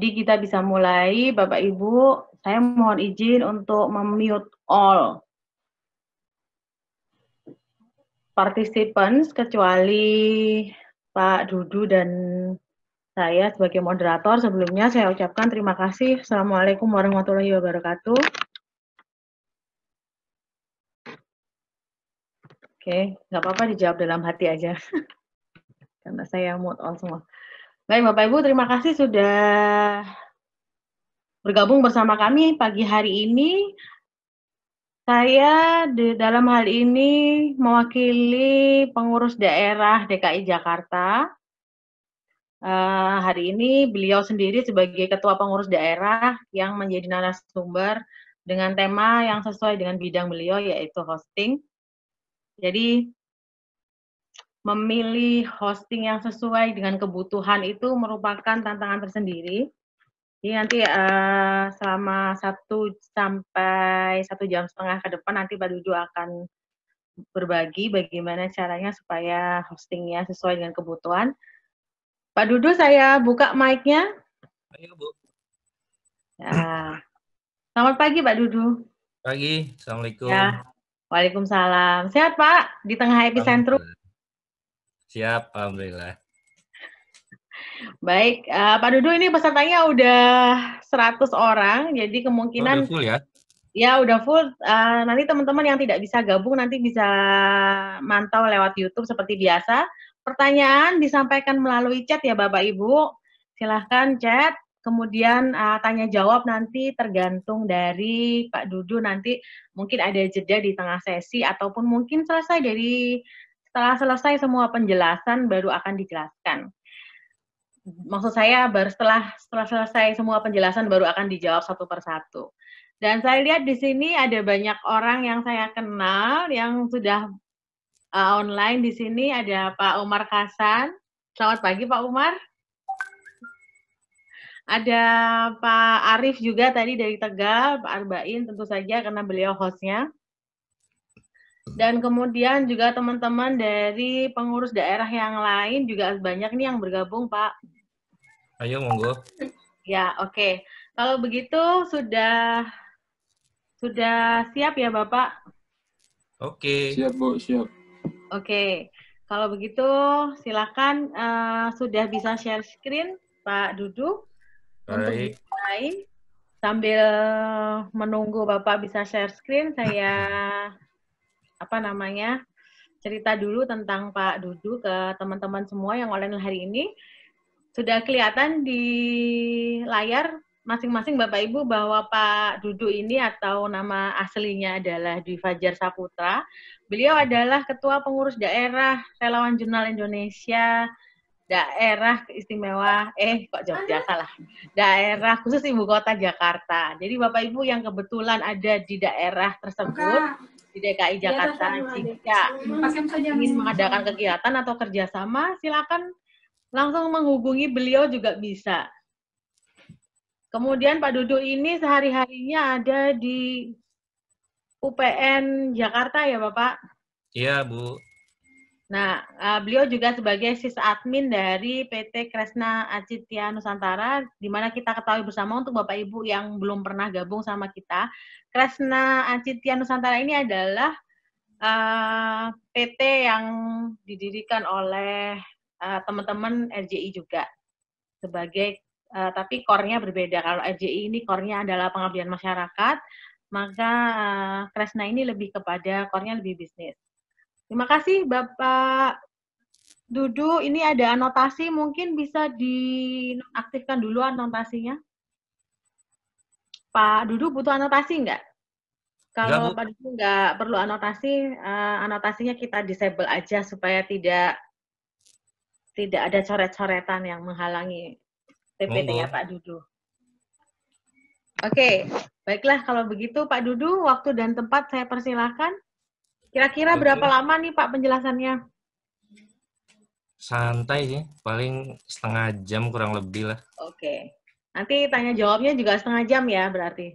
Jadi kita bisa mulai, Bapak Ibu, saya mohon izin untuk memute all participants kecuali Pak Dudu dan saya sebagai moderator. Sebelumnya saya ucapkan terima kasih. Assalamualaikum warahmatullahi wabarakatuh. Oke, nggak apa-apa dijawab dalam hati aja. Karena saya mute all semua. Baik Bapak Ibu, terima kasih sudah bergabung bersama kami pagi hari ini. Saya di dalam hal ini mewakili pengurus daerah DKI Jakarta. Uh, hari ini beliau sendiri sebagai ketua pengurus daerah yang menjadi narasumber dengan tema yang sesuai dengan bidang beliau yaitu hosting. Jadi memilih hosting yang sesuai dengan kebutuhan itu merupakan tantangan tersendiri. Jadi nanti uh, selama satu sampai satu jam setengah ke depan nanti Pak Dudu akan berbagi bagaimana caranya supaya hostingnya sesuai dengan kebutuhan. Pak Dudu saya buka mic-nya. Ayo Bu. Ya. Selamat pagi Pak Dudu. Pagi, Assalamualaikum. Ya. Waalaikumsalam. Sehat Pak? Di tengah epicentrum. Siap, alhamdulillah. Baik, uh, Pak Dudu ini pesertanya udah 100 orang, jadi kemungkinan oh, udah full ya. Ya, udah full. Uh, nanti teman-teman yang tidak bisa gabung nanti bisa mantau lewat YouTube seperti biasa. Pertanyaan disampaikan melalui chat ya Bapak Ibu. Silahkan chat, kemudian uh, tanya jawab nanti tergantung dari Pak Dudu nanti mungkin ada jeda di tengah sesi ataupun mungkin selesai dari setelah selesai semua penjelasan baru akan dijelaskan. Maksud saya baru setelah setelah selesai semua penjelasan baru akan dijawab satu persatu. Dan saya lihat di sini ada banyak orang yang saya kenal yang sudah uh, online di sini ada Pak Umar Hasan. Selamat pagi Pak Umar. Ada Pak Arif juga tadi dari Tegal, Pak Arbain tentu saja karena beliau hostnya. Dan kemudian juga teman-teman dari pengurus daerah yang lain juga banyak nih yang bergabung, Pak. Ayo, monggo. Ya, oke. Okay. Kalau begitu sudah sudah siap ya, Bapak? Oke. Okay. Siap, Bu, siap. Oke. Okay. Kalau begitu silakan uh, sudah bisa share screen, Pak Dudu. Baik. Untuk lain sambil menunggu Bapak bisa share screen, saya apa namanya cerita dulu tentang Pak Dudu ke teman-teman semua yang online hari ini. Sudah kelihatan di layar masing-masing Bapak Ibu bahwa Pak Dudu ini atau nama aslinya adalah Dwi Fajar Saputra. Beliau adalah Ketua Pengurus Daerah Relawan Jurnal Indonesia Daerah Istimewa, eh kok Jogja salah, Daerah Khusus Ibu Kota Jakarta. Jadi Bapak Ibu yang kebetulan ada di daerah tersebut, di DKI iya, Jakarta jika ingin mengadakan kegiatan atau kerjasama, silakan langsung menghubungi beliau juga bisa. Kemudian Pak Dodo ini sehari-harinya ada di UPN Jakarta ya Bapak? Iya Bu, Nah, uh, beliau juga sebagai sis admin dari PT Kresna Acitya Nusantara, di mana kita ketahui bersama untuk Bapak Ibu yang belum pernah gabung sama kita, Kresna Acitya Nusantara ini adalah uh, eh, PT yang didirikan oleh uh, teman-teman RJI juga sebagai uh, tapi core-nya berbeda. Kalau RJI ini core-nya adalah pengabdian masyarakat, maka uh, Kresna ini lebih kepada core-nya lebih bisnis. Terima kasih Bapak Dudu, ini ada anotasi, mungkin bisa diaktifkan dulu anotasinya. Pak Dudu butuh anotasi nggak? Kalau Pak Dudu nggak perlu anotasi, uh, anotasinya kita disable aja supaya tidak tidak ada coret-coretan yang menghalangi TPT ya Pak Dudu. Oke, okay. baiklah kalau begitu Pak Dudu, waktu dan tempat saya persilahkan. Kira-kira berapa lama nih Pak penjelasannya? Santai sih, paling setengah jam kurang lebih lah. Oke. Nanti tanya jawabnya juga setengah jam ya berarti.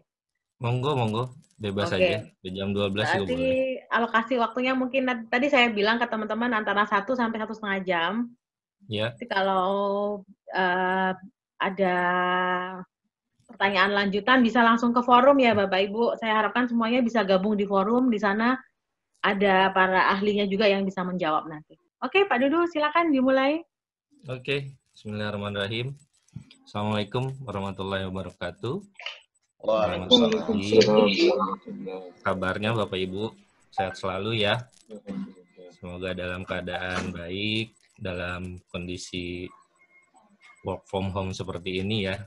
Monggo, monggo. Bebas Oke. aja. Di jam 12 berarti, juga boleh. alokasi waktunya mungkin tadi saya bilang ke teman-teman antara 1 sampai satu setengah jam. Ya. Jadi kalau uh, ada pertanyaan lanjutan bisa langsung ke forum ya Bapak Ibu. Saya harapkan semuanya bisa gabung di forum di sana ada para ahlinya juga yang bisa menjawab nanti. Oke, Pak Dudu, silakan dimulai. Oke, Bismillahirrahmanirrahim. Assalamualaikum warahmatullahi wabarakatuh. Waalaikumsalam. Kabarnya Bapak Ibu sehat selalu ya. Semoga dalam keadaan baik, dalam kondisi work from home seperti ini ya.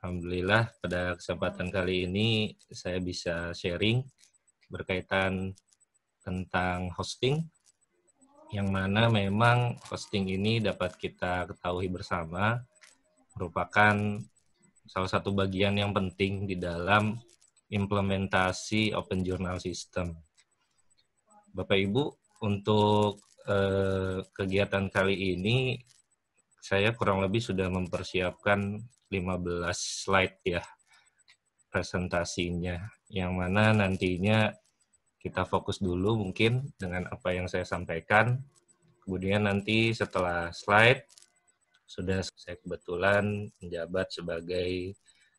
Alhamdulillah pada kesempatan kali ini saya bisa sharing berkaitan tentang hosting yang mana memang hosting ini dapat kita ketahui bersama merupakan salah satu bagian yang penting di dalam implementasi Open Journal System. Bapak Ibu, untuk eh, kegiatan kali ini saya kurang lebih sudah mempersiapkan 15 slide ya presentasinya yang mana nantinya kita fokus dulu mungkin dengan apa yang saya sampaikan. Kemudian nanti setelah slide, sudah saya kebetulan menjabat sebagai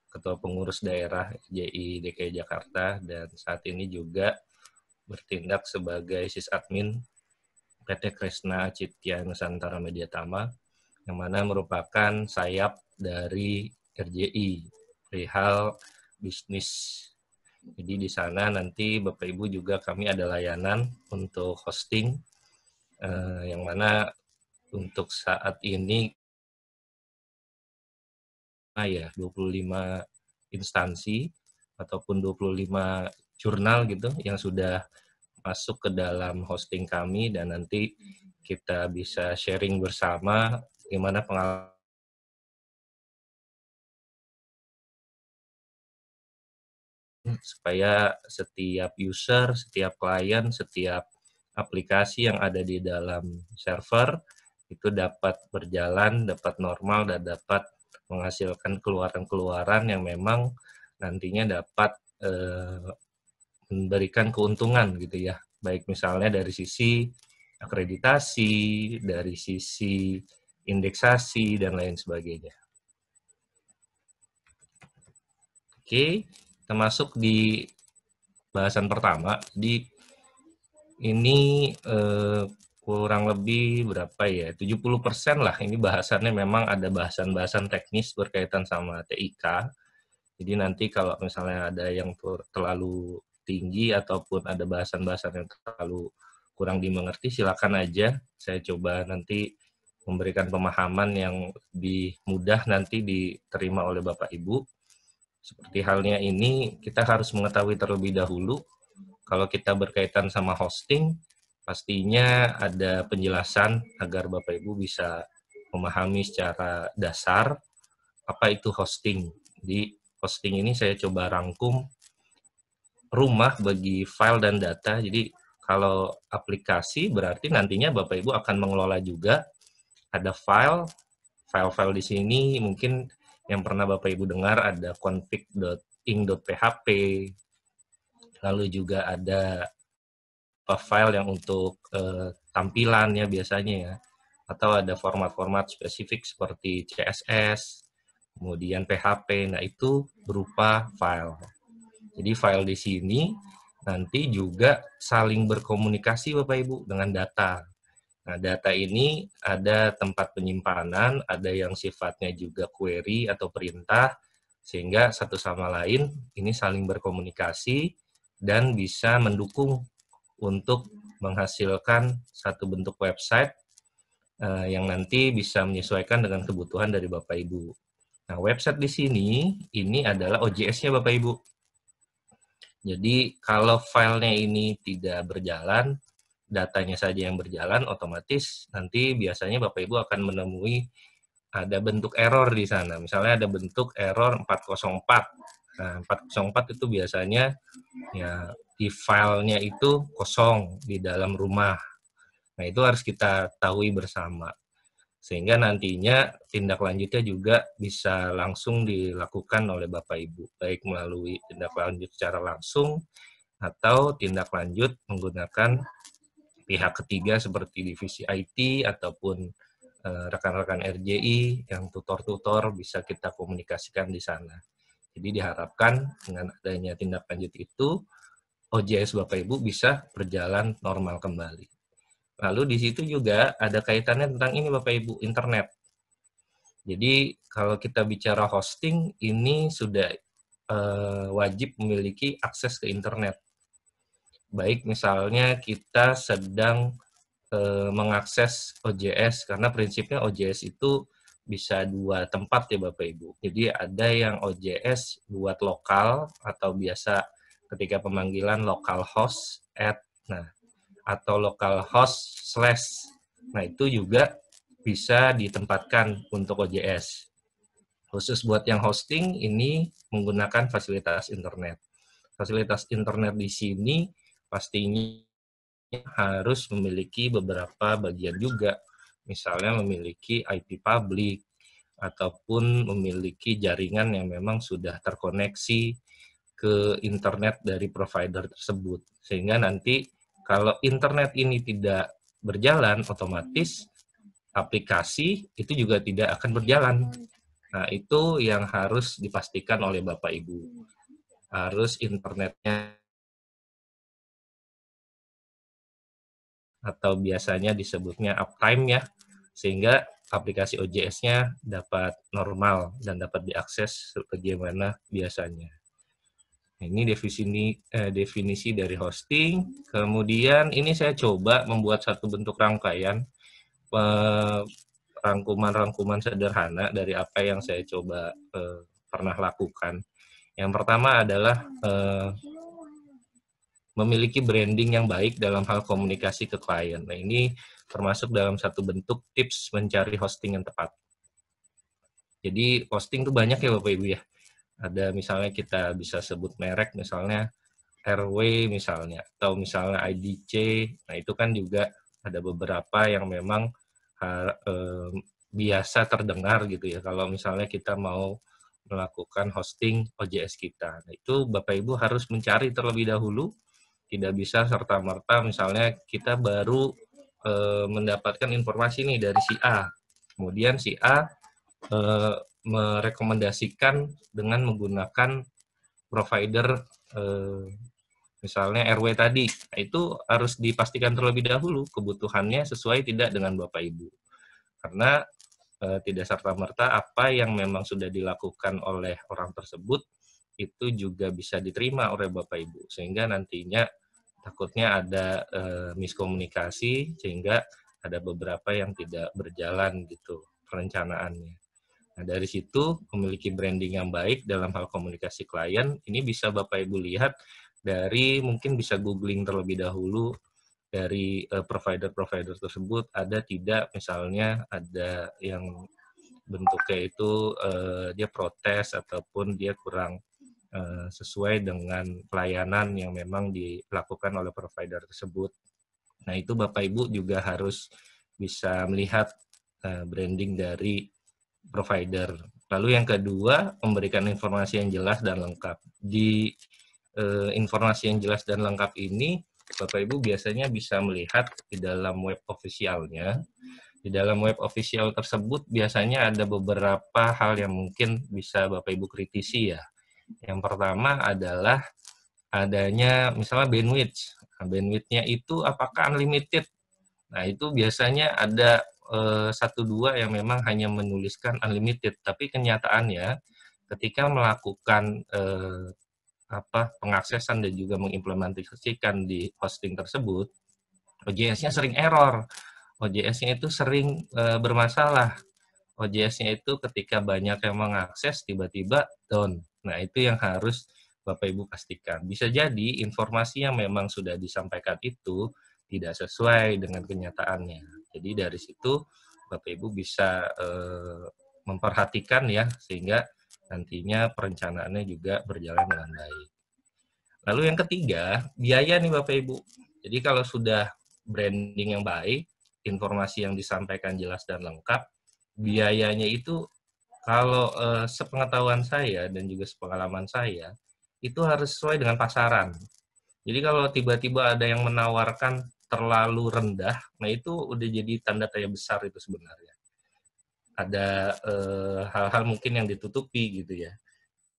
Ketua Pengurus Daerah JI DKI Jakarta dan saat ini juga bertindak sebagai sysadmin PT Kresna Citya Nusantara Media Tama yang mana merupakan sayap dari RJI perihal bisnis jadi di sana nanti Bapak Ibu juga kami ada layanan untuk hosting eh, yang mana untuk saat ini ah, ya 25 instansi ataupun 25 jurnal gitu yang sudah masuk ke dalam hosting kami dan nanti kita bisa sharing bersama gimana pengalaman supaya setiap user, setiap klien, setiap aplikasi yang ada di dalam server itu dapat berjalan, dapat normal, dan dapat menghasilkan keluaran-keluaran yang memang nantinya dapat eh, memberikan keuntungan gitu ya. Baik misalnya dari sisi akreditasi, dari sisi indeksasi, dan lain sebagainya. Oke, termasuk di bahasan pertama. di ini eh, kurang lebih berapa ya? 70% lah ini bahasannya memang ada bahasan-bahasan teknis berkaitan sama TIK. Jadi nanti kalau misalnya ada yang terlalu tinggi ataupun ada bahasan-bahasan yang terlalu kurang dimengerti, silakan aja. Saya coba nanti memberikan pemahaman yang lebih mudah nanti diterima oleh Bapak Ibu. Seperti halnya ini, kita harus mengetahui terlebih dahulu, kalau kita berkaitan sama hosting, pastinya ada penjelasan agar Bapak-Ibu bisa memahami secara dasar apa itu hosting. Di hosting ini saya coba rangkum rumah bagi file dan data. Jadi kalau aplikasi berarti nantinya Bapak Ibu akan mengelola juga ada file, file-file di sini mungkin yang pernah Bapak Ibu dengar ada config.ing.php, lalu juga ada file yang untuk uh, tampilannya biasanya ya, atau ada format-format spesifik seperti CSS, kemudian PHP, nah itu berupa file. Jadi file di sini nanti juga saling berkomunikasi Bapak Ibu dengan data. Nah, data ini ada tempat penyimpanan, ada yang sifatnya juga query atau perintah, sehingga satu sama lain ini saling berkomunikasi dan bisa mendukung untuk menghasilkan satu bentuk website eh, yang nanti bisa menyesuaikan dengan kebutuhan dari Bapak Ibu. Nah, website di sini ini adalah OJS-nya Bapak Ibu. Jadi, kalau filenya ini tidak berjalan, datanya saja yang berjalan, otomatis nanti biasanya Bapak Ibu akan menemui ada bentuk error di sana. Misalnya ada bentuk error 404. Nah, 404 itu biasanya ya di filenya itu kosong di dalam rumah. Nah, itu harus kita tahui bersama. Sehingga nantinya tindak lanjutnya juga bisa langsung dilakukan oleh Bapak Ibu, baik melalui tindak lanjut secara langsung atau tindak lanjut menggunakan pihak ketiga seperti divisi IT ataupun eh, rekan-rekan uh, RJI yang tutor-tutor bisa kita komunikasikan di sana. Jadi diharapkan dengan adanya tindak lanjut itu OJS Bapak Ibu bisa berjalan normal kembali. Lalu di situ juga ada kaitannya tentang ini Bapak Ibu, internet. Jadi kalau kita bicara hosting ini sudah uh, wajib memiliki akses ke internet baik misalnya kita sedang eh, mengakses OJS karena prinsipnya OJS itu bisa dua tempat ya Bapak Ibu. Jadi ada yang OJS buat lokal atau biasa ketika pemanggilan lokal host at nah atau local host slash nah itu juga bisa ditempatkan untuk OJS. Khusus buat yang hosting ini menggunakan fasilitas internet. Fasilitas internet di sini pastinya harus memiliki beberapa bagian juga. Misalnya memiliki IP public, ataupun memiliki jaringan yang memang sudah terkoneksi ke internet dari provider tersebut. Sehingga nanti kalau internet ini tidak berjalan otomatis aplikasi itu juga tidak akan berjalan. Nah, itu yang harus dipastikan oleh Bapak Ibu. Harus internetnya atau biasanya disebutnya uptime ya, sehingga aplikasi OJS-nya dapat normal dan dapat diakses sebagaimana biasanya. Nah, ini definisi, eh, definisi dari hosting. Kemudian ini saya coba membuat satu bentuk rangkaian rangkuman eh, rangkuman-rangkuman sederhana dari apa yang saya coba eh, pernah lakukan. Yang pertama adalah eh, memiliki branding yang baik dalam hal komunikasi ke klien. Nah, ini termasuk dalam satu bentuk tips mencari hosting yang tepat. Jadi hosting itu banyak ya Bapak Ibu ya. Ada misalnya kita bisa sebut merek misalnya RW misalnya atau misalnya IDC. Nah, itu kan juga ada beberapa yang memang uh, biasa terdengar gitu ya kalau misalnya kita mau melakukan hosting OJS kita. Nah, itu Bapak Ibu harus mencari terlebih dahulu tidak bisa serta merta misalnya kita baru e, mendapatkan informasi nih dari si A kemudian si A e, merekomendasikan dengan menggunakan provider e, misalnya RW tadi nah, itu harus dipastikan terlebih dahulu kebutuhannya sesuai tidak dengan Bapak Ibu karena e, tidak serta merta apa yang memang sudah dilakukan oleh orang tersebut itu juga bisa diterima oleh Bapak Ibu sehingga nantinya takutnya ada uh, miskomunikasi sehingga ada beberapa yang tidak berjalan gitu perencanaannya. Nah, dari situ memiliki branding yang baik dalam hal komunikasi klien, ini bisa Bapak Ibu lihat dari mungkin bisa googling terlebih dahulu dari eh, provider-provider uh, tersebut ada tidak misalnya ada yang bentuknya itu uh, dia protes ataupun dia kurang Eh, sesuai dengan pelayanan yang memang dilakukan oleh provider tersebut. Nah, itu Bapak Ibu juga harus bisa melihat eh, branding dari provider. Lalu yang kedua, memberikan informasi yang jelas dan lengkap. Di eh, informasi yang jelas dan lengkap ini, Bapak Ibu biasanya bisa melihat di dalam web ofisialnya. Di dalam web ofisial tersebut biasanya ada beberapa hal yang mungkin bisa Bapak Ibu kritisi ya. Yang pertama adalah adanya misalnya bandwidth. Nah, bandwidthnya itu apakah unlimited? Nah itu biasanya ada eh, satu dua yang memang hanya menuliskan unlimited, tapi kenyataannya ketika melakukan e, apa pengaksesan dan juga mengimplementasikan di hosting tersebut, OJS-nya sering error, OJS-nya itu sering e, bermasalah, OJS-nya itu ketika banyak yang mengakses tiba-tiba down. Nah, itu yang harus Bapak Ibu pastikan. Bisa jadi informasi yang memang sudah disampaikan itu tidak sesuai dengan kenyataannya. Jadi dari situ Bapak Ibu bisa eh, memperhatikan ya sehingga nantinya perencanaannya juga berjalan dengan baik. Lalu yang ketiga, biaya nih Bapak Ibu. Jadi kalau sudah branding yang baik, informasi yang disampaikan jelas dan lengkap, biayanya itu kalau uh, sepengetahuan saya dan juga sepengalaman saya, itu harus sesuai dengan pasaran. Jadi kalau tiba-tiba ada yang menawarkan terlalu rendah, nah itu udah jadi tanda tanya besar itu sebenarnya. Ada eh, hal-hal e, mungkin yang ditutupi gitu ya.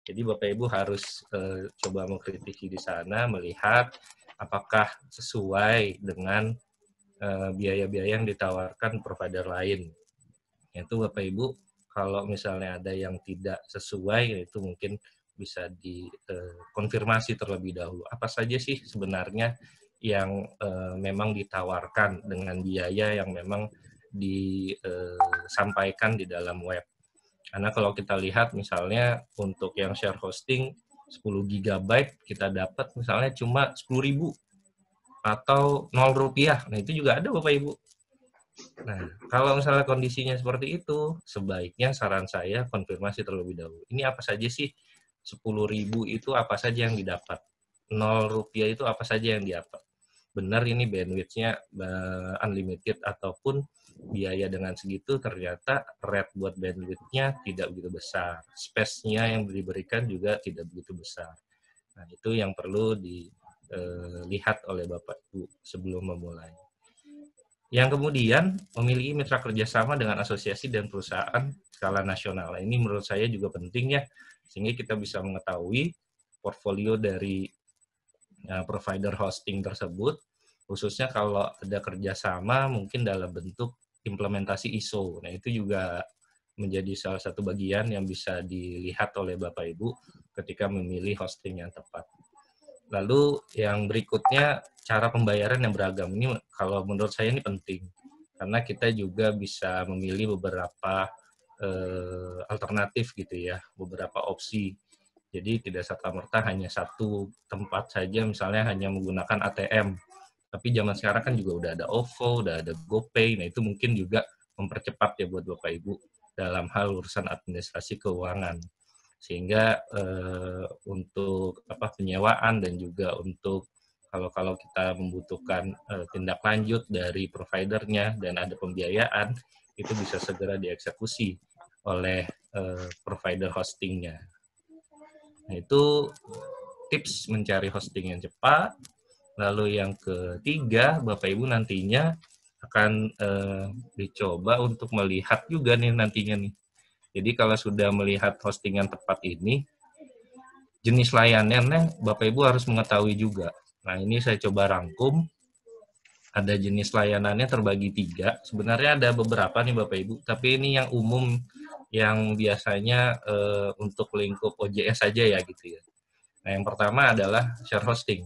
Jadi Bapak Ibu harus e, coba mengkritisi di sana, melihat apakah sesuai dengan biaya-biaya e, yang ditawarkan provider lain. Itu Bapak Ibu kalau misalnya ada yang tidak sesuai itu mungkin bisa dikonfirmasi eh, terlebih dahulu apa saja sih sebenarnya yang eh, memang ditawarkan dengan biaya yang memang disampaikan eh, di dalam web. Karena kalau kita lihat misalnya untuk yang share hosting 10 GB kita dapat misalnya cuma 10 ribu atau 0 rupiah. Nah itu juga ada Bapak Ibu. Nah, kalau misalnya kondisinya seperti itu, sebaiknya saran saya konfirmasi terlebih dahulu. Ini apa saja sih 10.000 itu apa saja yang didapat? 0 rupiah itu apa saja yang didapat? Benar ini bandwidth-nya unlimited ataupun biaya dengan segitu ternyata rate buat bandwidth-nya tidak begitu besar. Space-nya yang diberikan juga tidak begitu besar. Nah, itu yang perlu dilihat eh, oleh Bapak Ibu sebelum memulai yang kemudian memiliki mitra kerjasama dengan asosiasi dan perusahaan skala nasional. Nah, ini menurut saya juga penting ya, sehingga kita bisa mengetahui portfolio dari eh, provider hosting tersebut, khususnya kalau ada kerjasama mungkin dalam bentuk implementasi ISO. Nah, itu juga menjadi salah satu bagian yang bisa dilihat oleh Bapak Ibu ketika memilih hosting yang tepat. Lalu yang berikutnya cara pembayaran yang beragam ini kalau menurut saya ini penting karena kita juga bisa memilih beberapa eh, alternatif gitu ya, beberapa opsi. Jadi tidak serta merta hanya satu tempat saja, misalnya hanya menggunakan ATM. Tapi zaman sekarang kan juga udah ada OVO, udah ada GoPay, nah itu mungkin juga mempercepat ya buat Bapak Ibu dalam hal urusan administrasi keuangan sehingga uh, untuk apa penyewaan dan juga untuk kalau kalau kita membutuhkan uh, tindak lanjut dari providernya dan ada pembiayaan itu bisa segera dieksekusi oleh uh, provider hostingnya. Nah, itu tips mencari hosting yang cepat. Lalu yang ketiga, Bapak Ibu nantinya akan uh, dicoba untuk melihat juga nih nantinya nih jadi kalau sudah melihat hostingan tepat ini, jenis layanannya Bapak Ibu harus mengetahui juga. Nah ini saya coba rangkum, ada jenis layanannya terbagi tiga. Sebenarnya ada beberapa nih Bapak Ibu, tapi ini yang umum yang biasanya e, untuk lingkup OJS saja ya gitu ya. Nah yang pertama adalah share hosting.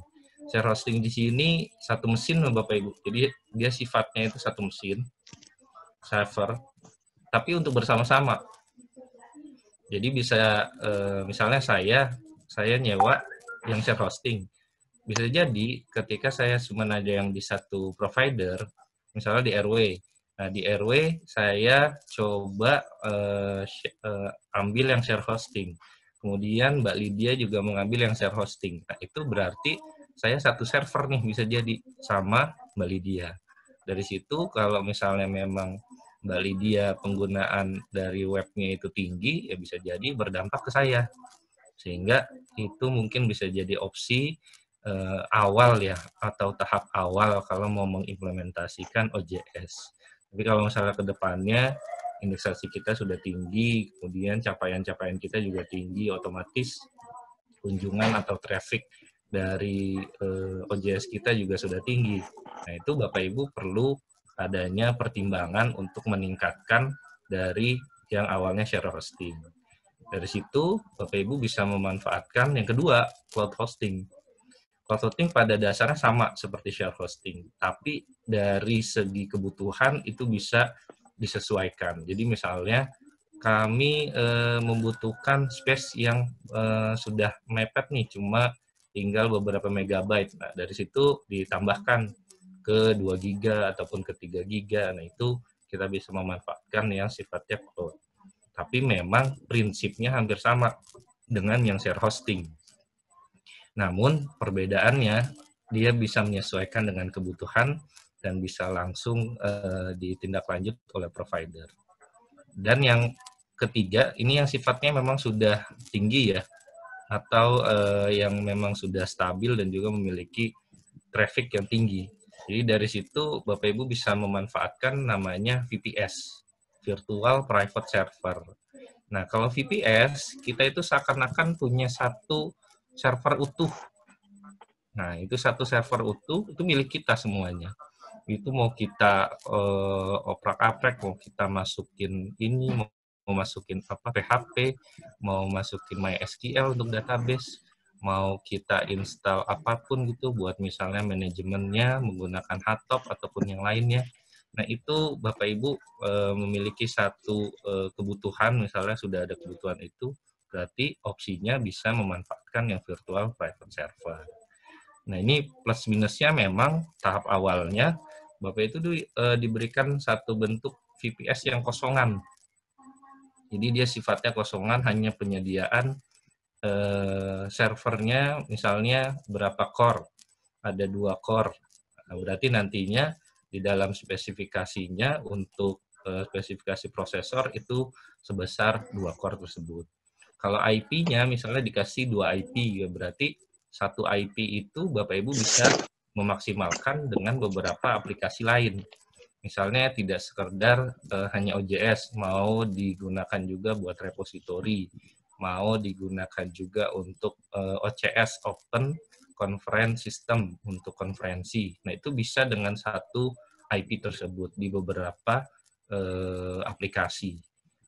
Share hosting di sini satu mesin Bapak Ibu, jadi dia sifatnya itu satu mesin server, tapi untuk bersama-sama jadi bisa uh, misalnya saya saya nyewa yang share hosting. Bisa jadi ketika saya cuma ada yang di satu provider, misalnya di RW. Nah, di RW saya coba uh, ambil yang share hosting. Kemudian Mbak Lydia juga mengambil yang share hosting. Nah, itu berarti saya satu server nih bisa jadi sama Mbak Lydia. Dari situ kalau misalnya memang Mbak dia penggunaan dari webnya itu tinggi, ya bisa jadi berdampak ke saya. Sehingga itu mungkin bisa jadi opsi eh, awal ya, atau tahap awal kalau mau mengimplementasikan OJS. Tapi kalau misalnya ke depannya indeksasi kita sudah tinggi, kemudian capaian-capaian kita juga tinggi, otomatis kunjungan atau traffic dari eh, OJS kita juga sudah tinggi. Nah itu Bapak Ibu perlu adanya pertimbangan untuk meningkatkan dari yang awalnya share hosting. Dari situ, Bapak Ibu bisa memanfaatkan yang kedua, cloud hosting. Cloud hosting pada dasarnya sama seperti share hosting, tapi dari segi kebutuhan itu bisa disesuaikan. Jadi misalnya kami e, membutuhkan space yang e, sudah mepet nih, cuma tinggal beberapa megabyte. Nah, dari situ ditambahkan ke 2 giga ataupun ke 3 giga. Nah, itu kita bisa memanfaatkan yang sifatnya cloud. Tapi memang prinsipnya hampir sama dengan yang share hosting. Namun perbedaannya dia bisa menyesuaikan dengan kebutuhan dan bisa langsung uh, ditindaklanjut oleh provider. Dan yang ketiga ini yang sifatnya memang sudah tinggi ya atau uh, yang memang sudah stabil dan juga memiliki traffic yang tinggi jadi dari situ Bapak Ibu bisa memanfaatkan namanya VPS, Virtual Private Server. Nah, kalau VPS, kita itu seakan-akan punya satu server utuh. Nah, itu satu server utuh, itu milik kita semuanya. Itu mau kita uh, eh, oprak-aprek, mau kita masukin ini, mau, mau masukin apa PHP, mau masukin MySQL untuk database, mau kita install apapun gitu buat misalnya manajemennya menggunakan Hatop ataupun yang lainnya. Nah, itu Bapak Ibu e, memiliki satu e, kebutuhan misalnya sudah ada kebutuhan itu, berarti opsinya bisa memanfaatkan yang virtual private server. Nah, ini plus minusnya memang tahap awalnya Bapak itu di, e, diberikan satu bentuk VPS yang kosongan. Jadi dia sifatnya kosongan hanya penyediaan Eh, servernya misalnya berapa core, ada dua core. Nah, berarti nantinya di dalam spesifikasinya untuk eh, spesifikasi prosesor itu sebesar dua core tersebut. Kalau IP-nya misalnya dikasih dua IP, ya berarti satu IP itu Bapak Ibu bisa memaksimalkan dengan beberapa aplikasi lain. Misalnya tidak sekedar uh, hanya OJS, mau digunakan juga buat repository mau digunakan juga untuk uh, eh, OCS Open Conference System untuk konferensi. Nah itu bisa dengan satu IP tersebut di beberapa uh, aplikasi.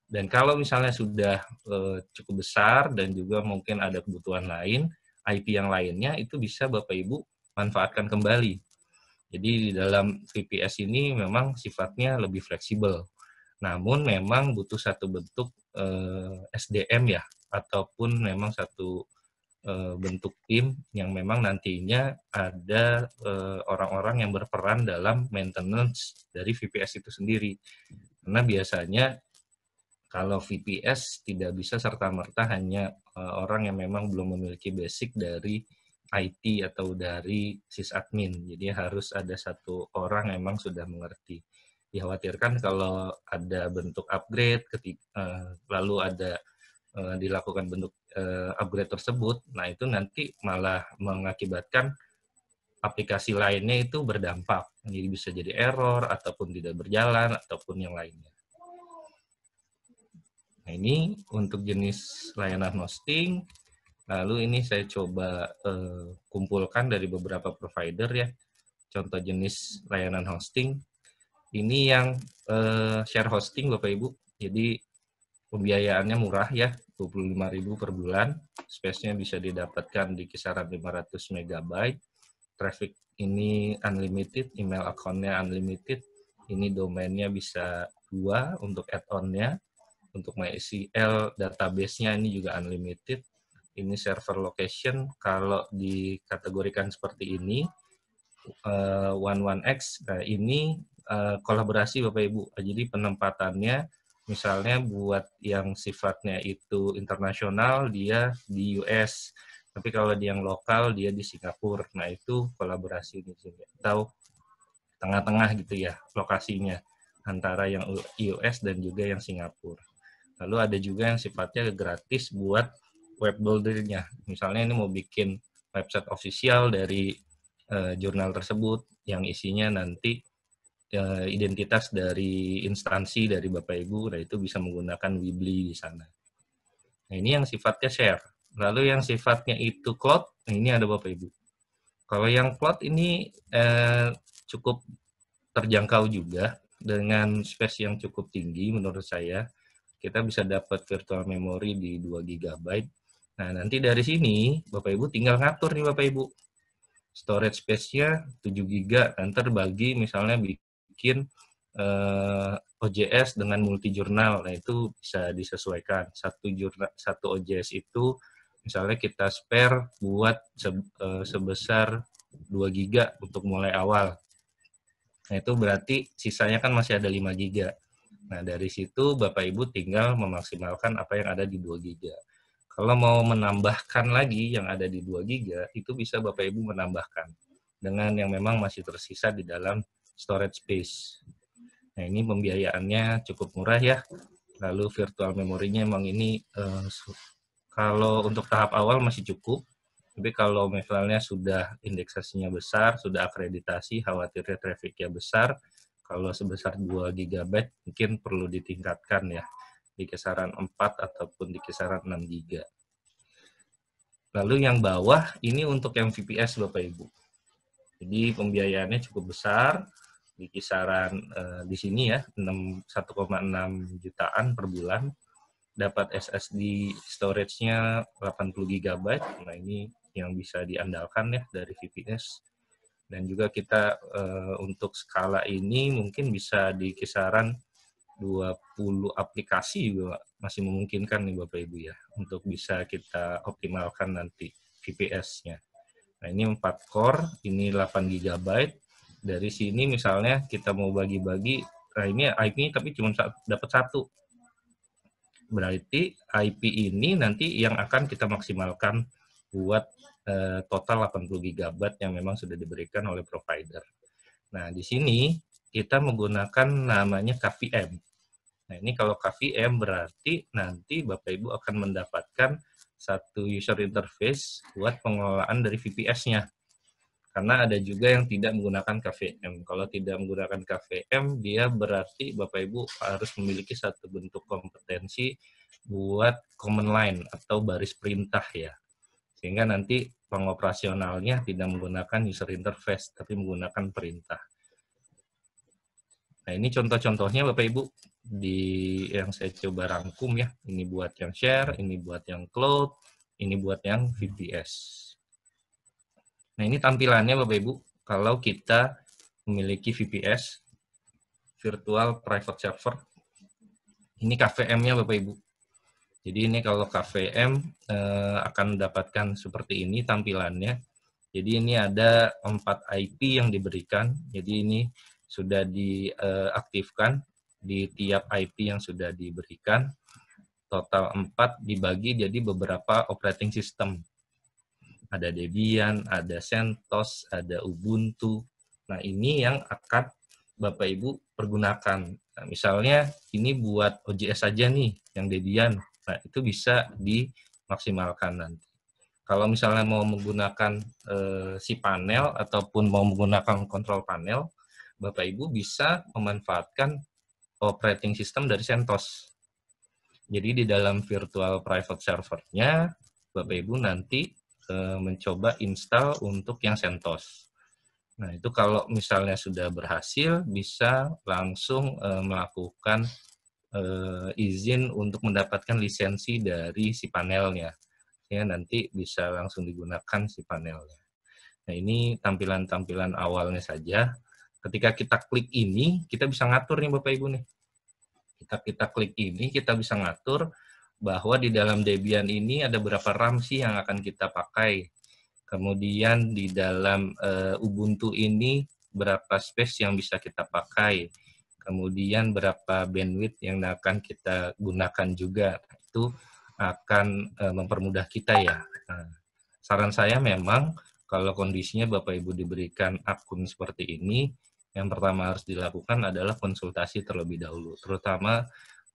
Dan kalau misalnya sudah uh, cukup besar dan juga mungkin ada kebutuhan lain, IP yang lainnya itu bisa Bapak Ibu manfaatkan kembali. Jadi di dalam VPS ini memang sifatnya lebih fleksibel. Namun memang butuh satu bentuk eh, SDM ya ataupun memang satu eh, bentuk tim yang memang nantinya ada eh, orang-orang eh, yang berperan dalam maintenance dari VPS itu sendiri karena biasanya kalau VPS tidak bisa serta-merta hanya eh, orang yang memang belum memiliki basic dari IT atau dari sysadmin. Jadi harus ada satu orang yang memang sudah mengerti dikhawatirkan kalau ada bentuk upgrade ketika, uh, eh, lalu ada uh, dilakukan bentuk uh, upgrade tersebut nah itu nanti malah mengakibatkan aplikasi lainnya itu berdampak jadi bisa jadi error ataupun tidak berjalan ataupun yang lainnya nah ini untuk jenis layanan hosting lalu ini saya coba uh, kumpulkan dari beberapa provider ya contoh jenis layanan hosting ini yang uh, share hosting Bapak Ibu. Jadi pembiayaannya murah ya, 25.000 per bulan. Space-nya bisa didapatkan di kisaran 500 MB. Traffic ini unlimited, email account-nya unlimited. Ini domainnya bisa dua untuk add-on-nya. Untuk MySQL e database-nya ini juga unlimited. Ini server location kalau dikategorikan seperti ini, eh, one 11x. Nah, eh, ini Eh, kolaborasi Bapak Ibu. Nah, jadi penempatannya misalnya buat yang sifatnya itu internasional dia di US, tapi kalau di yang lokal dia di Singapura. Nah, itu kolaborasi di sini atau tengah-tengah gitu ya lokasinya antara yang US dan juga yang Singapura. Lalu ada juga yang sifatnya gratis buat web buildernya. Misalnya ini mau bikin website official dari uh, jurnal tersebut yang isinya nanti Eh, identitas dari instansi dari Bapak Ibu, nah itu bisa menggunakan Wibli di sana. Nah ini yang sifatnya share. Lalu yang sifatnya itu cloud, nah ini ada Bapak Ibu. Kalau yang cloud ini eh, cukup terjangkau juga dengan space yang cukup tinggi menurut saya. Kita bisa dapat virtual memory di 2 GB. Nah, nanti dari sini Bapak Ibu tinggal ngatur nih Bapak Ibu. Storage space-nya 7 GB dan terbagi misalnya bikin uh, eh, OJS dengan multi jurnal. Nah, itu bisa disesuaikan. Satu jurnal satu OJS itu misalnya kita spare buat se, uh, sebesar 2 giga untuk mulai awal. Nah, itu berarti sisanya kan masih ada 5 giga. Nah, dari situ Bapak Ibu tinggal memaksimalkan apa yang ada di 2 giga. Kalau mau menambahkan lagi yang ada di 2 giga, itu bisa Bapak Ibu menambahkan dengan yang memang masih tersisa di dalam storage space. Nah, ini pembiayaannya cukup murah ya. Lalu virtual memorinya memang ini uh, kalau untuk tahap awal masih cukup, tapi kalau misalnya sudah indeksasinya besar, sudah akreditasi, khawatirnya trafficnya besar, kalau sebesar 2 GB mungkin perlu ditingkatkan ya, di kisaran 4 ataupun di kisaran 6 GB. Lalu yang bawah ini untuk yang VPS Bapak Ibu. Jadi pembiayaannya cukup besar, di kisaran uh, di sini ya 1,6 jutaan per bulan dapat SSD storage-nya 80 GB. Nah, ini yang bisa diandalkan ya dari VPS. Dan juga kita uh, untuk skala ini mungkin bisa di kisaran 20 aplikasi juga masih memungkinkan nih Bapak Ibu ya untuk bisa kita optimalkan nanti VPS-nya. Nah, ini 4 core, ini 8 GB, dari sini misalnya kita mau bagi-bagi nah ini IP tapi cuma dapat satu berarti IP ini nanti yang akan kita maksimalkan buat eh, total 80 GB yang memang sudah diberikan oleh provider. Nah, di sini kita menggunakan namanya KVM. Nah, ini kalau KVM berarti nanti Bapak Ibu akan mendapatkan satu user interface buat pengelolaan dari VPS-nya. Karena ada juga yang tidak menggunakan KVM. Kalau tidak menggunakan KVM, dia berarti Bapak Ibu harus memiliki satu bentuk kompetensi buat common line atau baris perintah ya. Sehingga nanti pengoperasionalnya tidak menggunakan user interface, tapi menggunakan perintah. Nah, ini contoh-contohnya Bapak Ibu di yang saya coba rangkum ya. Ini buat yang share, ini buat yang cloud, ini buat yang VPS. Nah, ini tampilannya Bapak Ibu kalau kita memiliki VPS virtual private server. Ini KVM-nya Bapak Ibu. Jadi ini kalau KVM eh, akan mendapatkan seperti ini tampilannya. Jadi ini ada empat IP yang diberikan. Jadi ini sudah diaktifkan eh, di tiap IP yang sudah diberikan. Total empat dibagi jadi beberapa operating system ada Debian, ada CentOS, ada Ubuntu. Nah, ini yang akan Bapak Ibu pergunakan. Nah, misalnya ini buat OJS saja nih yang Debian. Nah, itu bisa dimaksimalkan nanti. Kalau misalnya mau menggunakan eh, si panel ataupun mau menggunakan kontrol panel, Bapak Ibu bisa memanfaatkan operating system dari CentOS. Jadi di dalam virtual private servernya, Bapak Ibu nanti Eh, mencoba install untuk yang CentOS. Nah, itu kalau misalnya sudah berhasil, bisa langsung uh, melakukan uh, izin untuk mendapatkan lisensi dari si panelnya. Ya, nanti bisa langsung digunakan si panelnya. Nah, ini tampilan-tampilan awalnya saja. Ketika kita klik ini, kita bisa ngatur nih Bapak Ibu nih. Kita kita klik ini, kita bisa ngatur bahwa di dalam Debian ini ada berapa RAM sih yang akan kita pakai. Kemudian di dalam uh, Ubuntu ini berapa space yang bisa kita pakai. Kemudian berapa bandwidth yang akan kita gunakan juga. Itu akan uh, mempermudah kita ya. Nah, saran saya memang kalau kondisinya Bapak Ibu diberikan akun seperti ini, yang pertama harus dilakukan adalah konsultasi terlebih dahulu, terutama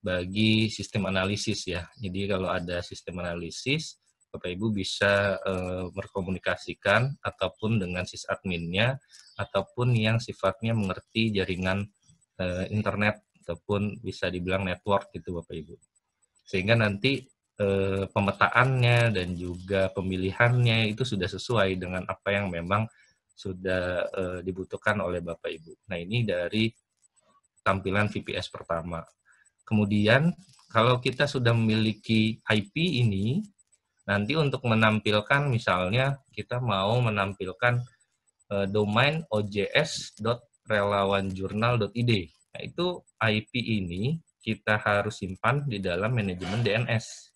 bagi sistem analisis ya. Jadi kalau ada sistem analisis, Bapak Ibu bisa e, berkomunikasikan ataupun dengan sysadminnya ataupun yang sifatnya mengerti jaringan e, internet ataupun bisa dibilang network gitu Bapak Ibu. Sehingga nanti e, pemetaannya dan juga pemilihannya itu sudah sesuai dengan apa yang memang sudah e, dibutuhkan oleh Bapak Ibu. Nah, ini dari tampilan VPS pertama. Kemudian kalau kita sudah memiliki IP ini, nanti untuk menampilkan misalnya kita mau menampilkan eh, domain ojs.relawanjurnal.id. Nah, itu IP ini kita harus simpan di dalam manajemen DNS.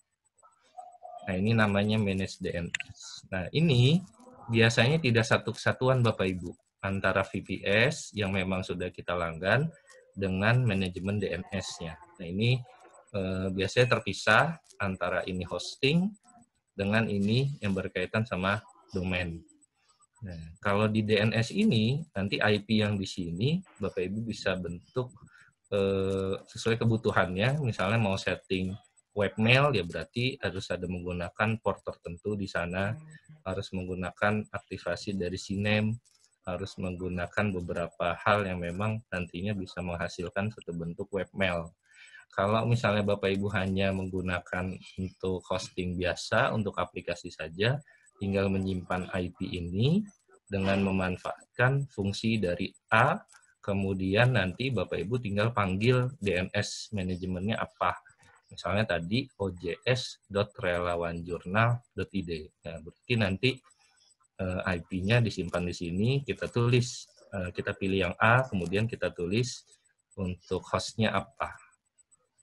Nah, ini namanya manage DNS. Nah, ini biasanya tidak satu kesatuan Bapak Ibu antara VPS yang memang sudah kita langgan dengan manajemen DNS-nya. Nah, ini eh, biasanya terpisah antara ini hosting dengan ini yang berkaitan sama domain. Nah, kalau di DNS ini, nanti IP yang di sini, Bapak-Ibu bisa bentuk eh, sesuai kebutuhannya, misalnya mau setting webmail, ya berarti harus ada menggunakan port tertentu di sana, harus menggunakan aktivasi dari CNAME, harus menggunakan beberapa hal yang memang nantinya bisa menghasilkan satu bentuk webmail. Kalau misalnya Bapak Ibu hanya menggunakan untuk hosting biasa, untuk aplikasi saja, tinggal menyimpan IP ini dengan memanfaatkan fungsi dari A, kemudian nanti Bapak Ibu tinggal panggil DNS manajemennya apa. Misalnya tadi ojs.relawanjurnal.id. Nah, berarti nanti Eh, IP-nya disimpan di sini, kita tulis, eh, kita pilih yang A, kemudian kita tulis untuk hostnya apa.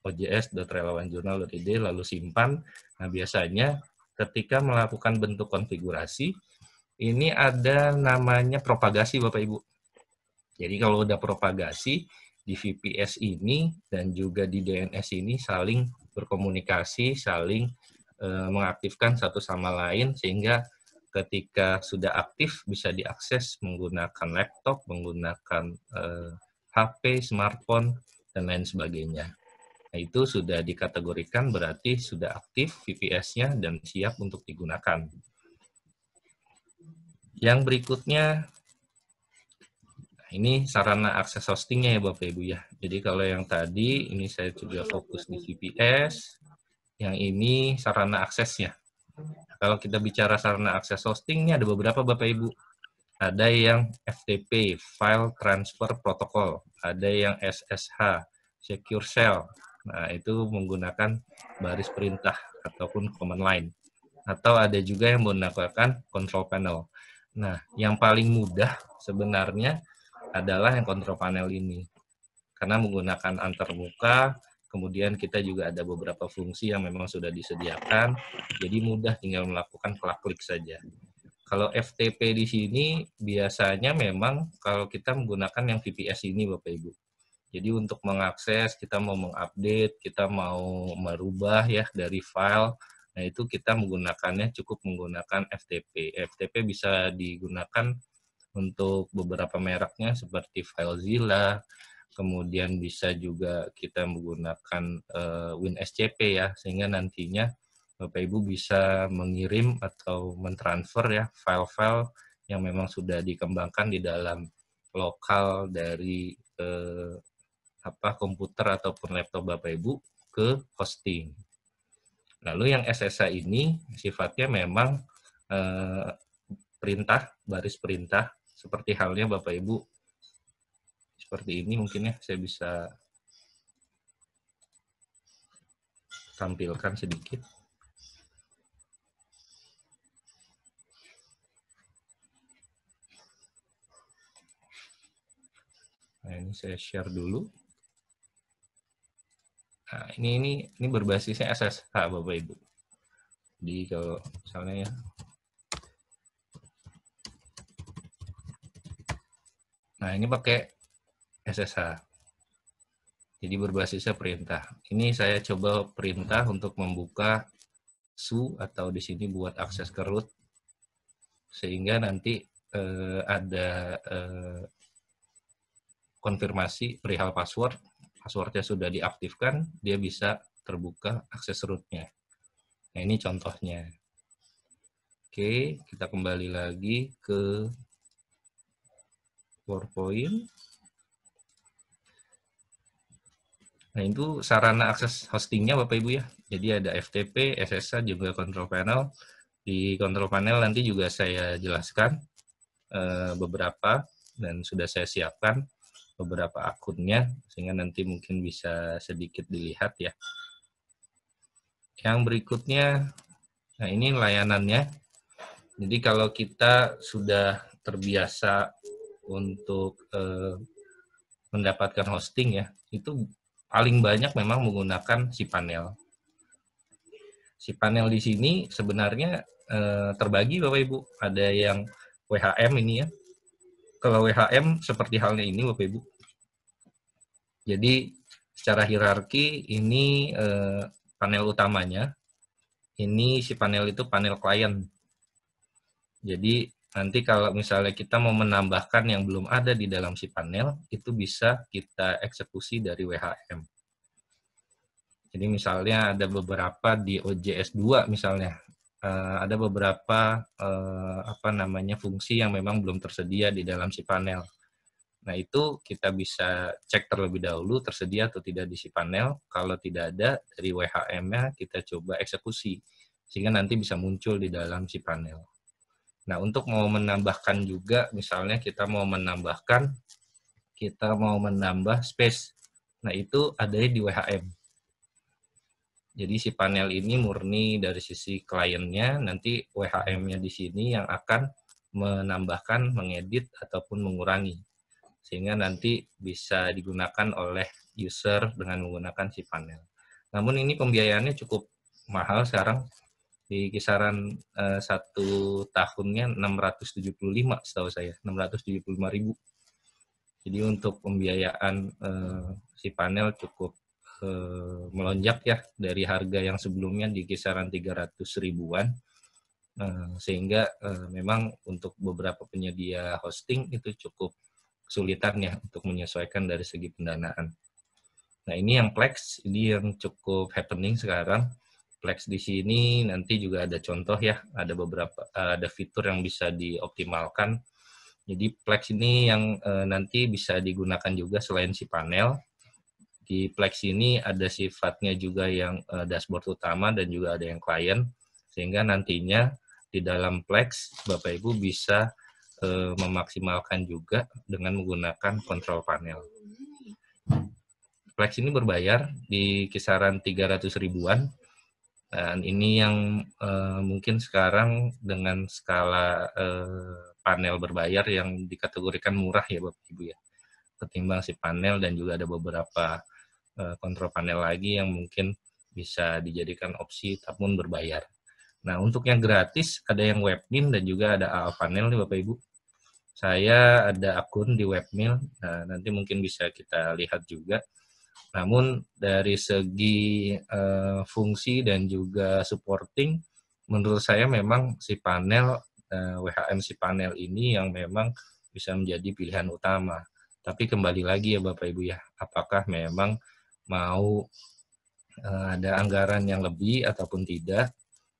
ojs.relawanjurnal.id, lalu simpan. Nah, biasanya ketika melakukan bentuk konfigurasi, ini ada namanya propagasi, Bapak-Ibu. Jadi kalau udah propagasi, di VPS ini dan juga di DNS ini saling berkomunikasi, saling eh, mengaktifkan satu sama lain, sehingga ketika sudah aktif bisa diakses menggunakan laptop, menggunakan eh, HP, smartphone, dan lain sebagainya. Nah, itu sudah dikategorikan berarti sudah aktif VPS-nya dan siap untuk digunakan. Yang berikutnya, nah, ini sarana akses hostingnya ya Bapak Ibu ya. Jadi kalau yang tadi, ini saya juga fokus di VPS, yang ini sarana aksesnya. Kalau kita bicara sarana akses hosting, ini ada beberapa Bapak Ibu. Ada yang FTP, File Transfer Protocol. Ada yang SSH, Secure Shell. Nah, itu menggunakan baris perintah ataupun command line. Atau ada juga yang menggunakan control panel. Nah, yang paling mudah sebenarnya adalah yang Control panel ini. Karena menggunakan antarmuka, Kemudian kita juga ada beberapa fungsi yang memang sudah disediakan, jadi mudah tinggal melakukan klik-klik saja. Kalau FTP di sini biasanya memang kalau kita menggunakan yang VPS ini Bapak Ibu. Jadi untuk mengakses, kita mau mengupdate, kita mau merubah ya dari file, nah itu kita menggunakannya cukup menggunakan FTP. FTP bisa digunakan untuk beberapa mereknya seperti FileZilla, kemudian bisa juga kita menggunakan uh, eh, WinSCP ya, sehingga nantinya Bapak Ibu bisa mengirim atau mentransfer ya file-file yang memang sudah dikembangkan di dalam lokal dari eh, apa komputer ataupun laptop Bapak Ibu ke hosting. Lalu yang SSH ini sifatnya memang eh, perintah baris perintah seperti halnya Bapak Ibu seperti ini mungkin ya saya bisa tampilkan sedikit. Nah, ini saya share dulu. Nah, ini ini ini berbasisnya SSH Bapak Ibu. Jadi kalau misalnya ya Nah, ini pakai SSH. Jadi berbasisnya perintah. Ini saya coba perintah untuk membuka su atau di sini buat akses ke root sehingga nanti eh, ada eh, konfirmasi perihal password, passwordnya sudah diaktifkan, dia bisa terbuka akses rootnya. Nah ini contohnya. Oke, kita kembali lagi ke PowerPoint. Nah itu sarana akses hostingnya Bapak Ibu ya. Jadi ada FTP, SSH juga control panel. Di control panel nanti juga saya jelaskan eh, beberapa dan sudah saya siapkan beberapa akunnya sehingga nanti mungkin bisa sedikit dilihat ya. Yang berikutnya, nah ini layanannya. Jadi kalau kita sudah terbiasa untuk eh, mendapatkan hosting ya, itu paling banyak memang menggunakan si panel. Si panel di sini sebenarnya eh, terbagi Bapak Ibu, ada yang WHM ini ya. Kalau WHM seperti halnya ini Bapak Ibu. Jadi secara hierarki ini eh, panel utamanya. Ini si panel itu panel klien. Jadi Nanti kalau misalnya kita mau menambahkan yang belum ada di dalam si panel, itu bisa kita eksekusi dari WHM. Jadi misalnya ada beberapa di OJS 2 misalnya, eh, ada beberapa eh, apa namanya fungsi yang memang belum tersedia di dalam si panel. Nah, itu kita bisa cek terlebih dahulu tersedia atau tidak di si panel. Kalau tidak ada, dari WHM-nya kita coba eksekusi. Sehingga nanti bisa muncul di dalam si panel. Nah, untuk mau menambahkan juga, misalnya kita mau menambahkan, kita mau menambah space. Nah, itu ada di WHM. Jadi si panel ini murni dari sisi kliennya, nanti WHM-nya di sini yang akan menambahkan, mengedit, ataupun mengurangi. Sehingga nanti bisa digunakan oleh user dengan menggunakan si panel. Namun ini pembiayaannya cukup mahal sekarang, di kisaran uh, satu tahunnya 675 setahu saya 675 ribu jadi untuk pembiayaan uh, si panel cukup uh, melonjak ya dari harga yang sebelumnya di kisaran 300 ribuan uh, sehingga uh, memang untuk beberapa penyedia hosting itu cukup kesulitan ya untuk menyesuaikan dari segi pendanaan nah ini yang flex ini yang cukup happening sekarang Plex di sini nanti juga ada contoh ya, ada beberapa ada fitur yang bisa dioptimalkan. Jadi Plex ini yang eh, nanti bisa digunakan juga selain si panel. Di Plex ini ada sifatnya juga yang eh, dashboard utama dan juga ada yang client Sehingga nantinya di dalam Plex Bapak Ibu bisa eh, memaksimalkan juga dengan menggunakan kontrol panel. Plex ini berbayar di kisaran 300 ribuan dan ini yang uh, mungkin sekarang dengan skala uh, panel berbayar yang dikategorikan murah ya Bapak Ibu ya. Ketimbang si panel dan juga ada beberapa uh, kontrol panel lagi yang mungkin bisa dijadikan opsi tapun berbayar. Nah, untuk yang gratis ada yang webmin dan juga ada AL panel nih Bapak Ibu. Saya ada akun di webmin. nah, nanti mungkin bisa kita lihat juga namun dari segi uh, fungsi dan juga supporting, menurut saya memang si panel uh, eh, WHM si panel ini yang memang bisa menjadi pilihan utama. Tapi kembali lagi ya Bapak Ibu ya, apakah memang mau uh, ada anggaran yang lebih ataupun tidak?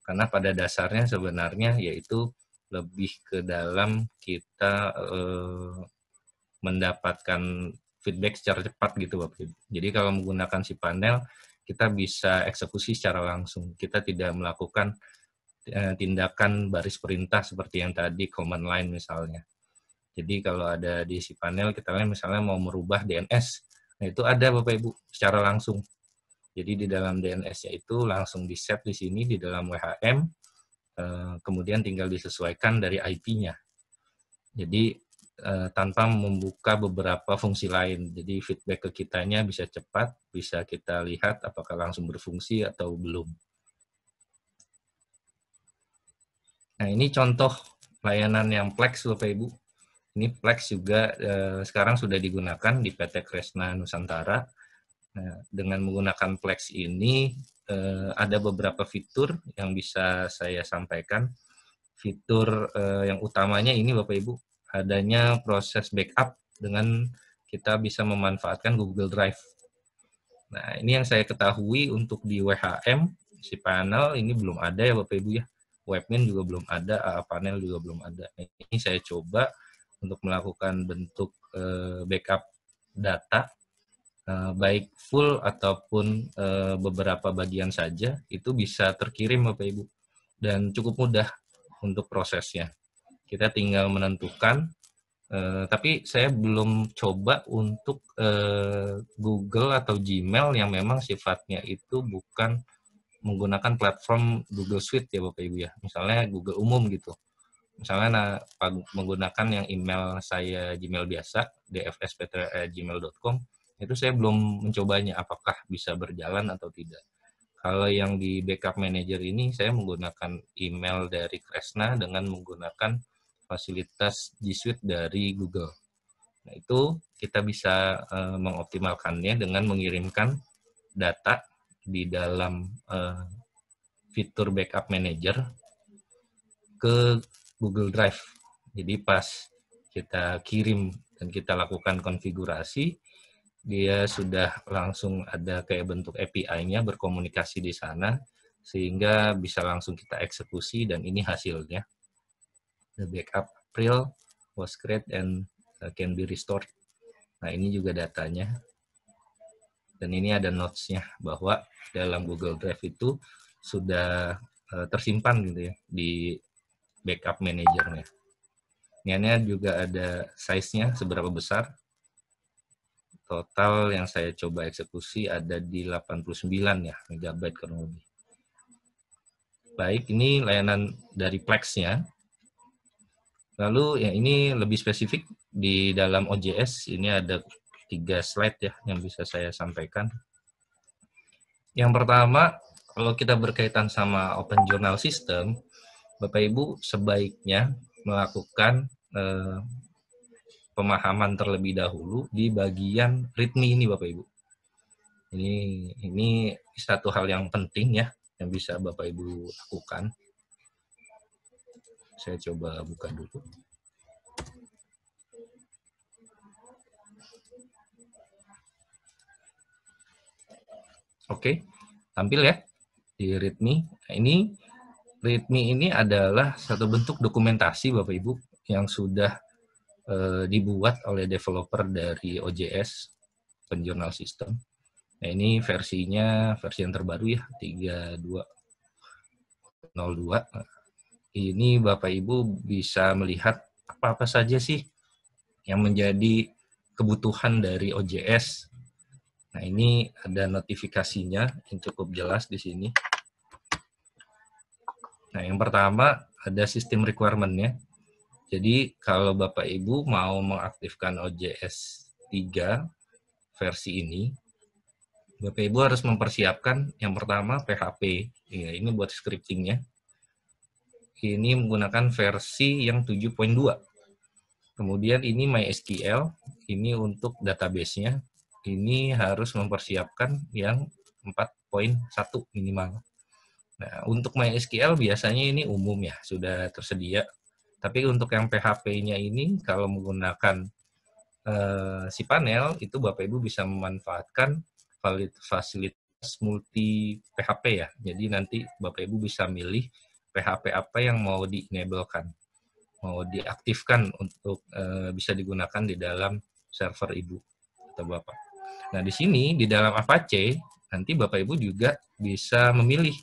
Karena pada dasarnya sebenarnya yaitu lebih ke dalam kita uh, mendapatkan feedback secara cepat gitu Bapak Ibu. Jadi kalau menggunakan si panel, kita bisa eksekusi secara langsung. Kita tidak melakukan eh, tindakan baris perintah seperti yang tadi command line misalnya. Jadi kalau ada di si panel kita misalnya mau merubah DNS, nah itu ada Bapak Ibu secara langsung. Jadi di dalam DNS-nya itu langsung di set di sini di dalam WHM, eh, kemudian tinggal disesuaikan dari IP-nya. Jadi uh, tanpa membuka beberapa fungsi lain. Jadi feedback ke kitanya bisa cepat, bisa kita lihat apakah langsung berfungsi atau belum. Nah ini contoh layanan yang Plex Bapak Ibu. Ini Plex juga eh, sekarang sudah digunakan di PT Kresna Nusantara. Nah, dengan menggunakan Plex ini eh, ada beberapa fitur yang bisa saya sampaikan. Fitur eh, yang utamanya ini Bapak Ibu adanya proses backup dengan kita bisa memanfaatkan Google Drive. Nah, ini yang saya ketahui untuk di WHM, si panel ini belum ada ya Bapak Ibu ya. Webmin juga belum ada, panel juga belum ada. Nah, ini saya coba untuk melakukan bentuk eh, backup data eh, baik full ataupun eh, beberapa bagian saja itu bisa terkirim Bapak Ibu dan cukup mudah untuk prosesnya. Kita tinggal menentukan. Uh, tapi saya belum coba untuk uh, Google atau Gmail yang memang sifatnya itu bukan menggunakan platform Google Suite ya Bapak Ibu ya. Misalnya Google umum gitu. Misalnya nah, menggunakan yang email saya Gmail biasa, dfspt@gmail.com itu saya belum mencobanya apakah bisa berjalan atau tidak. Kalau yang di backup manager ini saya menggunakan email dari Kresna dengan menggunakan fasilitas G Suite dari Google. Nah, itu kita bisa uh, mengoptimalkannya dengan mengirimkan data di dalam uh, fitur backup manager ke Google Drive. Jadi pas kita kirim dan kita lakukan konfigurasi, dia sudah langsung ada kayak bentuk API-nya berkomunikasi di sana, sehingga bisa langsung kita eksekusi dan ini hasilnya the backup April was created and uh, can be restored. Nah, ini juga datanya. Dan ini ada notes-nya bahwa dalam Google Drive itu sudah uh, tersimpan gitu ya di backup manajernya. Ini juga ada size-nya seberapa besar. Total yang saya coba eksekusi ada di 89 ya megabyte kurang lebih. Baik, ini layanan dari Plex-nya. Lalu ya ini lebih spesifik di dalam OJS ini ada tiga slide ya yang bisa saya sampaikan. Yang pertama, kalau kita berkaitan sama Open Journal System, Bapak Ibu sebaiknya melakukan eh, pemahaman terlebih dahulu di bagian README ini Bapak Ibu. Ini ini satu hal yang penting ya yang bisa Bapak Ibu lakukan saya coba buka dulu. Oke, tampil ya di README. ini README ini adalah satu bentuk dokumentasi Bapak Ibu yang sudah e, dibuat oleh developer dari OJS Journal sistem. Nah, ini versinya versi yang terbaru ya 3202. Nah, ini Bapak Ibu bisa melihat apa-apa saja sih yang menjadi kebutuhan dari OJS. Nah, ini ada notifikasinya yang cukup jelas di sini. Nah, yang pertama ada sistem requirement-nya. Jadi, kalau Bapak Ibu mau mengaktifkan OJS 3 versi ini, Bapak Ibu harus mempersiapkan yang pertama PHP. Ya, ini buat scriptingnya. Ini menggunakan versi yang 7.2. Kemudian ini MySQL, ini untuk database-nya. Ini harus mempersiapkan yang 4.1 minimal. Nah, untuk MySQL biasanya ini umum ya, sudah tersedia. Tapi untuk yang PHP-nya ini, kalau menggunakan eh, si panel, itu Bapak-Ibu bisa memanfaatkan fasilitas multi PHP ya. Jadi nanti Bapak-Ibu bisa milih PHP apa yang mau di-enablekan, mau diaktifkan untuk uh, bisa digunakan di dalam server Ibu atau Bapak. Nah, di sini di dalam Apache nanti Bapak Ibu juga bisa memilih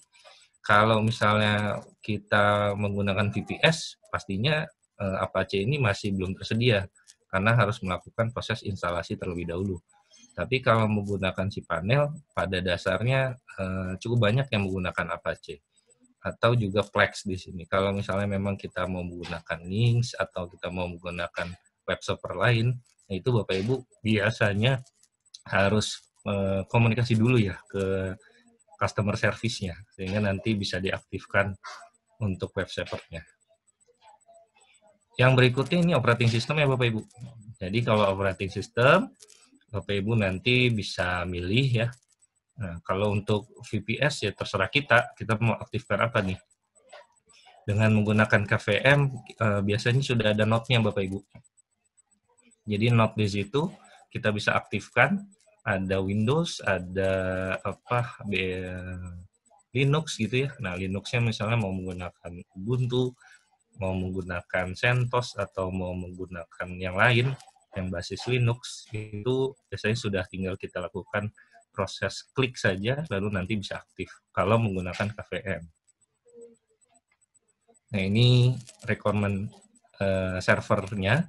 kalau misalnya kita menggunakan VPS, pastinya uh, Apache ini masih belum tersedia karena harus melakukan proses instalasi terlebih dahulu. Tapi kalau menggunakan si panel, pada dasarnya uh, cukup banyak yang menggunakan Apache atau juga flex di sini. Kalau misalnya memang kita mau menggunakan links atau kita mau menggunakan web server lain, nah itu Bapak Ibu biasanya harus eh, komunikasi dulu ya ke customer service-nya sehingga nanti bisa diaktifkan untuk web servernya. Yang berikutnya ini operating system ya Bapak Ibu. Jadi kalau operating system Bapak Ibu nanti bisa milih ya Nah, kalau untuk VPS ya terserah kita, kita mau aktifkan apa nih. Dengan menggunakan KVM eh, biasanya sudah ada notnya Bapak Ibu. Jadi not di situ kita bisa aktifkan ada Windows, ada apa Linux gitu ya. Nah, Linuxnya misalnya mau menggunakan Ubuntu, mau menggunakan CentOS atau mau menggunakan yang lain yang basis Linux itu biasanya sudah tinggal kita lakukan proses klik saja, lalu nanti bisa aktif kalau menggunakan KVM. Nah, ini rekomend uh, eh, servernya.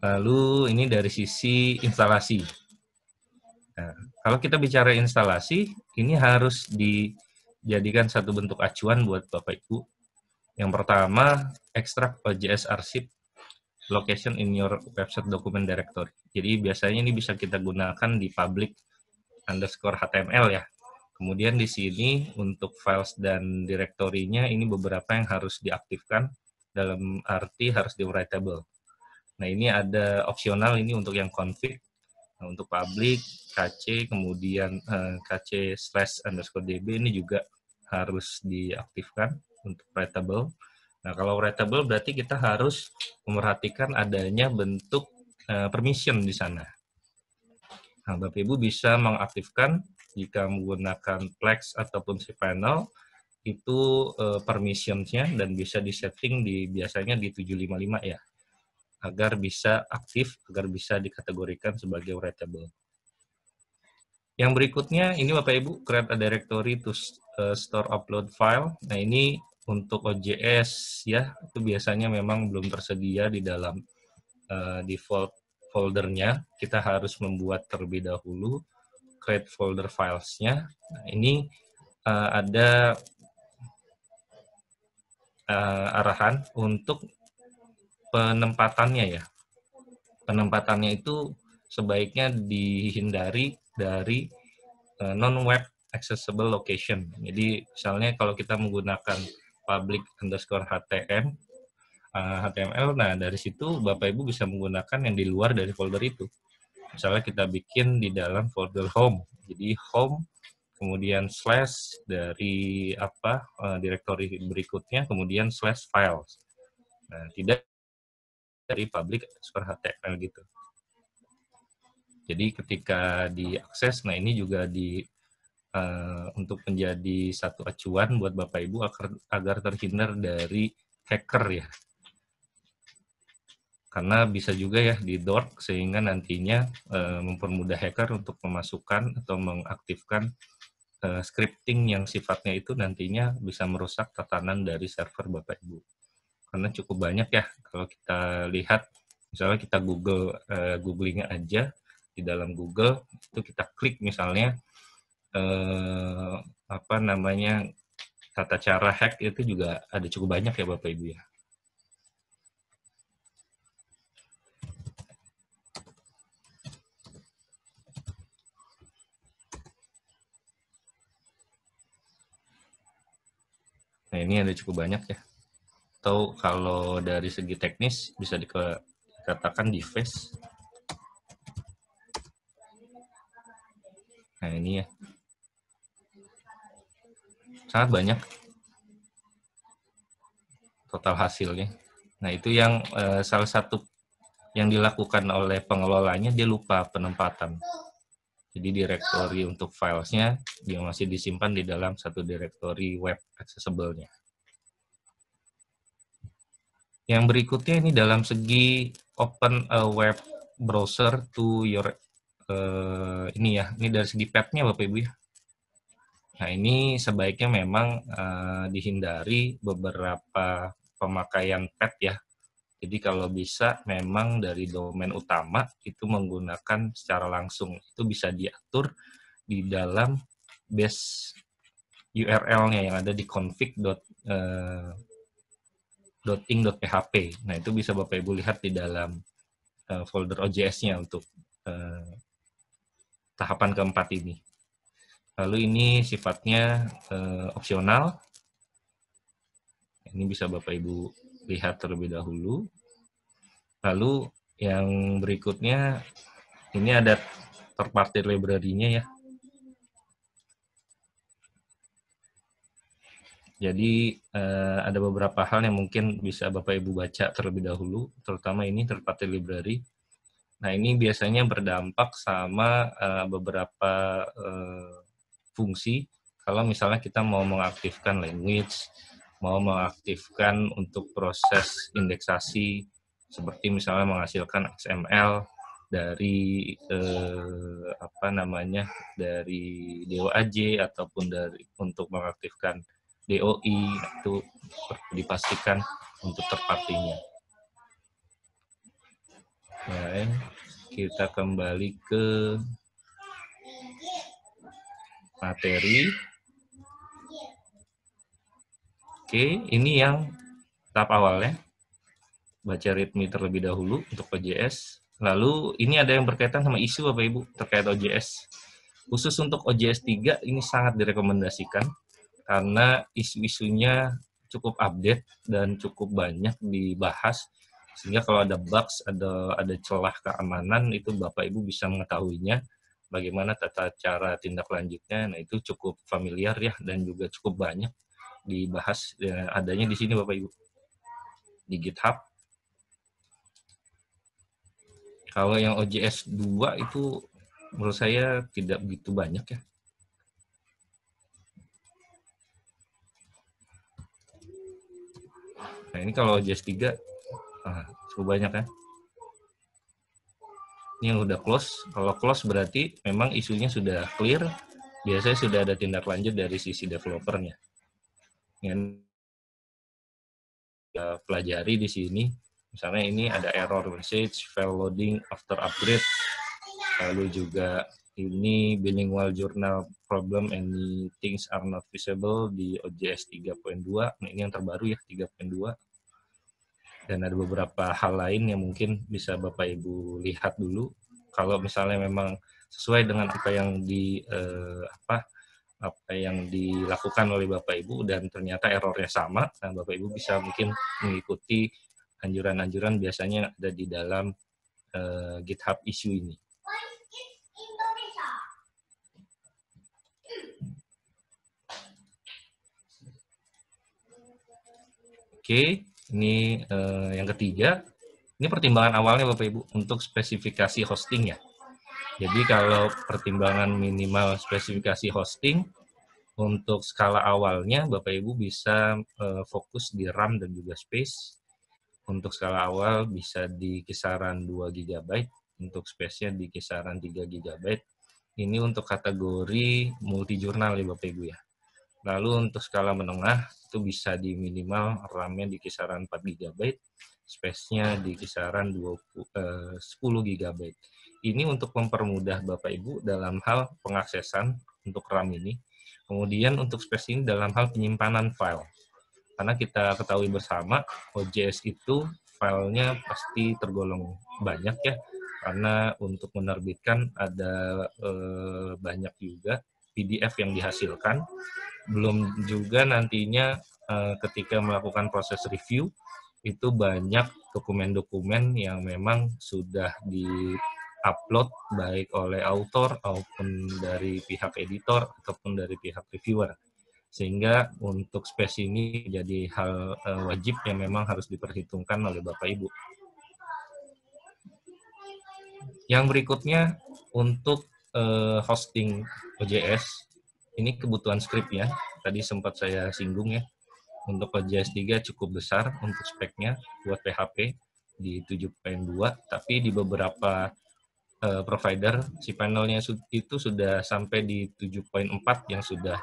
Lalu ini dari sisi instalasi. Nah, kalau kita bicara instalasi, ini harus dijadikan satu bentuk acuan buat Bapak-Ibu. Yang pertama, ekstrak OJS arsip location in your website document directory. Jadi biasanya ini bisa kita gunakan di public underscore HTML ya. Kemudian di sini untuk files dan direktorinya ini beberapa yang harus diaktifkan dalam arti harus di writable. Nah ini ada opsional ini untuk yang config, nah, untuk public, kc, kemudian eh, kc slash underscore db ini juga harus diaktifkan untuk writable. Nah kalau writable berarti kita harus memperhatikan adanya bentuk eh, permission di sana. Nah, Bapak Ibu bisa mengaktifkan jika menggunakan Plex ataupun si panel itu uh, dan bisa disetting di biasanya di 755 ya agar bisa aktif, agar bisa dikategorikan sebagai writable. Yang berikutnya, ini Bapak Ibu, create a directory to eh, store upload file. Nah, ini untuk OJS ya, itu biasanya memang belum tersedia di dalam uh, default foldernya, kita harus membuat terlebih dahulu create folder filesnya. Nah, ini uh, ada uh, arahan untuk penempatannya ya. Penempatannya itu sebaiknya dihindari dari uh, non-web accessible location. Jadi misalnya kalau kita menggunakan public underscore HTM, HTML. Eh, nah, dari situ Bapak Ibu bisa menggunakan yang di luar dari folder itu. Misalnya kita bikin di dalam folder home. Jadi home kemudian slash dari apa eh, direktori berikutnya kemudian slash files. Nah, tidak dari public super HTML gitu. Jadi ketika diakses, nah ini juga di uh, untuk menjadi satu acuan buat Bapak Ibu agar, agar terhindar dari hacker ya karena bisa juga ya di dork sehingga nantinya e, mempermudah hacker untuk memasukkan atau mengaktifkan e, scripting yang sifatnya itu nantinya bisa merusak tatanan dari server Bapak Ibu. Karena cukup banyak ya kalau kita lihat misalnya kita Google e, googling aja di dalam Google itu kita klik misalnya e, apa namanya tata cara hack itu juga ada cukup banyak ya Bapak Ibu ya Nah, ini ada cukup banyak ya. Atau kalau dari segi teknis bisa dikatakan device. Nah, ini ya. Sangat banyak total hasilnya. Nah, itu yang eh, salah satu yang dilakukan oleh pengelolanya dia lupa penempatan. Jadi direktori untuk filesnya dia masih disimpan di dalam satu direktori web accessible-nya. Yang berikutnya ini dalam segi open a eh, web browser to your uh, ini ya, ini dari segi path nya Bapak Ibu ya. Nah ini sebaiknya memang uh, dihindari beberapa pemakaian path ya, jadi kalau bisa memang dari domain utama itu menggunakan secara langsung. Itu bisa diatur di dalam base URL-nya yang ada di config. Eh, nah, itu bisa Bapak Ibu lihat di dalam eh, folder OJS-nya untuk eh, tahapan keempat ini. Lalu ini sifatnya opsional. Ini bisa Bapak Ibu lihat terlebih dahulu. Lalu yang berikutnya ini ada terpartir library-nya ya. Jadi eh, ada beberapa hal yang mungkin bisa Bapak Ibu baca terlebih dahulu, terutama ini third library. Nah ini biasanya berdampak sama eh, beberapa eh, fungsi. Kalau misalnya kita mau mengaktifkan language, mau mengaktifkan untuk proses indeksasi seperti misalnya menghasilkan XML dari eh, apa namanya dari DOAJ ataupun dari untuk mengaktifkan DOI itu dipastikan untuk terpartinya. Baik, kita kembali ke materi. Oke, ini yang tahap awalnya. Baca readme terlebih dahulu untuk OJS. Lalu ini ada yang berkaitan sama isu apa Ibu terkait OJS. Khusus untuk OJS 3 ini sangat direkomendasikan karena isu-isunya cukup update dan cukup banyak dibahas sehingga kalau ada bugs, ada ada celah keamanan itu Bapak Ibu bisa mengetahuinya bagaimana tata cara tindak lanjutnya. Nah, itu cukup familiar ya dan juga cukup banyak dibahas ya, adanya di sini Bapak Ibu di GitHub. Kalau yang OJS 2 itu menurut saya tidak begitu banyak ya. Nah ini kalau OJS 3 ah, cukup banyak ya. Ini yang udah close. Kalau close berarti memang isunya sudah clear. Biasanya sudah ada tindak lanjut dari sisi developernya yang uh, pelajari di sini. Misalnya ini ada error message, fail loading after upgrade. Lalu juga ini bilingual journal problem any things are not visible di OJS 3.2. Nah, ini yang terbaru ya 3.2. Dan ada beberapa hal lain yang mungkin bisa Bapak Ibu lihat dulu. Kalau misalnya memang sesuai dengan apa yang di eh, apa apa yang dilakukan oleh Bapak Ibu dan ternyata errornya sama, nah Bapak Ibu bisa mungkin mengikuti anjuran-anjuran biasanya ada di dalam uh, GitHub issue ini. Oke, ini uh, yang ketiga. Ini pertimbangan awalnya Bapak Ibu untuk spesifikasi hostingnya. Jadi kalau pertimbangan minimal spesifikasi hosting untuk skala awalnya Bapak Ibu bisa uh, fokus di RAM dan juga space. Untuk skala awal bisa di kisaran 2 GB, untuk space-nya di kisaran 3 GB. Ini untuk kategori multi jurnal ya Bapak Ibu ya. Lalu untuk skala menengah itu bisa di minimal RAM-nya di kisaran 4 GB, space-nya di kisaran 20, uh, 10 GB ini untuk mempermudah Bapak Ibu dalam hal pengaksesan untuk RAM ini. Kemudian untuk space ini dalam hal penyimpanan file. Karena kita ketahui bersama, OJS itu filenya pasti tergolong banyak ya, karena untuk menerbitkan ada e, banyak juga PDF yang dihasilkan. Belum juga nantinya e, ketika melakukan proses review, itu banyak dokumen-dokumen yang memang sudah di upload baik oleh author maupun dari pihak editor ataupun dari pihak reviewer. Sehingga untuk space ini jadi hal uh, wajib yang memang harus diperhitungkan oleh Bapak Ibu. Yang berikutnya untuk uh, hosting OJS, ini kebutuhan script ya. Tadi sempat saya singgung ya. Untuk OJS 3 cukup besar untuk speknya buat PHP di 7.2, tapi di beberapa Eh, provider si panelnya itu sudah sampai di 7.4 yang sudah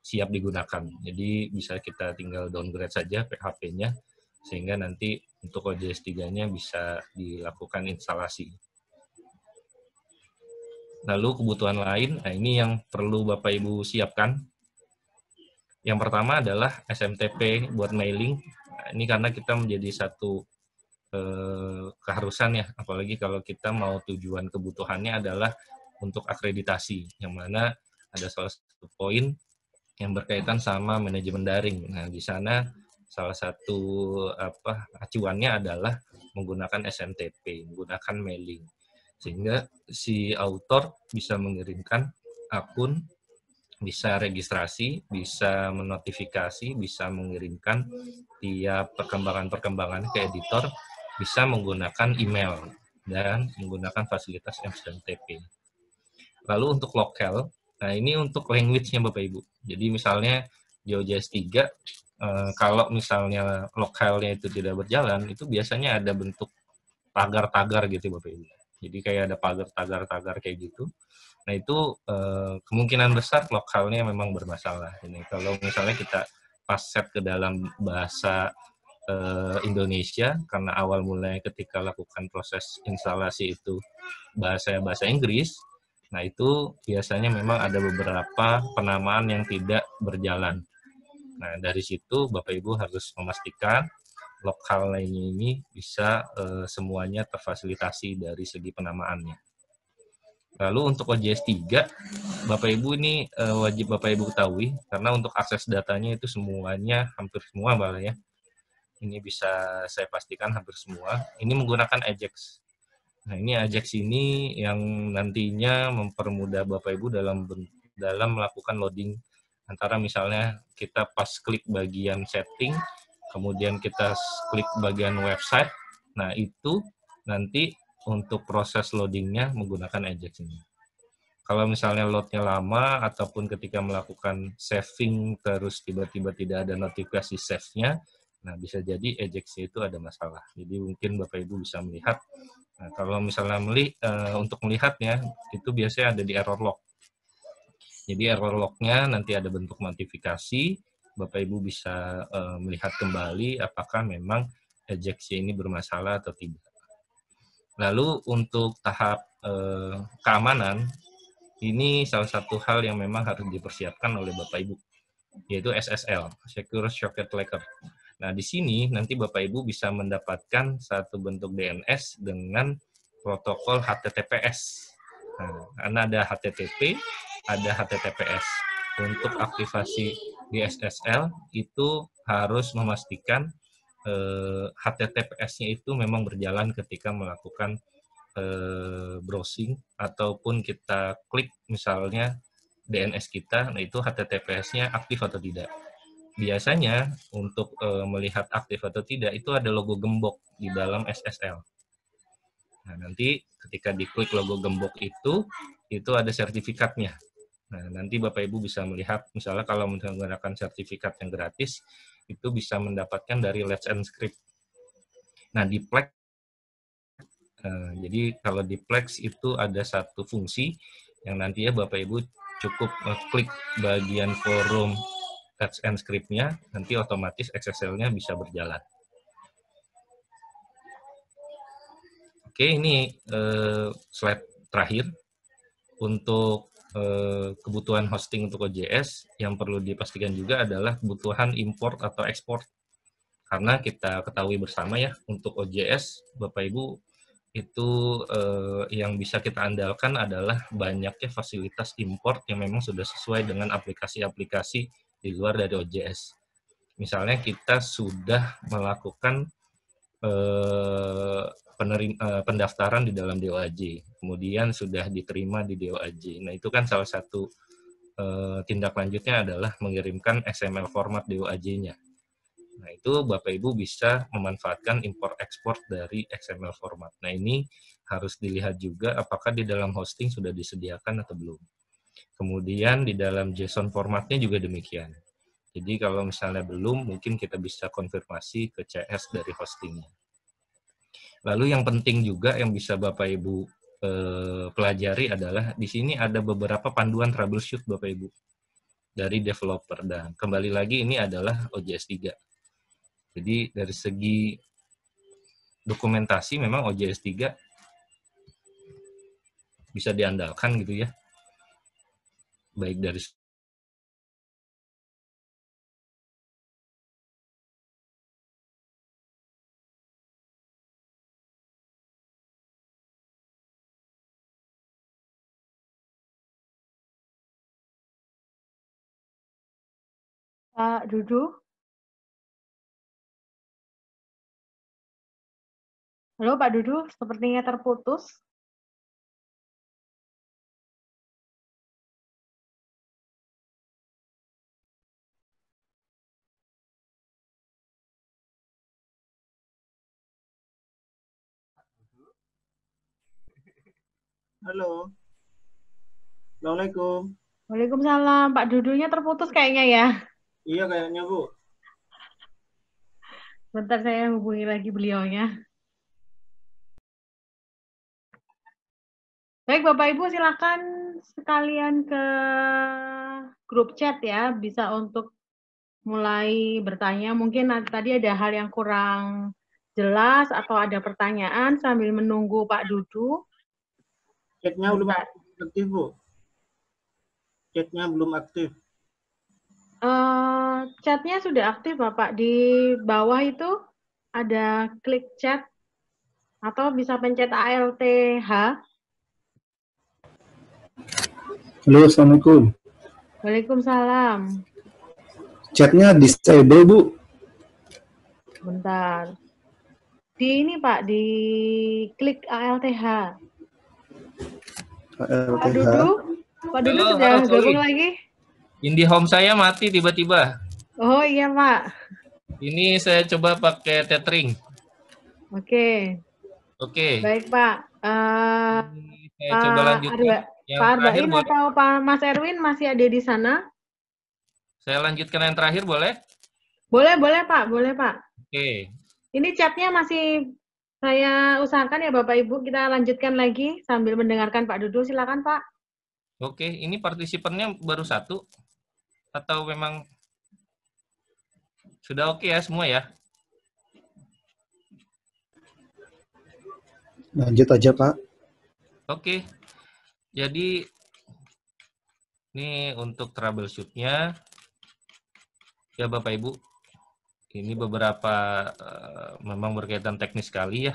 siap digunakan. Jadi bisa kita tinggal downgrade saja PHP-nya sehingga nanti untuk ojs 3-nya bisa dilakukan instalasi. Lalu kebutuhan lain, nah ini yang perlu Bapak Ibu siapkan. Yang pertama adalah SMTP buat mailing. Nah, ini karena kita menjadi satu Eh, keharusan ya apalagi kalau kita mau tujuan kebutuhannya adalah untuk akreditasi yang mana ada salah satu poin yang berkaitan sama manajemen daring. Nah, di sana salah satu apa acuannya adalah menggunakan SMTP, menggunakan mailing. Sehingga si autor bisa mengirimkan akun, bisa registrasi, bisa menotifikasi, bisa mengirimkan tiap perkembangan-perkembangan ke editor bisa menggunakan email dan menggunakan fasilitas MCMTP. Lalu untuk lokal, nah ini untuk language-nya Bapak Ibu. Jadi misalnya GeoJS 3, eh, kalau misalnya lokalnya itu tidak berjalan, itu biasanya ada bentuk tagar-tagar gitu Bapak Ibu. Jadi kayak ada pagar-tagar-tagar kayak gitu. Nah itu eh, kemungkinan besar lokalnya memang bermasalah. Ini kalau misalnya kita pas set ke dalam bahasa Eh, Indonesia karena awal mulai ketika lakukan proses instalasi itu bahasa bahasa Inggris. Nah, itu biasanya memang ada beberapa penamaan yang tidak berjalan. Nah, dari situ Bapak Ibu harus memastikan lokal lainnya ini bisa e, semuanya terfasilitasi dari segi penamaannya. Lalu untuk OJS 3, Bapak Ibu ini e, wajib Bapak Ibu ketahui karena untuk akses datanya itu semuanya hampir semua malah ya ini bisa saya pastikan hampir semua. Ini menggunakan Ajax. Nah, ini Ajax ini yang nantinya mempermudah Bapak Ibu dalam dalam melakukan loading antara misalnya kita pas klik bagian setting, kemudian kita klik bagian website. Nah, itu nanti untuk proses loadingnya menggunakan Ajax ini. Kalau misalnya loadnya lama ataupun ketika melakukan saving terus tiba-tiba tidak ada notifikasi save-nya, Nah, bisa jadi ejeksi itu ada masalah. Jadi mungkin Bapak Ibu bisa melihat. Nah, kalau misalnya meli, e, untuk melihatnya, itu biasanya ada di error log. Jadi error lognya nanti ada bentuk notifikasi. Bapak Ibu bisa e, melihat kembali apakah memang ejeksi ini bermasalah atau tidak. Lalu untuk tahap e, keamanan, ini salah satu hal yang memang harus dipersiapkan oleh Bapak Ibu, yaitu SSL, Secure Socket Locker Nah, di sini nanti Bapak Ibu bisa mendapatkan satu bentuk DNS dengan protokol HTTPS. Nah, karena ada HTTP, ada HTTPS. Untuk aktivasi di SSL itu harus memastikan eh, HTTPS-nya itu memang berjalan ketika melakukan eh, browsing ataupun kita klik misalnya DNS kita, nah itu HTTPS-nya aktif atau tidak biasanya untuk uh, melihat aktif atau tidak itu ada logo gembok di dalam SSL. Nah, nanti ketika diklik logo gembok itu, itu ada sertifikatnya. Nah, nanti Bapak Ibu bisa melihat, misalnya kalau menggunakan sertifikat yang gratis, itu bisa mendapatkan dari Let's Encrypt. Nah, di Plex, uh, jadi kalau di Plex itu ada satu fungsi yang nanti ya Bapak Ibu cukup klik bagian forum catch and script-nya, nanti otomatis XSL-nya bisa berjalan. Oke, ini eh, slide terakhir. Untuk eh, kebutuhan hosting untuk OJS, yang perlu dipastikan juga adalah kebutuhan import atau ekspor. Karena kita ketahui bersama ya, untuk OJS, Bapak-Ibu, itu eh, yang bisa kita andalkan adalah banyaknya fasilitas import yang memang sudah sesuai dengan aplikasi-aplikasi di luar dari OJS. Misalnya kita sudah melakukan eh, penerim, eh, pendaftaran di dalam DOAJ, kemudian sudah diterima di DOAJ. Nah itu kan salah satu eh, tindak lanjutnya adalah mengirimkan XML format DOAJ-nya. Nah itu Bapak Ibu bisa memanfaatkan impor ekspor dari XML format. Nah ini harus dilihat juga apakah di dalam hosting sudah disediakan atau belum. Kemudian di dalam JSON formatnya juga demikian. Jadi kalau misalnya belum, mungkin kita bisa konfirmasi ke CS dari hostingnya. Lalu yang penting juga yang bisa Bapak Ibu eh, pelajari adalah di sini ada beberapa panduan troubleshoot Bapak Ibu dari developer. Dan kembali lagi ini adalah OJS 3. Jadi dari segi dokumentasi memang OJS 3 bisa diandalkan gitu ya baik dari pak Dudu? Halo Pak Dudu, sepertinya terputus. Halo. Assalamualaikum. Waalaikumsalam. Pak Dudunya terputus kayaknya ya. Iya kayaknya, Bu. Bentar saya hubungi lagi beliaunya. Baik Bapak Ibu silakan sekalian ke grup chat ya, bisa untuk mulai bertanya. Mungkin tadi ada hal yang kurang jelas atau ada pertanyaan sambil menunggu Pak Dudu chatnya belum aktif bu chatnya belum aktif uh, chatnya sudah aktif bapak di bawah itu ada klik chat atau bisa pencet ALTH halo assalamualaikum Waalaikumsalam chatnya disable bu bentar di ini pak di klik ALTH Pak Dudu, Pak Dudu Halo, sudah Halo, gabung lagi? Indie home saya mati tiba-tiba. Oh iya Pak. Ini saya coba pakai tethering. Oke. Oke. Baik Pak. Uh, saya Pak coba lanjutkan. yang Pak Arbain boleh. atau Pak Mas Erwin masih ada di sana? Saya lanjutkan yang terakhir boleh? Boleh, boleh Pak, boleh Pak. Oke. Okay. Ini chatnya masih saya usahakan ya Bapak Ibu kita lanjutkan lagi sambil mendengarkan Pak Dudu. Silakan Pak. Oke, ini partisipannya baru satu atau memang sudah oke ya semua ya? Lanjut aja Pak. Oke, jadi ini untuk troubleshootnya ya Bapak Ibu ini beberapa uh, memang berkaitan teknis sekali ya.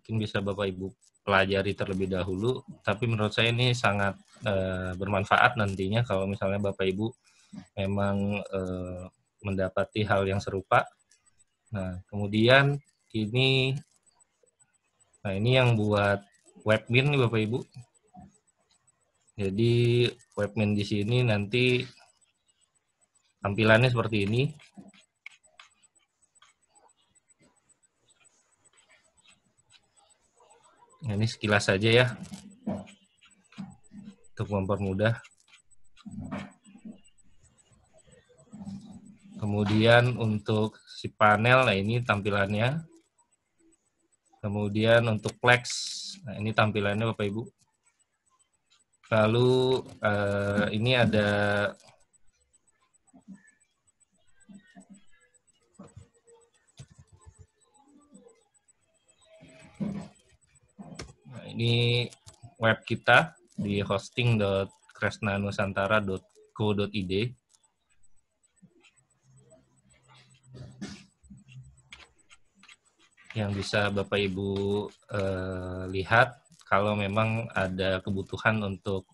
Mungkin bisa Bapak Ibu pelajari terlebih dahulu, tapi menurut saya ini sangat uh, bermanfaat nantinya kalau misalnya Bapak Ibu memang uh, mendapati hal yang serupa. Nah, kemudian ini nah ini yang buat webmin nih Bapak Ibu. Jadi webmin di sini nanti tampilannya seperti ini. Nah, ini sekilas saja ya untuk mempermudah. Kemudian untuk si panel, nah ini tampilannya. Kemudian untuk flex, nah ini tampilannya Bapak Ibu. Lalu eh, ini ada ini web kita di hosting.kresnanusantara.co.id. Yang bisa Bapak Ibu eh, lihat kalau memang ada kebutuhan untuk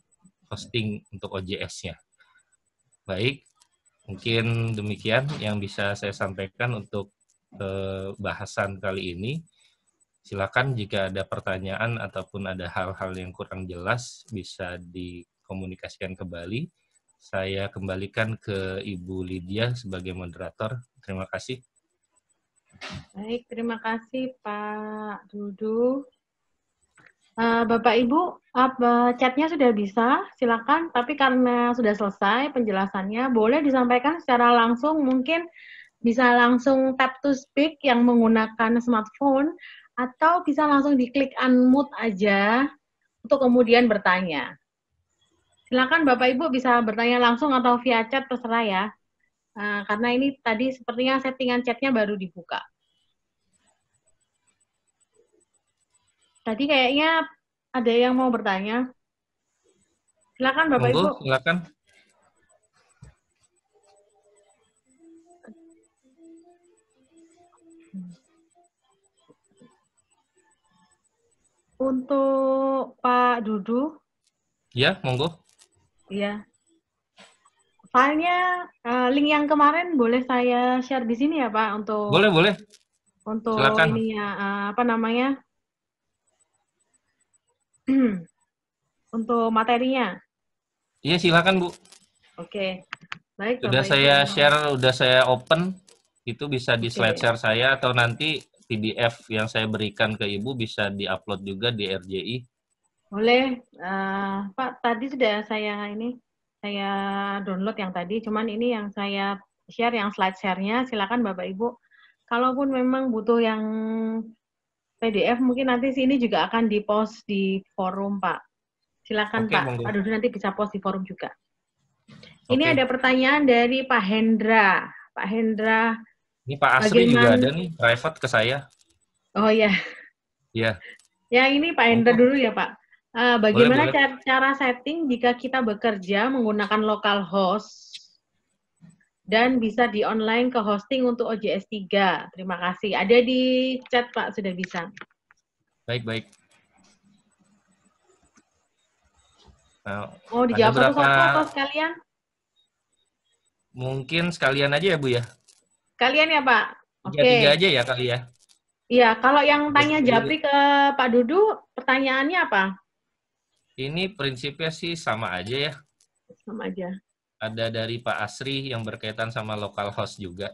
hosting untuk OJS-nya. Baik, mungkin demikian yang bisa saya sampaikan untuk eh, bahasan kali ini. Silakan jika ada pertanyaan ataupun ada hal-hal yang kurang jelas bisa dikomunikasikan kembali. Saya kembalikan ke Ibu Lydia sebagai moderator. Terima kasih. Baik, terima kasih Pak Dudu. Eh, Bapak Ibu, apa, eh, chatnya sudah bisa, silakan. Tapi karena sudah selesai penjelasannya, boleh disampaikan secara langsung. Mungkin bisa langsung tap to speak yang menggunakan smartphone atau bisa langsung diklik unmute aja untuk kemudian bertanya. Silakan Bapak Ibu bisa bertanya langsung atau via chat terserah ya. Uh, karena ini tadi sepertinya settingan chatnya baru dibuka. Tadi kayaknya ada yang mau bertanya. Silakan Bapak Ibu. Silakan. Untuk Pak Dudu. Ya, monggo. Iya. Soalnya uh, link yang kemarin boleh saya share di sini ya Pak untuk. Boleh boleh. Untuk Silakan. ya uh, apa namanya? untuk materinya. Iya silakan Bu. Oke, baik. Sudah saya itu. share, sudah saya open, itu bisa di okay. share saya atau nanti PDF yang saya berikan ke Ibu bisa diupload juga di RJI? Boleh, uh, Pak. Tadi sudah saya ini saya download yang tadi, cuman ini yang saya share yang slide sharenya. Silakan Bapak Ibu. Kalaupun memang butuh yang PDF, mungkin nanti sini juga akan dipost di forum Pak. Silakan okay, Pak. Monggo. Aduh nanti bisa post di forum juga. Ini ada pertanyaan dari Pak Hendra. Pak Hendra ini Pak Asri Bagaiman... juga ada nih, private ke saya. Oh iya. Iya. Ya ini Pak Hendra oh. dulu ya Pak. Uh, bagaimana boleh, cara, boleh. cara setting jika kita bekerja menggunakan local host dan bisa di online ke hosting untuk OJS 3. Terima kasih. Ada di chat Pak sudah bisa. Baik, baik. Nah, oh, dijawab satu-satu sekalian? Mungkin sekalian aja ya, Bu ya. Kalian ya, Pak? Oke. Okay. Tiga aja ya kali ya. Iya, kalau yang tanya Japri ke Pak Dudu, pertanyaannya apa? Ini prinsipnya sih sama aja ya. Sama aja. Ada dari Pak Asri yang berkaitan sama local host juga.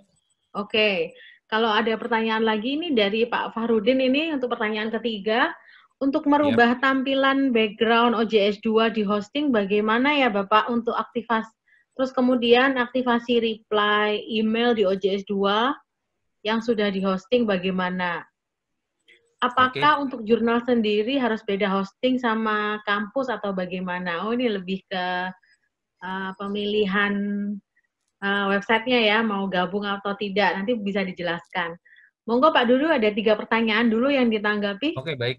Oke. Kalau ada pertanyaan lagi ini dari Pak Fahrudin ini untuk pertanyaan ketiga, untuk merubah yep. Iya. tampilan background OJS 2 di hosting bagaimana ya Bapak untuk aktivasi Terus kemudian aktivasi reply email di OJS 2 yang sudah di hosting bagaimana? Apakah okay. untuk jurnal sendiri harus beda hosting sama kampus atau bagaimana? Oh ini lebih ke uh, pemilihan uh, websitenya ya, mau gabung atau tidak nanti bisa dijelaskan. Monggo Pak Dulu ada tiga pertanyaan dulu yang ditanggapi. Oke okay, baik.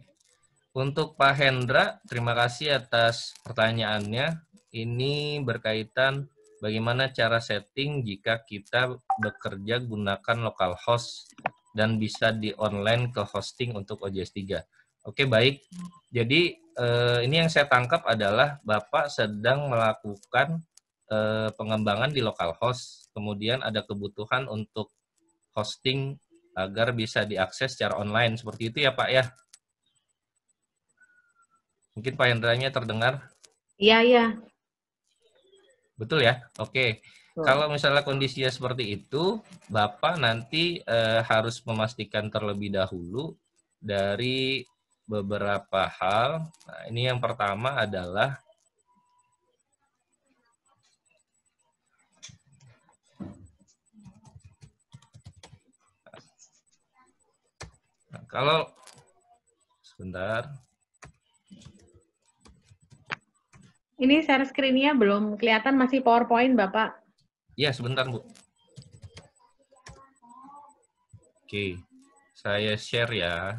Untuk Pak Hendra, terima kasih atas pertanyaannya. Ini berkaitan Bagaimana cara setting jika kita bekerja gunakan host dan bisa di online ke hosting untuk OJS 3? Oke, baik. Jadi eh, ini yang saya tangkap adalah Bapak sedang melakukan eh, pengembangan di host, Kemudian ada kebutuhan untuk hosting agar bisa diakses secara online. Seperti itu ya Pak ya? Mungkin Pak Hendranya terdengar? Iya, iya. Betul ya? Oke. Hmm. Kalau misalnya kondisinya seperti itu, Bapak nanti eh, harus memastikan terlebih dahulu dari beberapa hal. Nah, ini yang pertama adalah nah, kalau sebentar Ini share screen-nya belum kelihatan, masih PowerPoint, Bapak. Ya, sebentar, Bu. Oke, saya share ya.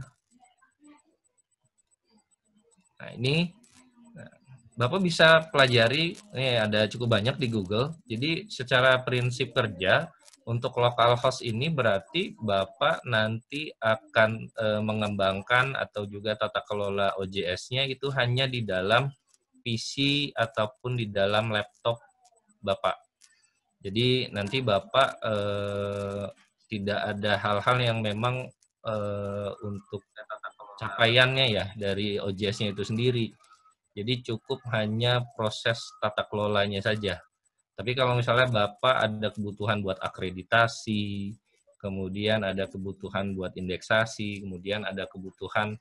Nah, ini nah, Bapak bisa pelajari, ini ada cukup banyak di Google. Jadi, secara prinsip kerja, untuk local host ini berarti Bapak nanti akan eh, mengembangkan atau juga tata kelola OJS-nya itu hanya di dalam PC ataupun di dalam laptop Bapak. Jadi nanti Bapak eh, tidak ada hal-hal yang memang eh, untuk capaiannya ya dari OJS-nya itu sendiri. Jadi cukup hanya proses tata kelolanya saja. Tapi kalau misalnya Bapak ada kebutuhan buat akreditasi, kemudian ada kebutuhan buat indeksasi, kemudian ada kebutuhan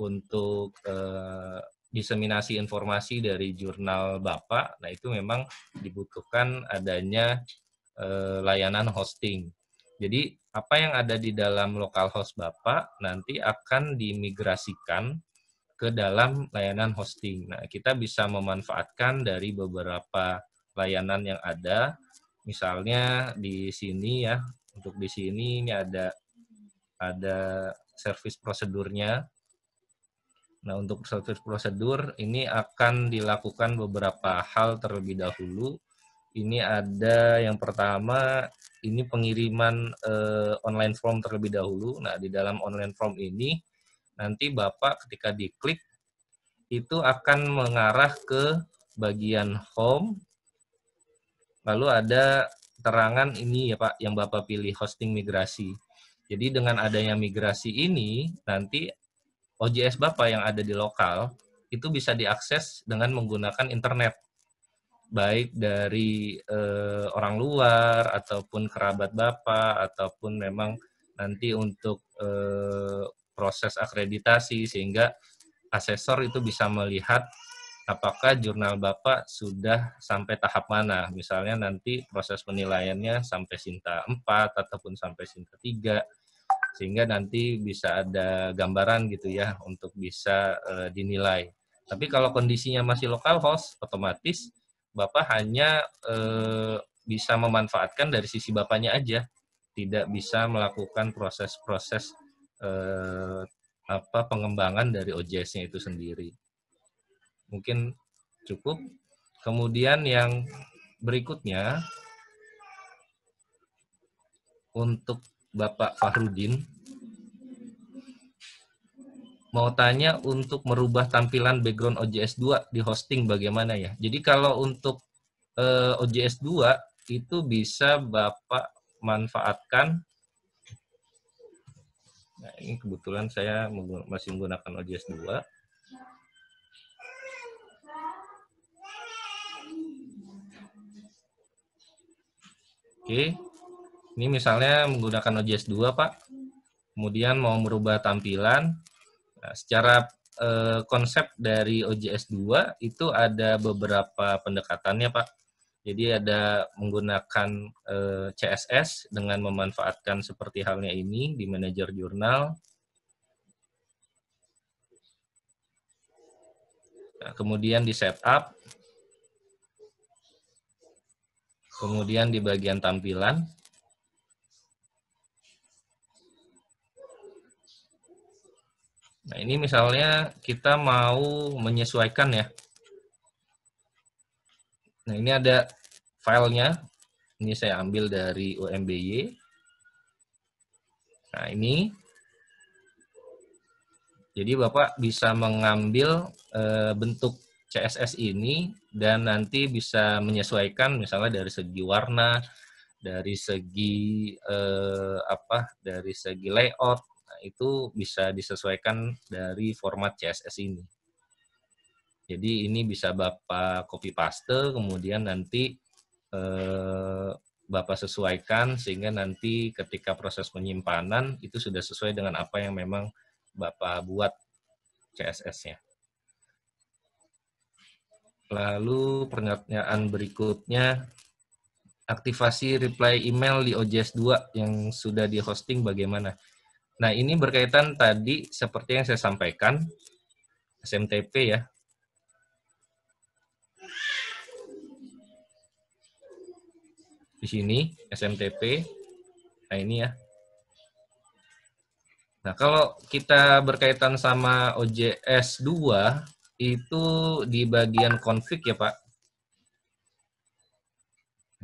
untuk eh, diseminasi informasi dari jurnal Bapak, nah itu memang dibutuhkan adanya eh, layanan hosting. Jadi apa yang ada di dalam lokal host Bapak nanti akan dimigrasikan ke dalam layanan hosting. Nah, kita bisa memanfaatkan dari beberapa layanan yang ada. Misalnya di sini ya, untuk di sini ini ada ada service prosedurnya Nah, untuk prosedur ini akan dilakukan beberapa hal terlebih dahulu. Ini ada yang pertama, ini pengiriman eh, online form terlebih dahulu. Nah, di dalam online form ini, nanti Bapak ketika diklik, itu akan mengarah ke bagian home. Lalu ada terangan ini ya Pak, yang Bapak pilih hosting migrasi. Jadi dengan adanya migrasi ini, nanti OJS Bapak yang ada di lokal itu bisa diakses dengan menggunakan internet baik dari eh, orang luar ataupun kerabat Bapak ataupun memang nanti untuk eh, proses akreditasi sehingga asesor itu bisa melihat apakah jurnal Bapak sudah sampai tahap mana. Misalnya nanti proses penilaiannya sampai Sinta 4 ataupun sampai Sinta 3 sehingga nanti bisa ada gambaran gitu ya untuk bisa uh, dinilai. Tapi kalau kondisinya masih lokal host, otomatis Bapak hanya uh, bisa memanfaatkan dari sisi Bapaknya aja, tidak bisa melakukan proses-proses uh, apa pengembangan dari OJS-nya itu sendiri. Mungkin cukup. Kemudian yang berikutnya untuk Bapak Fahrudin mau tanya untuk merubah tampilan background OJS 2 di hosting bagaimana ya? Jadi kalau untuk eh, OJS 2 itu bisa Bapak manfaatkan Nah, ini kebetulan saya masih menggunakan OJS 2. Oke. Okay. Ini misalnya menggunakan OJS 2, Pak. Kemudian mau merubah tampilan. Nah, secara eh, konsep dari OJS 2 itu ada beberapa pendekatannya, Pak. Jadi ada menggunakan eh, CSS dengan memanfaatkan seperti halnya ini di manajer jurnal. Nah, kemudian di setup. Kemudian di bagian tampilan. Nah, ini misalnya kita mau menyesuaikan ya. Nah, ini ada filenya. Ini saya ambil dari UMBY. Nah, ini. Jadi, Bapak bisa mengambil eh, bentuk CSS ini dan nanti bisa menyesuaikan misalnya dari segi warna, dari segi e, apa, dari segi layout, itu bisa disesuaikan dari format CSS ini. Jadi ini bisa Bapak copy paste, kemudian nanti eh, Bapak sesuaikan sehingga nanti ketika proses penyimpanan itu sudah sesuai dengan apa yang memang Bapak buat CSS-nya. Lalu pernyataan berikutnya, aktivasi reply email di OJS 2 yang sudah di-hosting bagaimana? Nah, ini berkaitan tadi seperti yang saya sampaikan, SMTP ya. Di sini, SMTP. Nah, ini ya. Nah, kalau kita berkaitan sama OJS 2, itu di bagian config ya, Pak.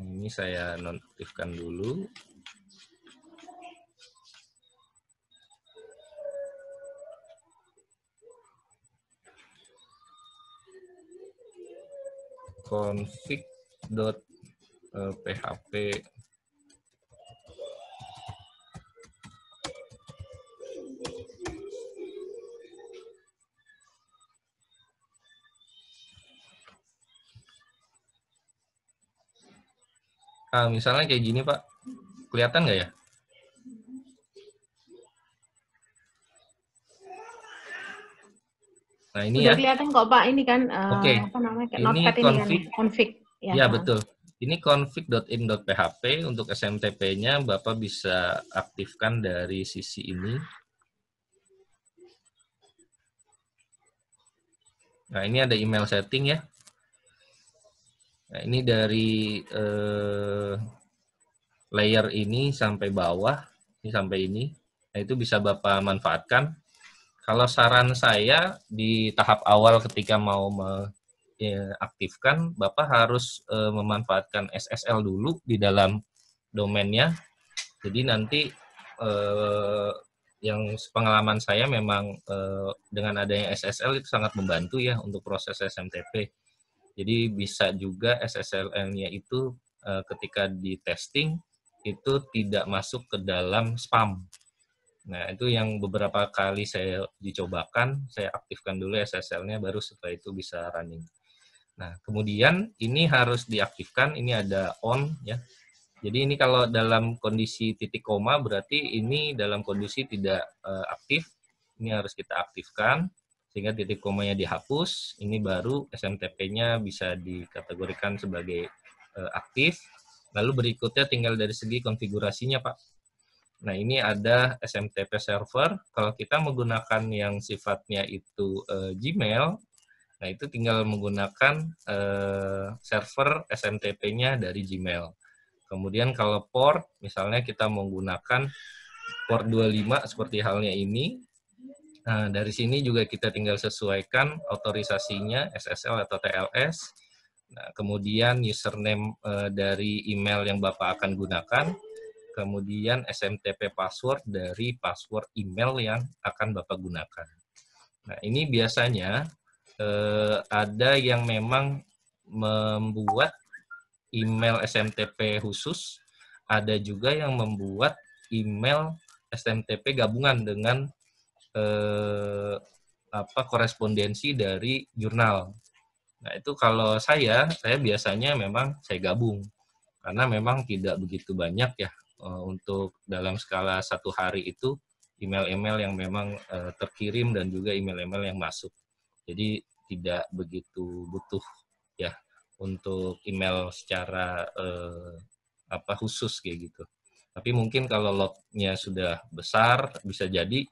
Nah, ini saya nonaktifkan dulu. php Nah, misalnya kayak gini Pak, kelihatan nggak ya? Nah ini Sudah ya. kelihatan kok Pak ini kan. Uh, Oke. Okay. Apa namanya? Ini config. Ini kan, config. Ya, ya betul. Ini config.in.php untuk SMTP-nya Bapak bisa aktifkan dari sisi ini. Nah ini ada email setting ya. Nah ini dari eh, layer ini sampai bawah, ini sampai ini. Nah itu bisa Bapak manfaatkan kalau saran saya di tahap awal ketika mau mengaktifkan, ya, Bapak harus eh, memanfaatkan SSL dulu di dalam domainnya. Jadi nanti eh, yang pengalaman saya memang eh, dengan adanya SSL itu sangat membantu ya untuk proses SMTP. Jadi bisa juga SSL-nya itu ketika di testing itu tidak masuk ke dalam spam Nah, itu yang beberapa kali saya dicobakan, saya aktifkan dulu SSL-nya, baru setelah itu bisa running. Nah, kemudian ini harus diaktifkan, ini ada on, ya. Jadi ini kalau dalam kondisi titik koma, berarti ini dalam kondisi tidak uh, aktif, ini harus kita aktifkan, sehingga titik komanya dihapus, ini baru SMTP-nya bisa dikategorikan sebagai uh, aktif. Lalu berikutnya tinggal dari segi konfigurasinya, Pak Nah, ini ada SMTP server. Kalau kita menggunakan yang sifatnya itu e, Gmail, nah itu tinggal menggunakan e, server SMTP-nya dari Gmail. Kemudian kalau port, misalnya kita menggunakan port 25 seperti halnya ini. Nah, dari sini juga kita tinggal sesuaikan otorisasinya SSL atau TLS. Nah, kemudian username e, dari email yang Bapak akan gunakan kemudian SMTP password dari password email yang akan Bapak gunakan. Nah, ini biasanya eh, ada yang memang membuat email SMTP khusus, ada juga yang membuat email SMTP gabungan dengan eh, apa korespondensi dari jurnal. Nah, itu kalau saya, saya biasanya memang saya gabung. Karena memang tidak begitu banyak ya Eh, untuk dalam skala satu hari itu email-email yang memang uh, terkirim dan juga email-email yang masuk. Jadi tidak begitu butuh ya untuk email secara uh, apa khusus kayak gitu. Tapi mungkin kalau lotnya sudah besar bisa jadi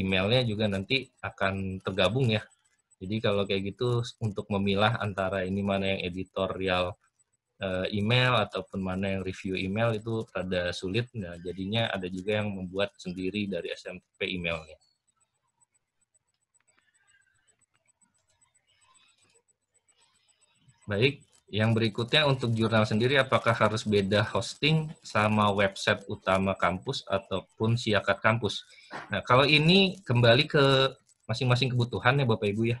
emailnya juga nanti akan tergabung ya. Jadi kalau kayak gitu untuk memilah antara ini mana yang editorial Eh, email ataupun mana yang review email itu rada sulit. Nah, jadinya ada juga yang membuat sendiri dari SMP emailnya. Baik, yang berikutnya untuk jurnal sendiri apakah harus beda hosting sama website utama kampus ataupun siakat kampus? Nah, kalau ini kembali ke masing-masing kebutuhan ya Bapak Ibu ya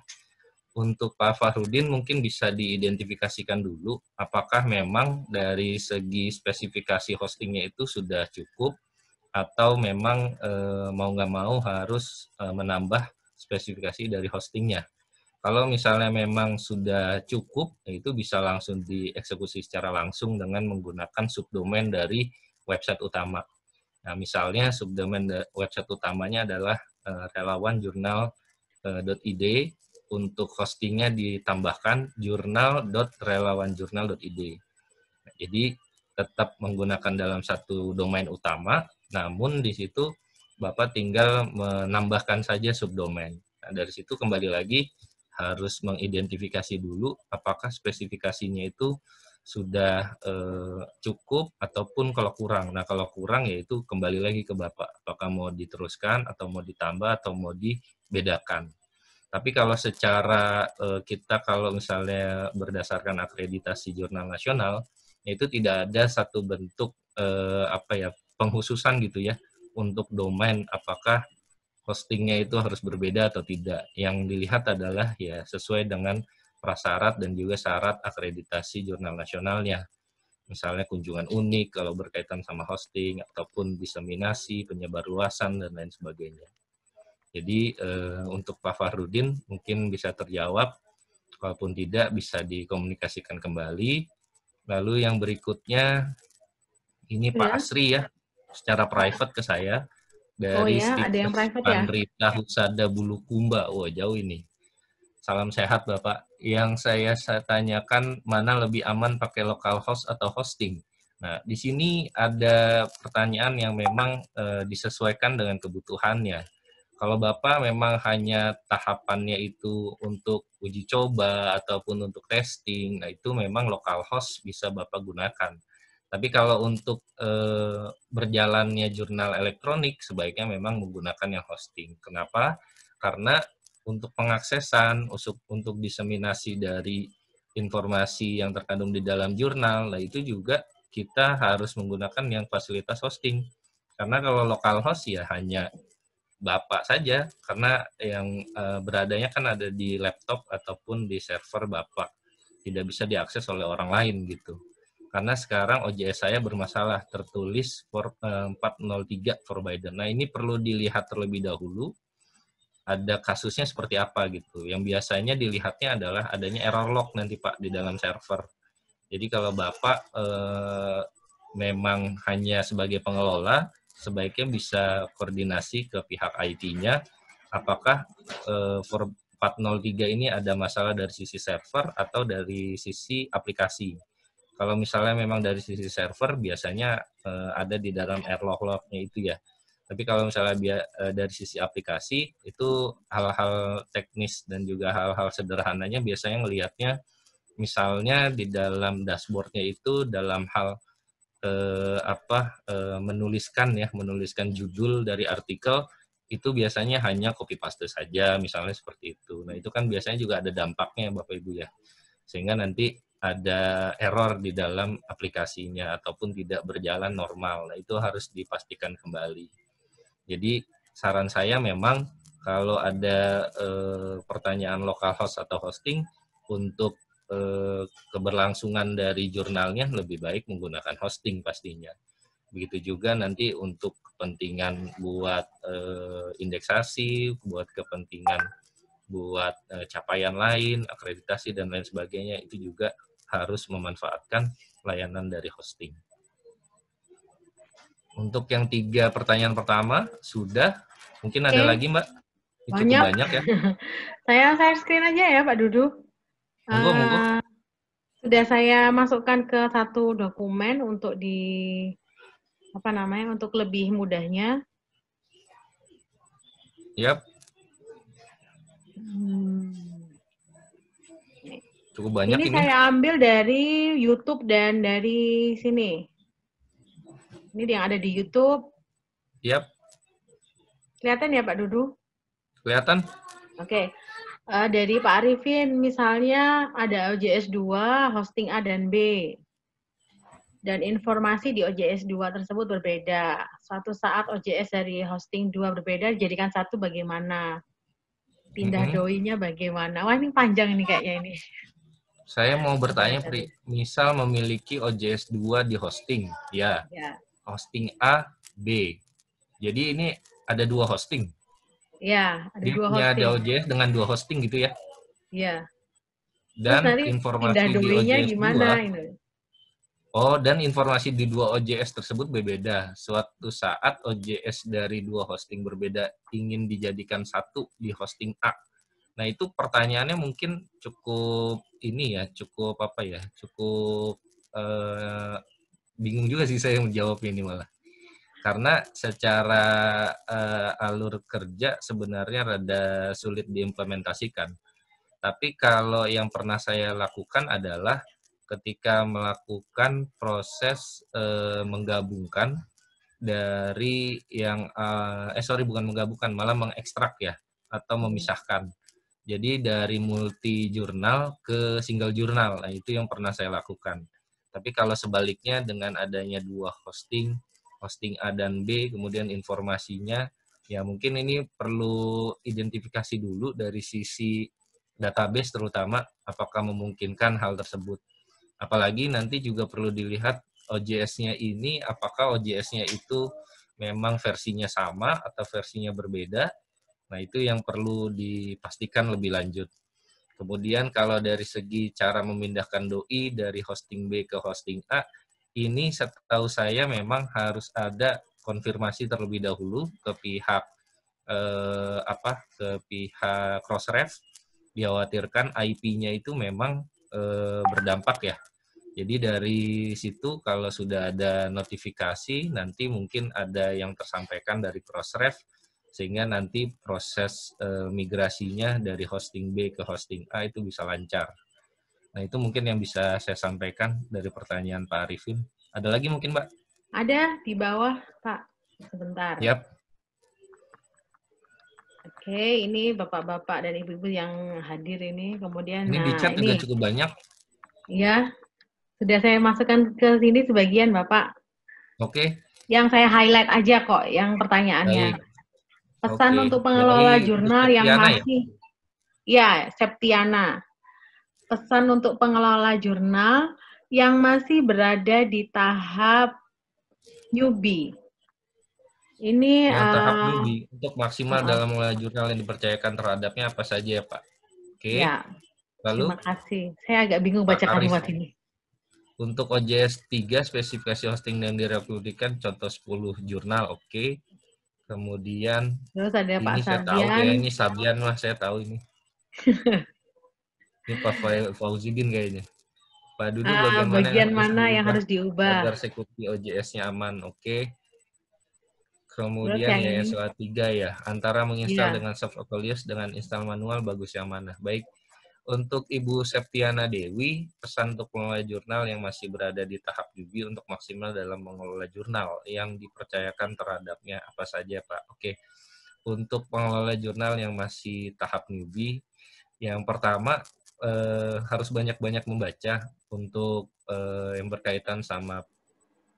untuk Pak Fahrudin mungkin bisa diidentifikasikan dulu apakah memang dari segi spesifikasi hostingnya itu sudah cukup atau memang e, mau nggak mau harus e, menambah spesifikasi dari hostingnya. Kalau misalnya memang sudah cukup, ya itu bisa langsung dieksekusi secara langsung dengan menggunakan subdomain dari website utama. Nah, misalnya subdomain website utamanya adalah eh, relawanjurnal.id, untuk hostingnya ditambahkan jurnal.relawanjurnal.id. Nah, jadi tetap menggunakan dalam satu domain utama, namun di situ Bapak tinggal menambahkan saja subdomain. Nah, dari situ kembali lagi harus mengidentifikasi dulu apakah spesifikasinya itu sudah eh, cukup ataupun kalau kurang. Nah, kalau kurang yaitu kembali lagi ke Bapak, apakah mau diteruskan atau mau ditambah atau mau dibedakan. Tapi kalau secara uh, kita kalau misalnya berdasarkan akreditasi jurnal nasional, itu tidak ada satu bentuk uh, apa ya penghususan gitu ya untuk domain apakah hostingnya itu harus berbeda atau tidak. Yang dilihat adalah ya sesuai dengan prasyarat dan juga syarat akreditasi jurnal nasionalnya. Misalnya kunjungan unik kalau berkaitan sama hosting ataupun diseminasi, penyebar luasan, dan lain sebagainya. Jadi uh, untuk Pak Fahrudin mungkin bisa terjawab, walaupun tidak bisa dikomunikasikan kembali. Lalu yang berikutnya ini Pak ya. Asri ya, secara private ke saya dari oh, ya? Ada yang private ya? Pandrita ya? Husada Bulukumba. Wah, jauh ini. Salam sehat Bapak. Yang saya, tanyakan mana lebih aman pakai local host atau hosting? Nah, di sini ada pertanyaan yang memang e, disesuaikan dengan kebutuhannya. Kalau Bapak memang hanya tahapannya itu untuk uji coba ataupun untuk testing, nah itu memang local host bisa Bapak gunakan. Tapi kalau untuk e, berjalannya jurnal elektronik, sebaiknya memang menggunakan yang hosting. Kenapa? Karena untuk pengaksesan, untuk diseminasi dari informasi yang terkandung di dalam jurnal, nah itu juga kita harus menggunakan yang fasilitas hosting. Karena kalau local host ya hanya bapak saja karena yang uh, beradanya kan ada di laptop ataupun di server bapak tidak bisa diakses oleh orang lain gitu karena sekarang OJS saya bermasalah tertulis 403 eh, provider. Nah ini perlu dilihat terlebih dahulu ada kasusnya seperti apa gitu. Yang biasanya dilihatnya adalah adanya error log nanti Pak di dalam server. Jadi kalau Bapak uh, memang hanya sebagai pengelola, sebaiknya bisa koordinasi ke pihak IT-nya apakah 403 eh, ini ada masalah dari sisi server atau dari sisi aplikasi. Kalau misalnya memang dari sisi server biasanya eh, ada di dalam lock nya itu ya. Tapi kalau misalnya bia, eh, dari sisi aplikasi itu hal-hal teknis dan juga hal-hal sederhananya biasanya melihatnya, misalnya di dalam dashboardnya itu dalam hal eh, apa eh, menuliskan ya menuliskan judul dari artikel itu biasanya hanya copy paste saja misalnya seperti itu. Nah itu kan biasanya juga ada dampaknya bapak ibu ya sehingga nanti ada error di dalam aplikasinya ataupun tidak berjalan normal. Nah itu harus dipastikan kembali. Jadi saran saya memang kalau ada eh, pertanyaan lokal host atau hosting untuk Eh, keberlangsungan dari jurnalnya lebih baik menggunakan hosting pastinya. Begitu juga nanti untuk kepentingan buat eh, indeksasi, buat kepentingan buat eh, capaian lain, akreditasi dan lain sebagainya itu juga harus memanfaatkan layanan dari hosting. Untuk yang tiga pertanyaan pertama sudah, mungkin ada lagi Mbak? Itu banyak. banyak ya. saya share screen aja ya Pak Dudu uh, Sudah saya masukkan ke satu dokumen untuk di apa namanya untuk lebih mudahnya. Yap. Hmm. Cukup banyak ini. Ini saya ambil dari YouTube dan dari sini. Ini yang ada di YouTube. Yap. Kelihatan ya Pak Dudu? Kelihatan. Oke. Okay. Uh, dari Pak Arifin, misalnya ada OJS 2, hosting A dan B. Dan informasi di OJS 2 tersebut berbeda. Suatu saat OJS dari hosting 2 berbeda, jadikan satu bagaimana? Pindah mm -hmm. doinya bagaimana? Wah, ini panjang ini kayaknya ini. Saya mau bertanya, Pri, misal memiliki OJS 2 di hosting, ya. ya. Hosting A, B. Jadi ini ada dua hosting. Ya, ada dua hosting hosting. ada OJS dengan dua hosting gitu ya. ya Dan Terus informasi di OJS gimana 2, ini? Oh, dan informasi di dua OJS tersebut berbeda. Suatu saat OJS dari dua hosting berbeda ingin dijadikan satu di hosting A. Nah, itu pertanyaannya mungkin cukup ini ya, cukup apa ya, cukup eh, bingung juga sih saya menjawab ini malah karena secara uh, alur kerja sebenarnya rada sulit diimplementasikan. Tapi kalau yang pernah saya lakukan adalah ketika melakukan proses uh, menggabungkan dari yang uh, eh sorry bukan menggabungkan malah mengekstrak ya atau memisahkan. Jadi dari multi jurnal ke single jurnal, nah itu yang pernah saya lakukan. Tapi kalau sebaliknya dengan adanya dua hosting hosting A dan B, kemudian informasinya. Ya mungkin ini perlu identifikasi dulu dari sisi database terutama apakah memungkinkan hal tersebut. Apalagi nanti juga perlu dilihat OJS-nya ini apakah OJS-nya itu memang versinya sama atau versinya berbeda. Nah, itu yang perlu dipastikan lebih lanjut. Kemudian kalau dari segi cara memindahkan doi dari hosting B ke hosting A, ini setahu saya memang harus ada konfirmasi terlebih dahulu ke pihak eh, apa ke pihak Crossref dikhawatirkan IP-nya itu memang eh, berdampak ya. Jadi dari situ kalau sudah ada notifikasi nanti mungkin ada yang tersampaikan dari Crossref sehingga nanti proses eh, migrasinya dari hosting B ke hosting A itu bisa lancar. Nah, itu mungkin yang bisa saya sampaikan dari pertanyaan Pak Arifin. Ada lagi mungkin, Mbak? Ada di bawah, Pak. Sebentar. Yap. Oke, ini bapak-bapak dan ibu-ibu yang hadir ini. Kemudian ini nah, di chat ini, juga cukup banyak. Iya. Sudah saya masukkan ke sini sebagian, Bapak. Oke. Yang saya highlight aja kok yang pertanyaannya. Baik. Pesan Oke. untuk pengelola Jadi, jurnal yang ya? masih ya, ya Septiana pesan untuk pengelola jurnal yang masih berada di tahap newbie. Ini yang eh, tahap newbie untuk maksimal uh, dalam mengelola jurnal yang dipercayakan terhadapnya apa saja ya Pak? Oke. Okay. Ya. Lalu. Terima kasih. Saya agak bingung baca kalimat ini. Untuk OJS 3 spesifikasi hosting dan direkomendasikan contoh 10 jurnal, oke. Okay. Kemudian ini Pak saya Sabian. tahu ya ini Sabian lah saya tahu ini. Ini Pak Fauzidin kayaknya. Pak Dudu ah, bagian, bagian mana yang, harus, diubah? Agar security OJS-nya aman, oke. Okay. Kemudian ya SOA 3 ya, antara menginstal yeah. dengan soft Ocolius dengan install manual bagus yang mana? Baik. Untuk Ibu Septiana Dewi, pesan untuk pengelola jurnal yang masih berada di tahap review untuk maksimal dalam mengelola jurnal yang dipercayakan terhadapnya apa saja, Pak? Oke. Untuk pengelola jurnal yang masih tahap newbie, yang pertama eh, harus banyak-banyak membaca untuk eh, yang berkaitan sama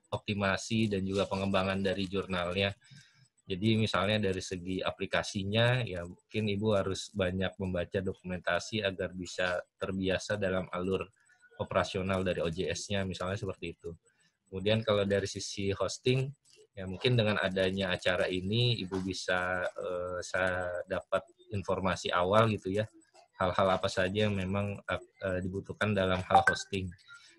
optimasi dan juga pengembangan dari jurnalnya. Jadi misalnya dari segi aplikasinya, ya mungkin Ibu harus banyak membaca dokumentasi agar bisa terbiasa dalam alur operasional dari OJS-nya, misalnya seperti itu. Kemudian kalau dari sisi hosting, ya mungkin dengan adanya acara ini Ibu bisa eh, saya dapat informasi awal gitu ya hal-hal apa saja yang memang eh, dibutuhkan dalam hal hosting.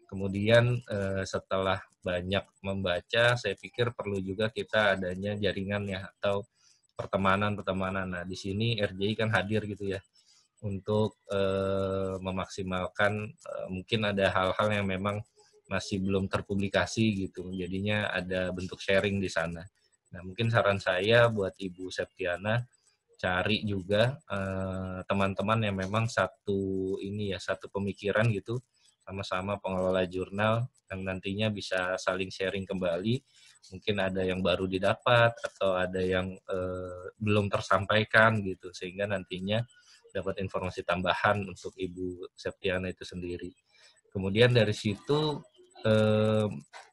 Kemudian eh, setelah banyak membaca, saya pikir perlu juga kita adanya jaringan ya atau pertemanan-pertemanan. Nah, di sini RJI kan hadir gitu ya untuk eh, memaksimalkan mungkin ada hal-hal yang memang masih belum terpublikasi gitu. Jadinya ada bentuk sharing di sana. Nah, mungkin saran saya buat Ibu Septiana cari juga eh, teman-teman uh, yang memang satu ini ya satu pemikiran gitu sama-sama pengelola jurnal yang nantinya bisa saling sharing kembali mungkin ada yang baru didapat atau ada yang uh, belum tersampaikan gitu sehingga nantinya dapat informasi tambahan untuk Ibu Septiana itu sendiri kemudian dari situ eh,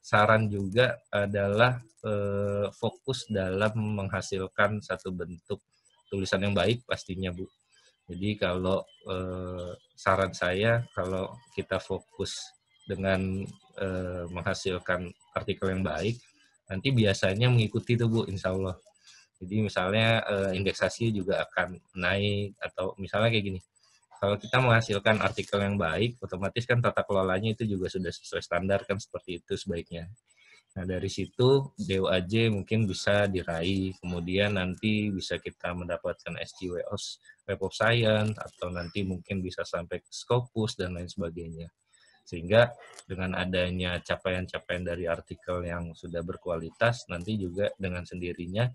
saran juga adalah eh, fokus dalam menghasilkan satu bentuk tulisan yang baik pastinya Bu. Jadi kalau eh, saran saya kalau kita fokus dengan eh, menghasilkan artikel yang baik, nanti biasanya mengikuti tuh Bu, insya Allah. Jadi misalnya eh, indeksasi juga akan naik atau misalnya kayak gini. Kalau kita menghasilkan artikel yang baik, otomatis kan tata kelolanya itu juga sudah sesuai standar kan seperti itu sebaiknya. Nah, dari situ DOAJ mungkin bisa diraih. Kemudian nanti bisa kita mendapatkan SGWOS Web of Science, atau nanti mungkin bisa sampai ke Scopus, dan lain sebagainya. Sehingga dengan adanya capaian-capaian dari artikel yang sudah berkualitas, nanti juga dengan sendirinya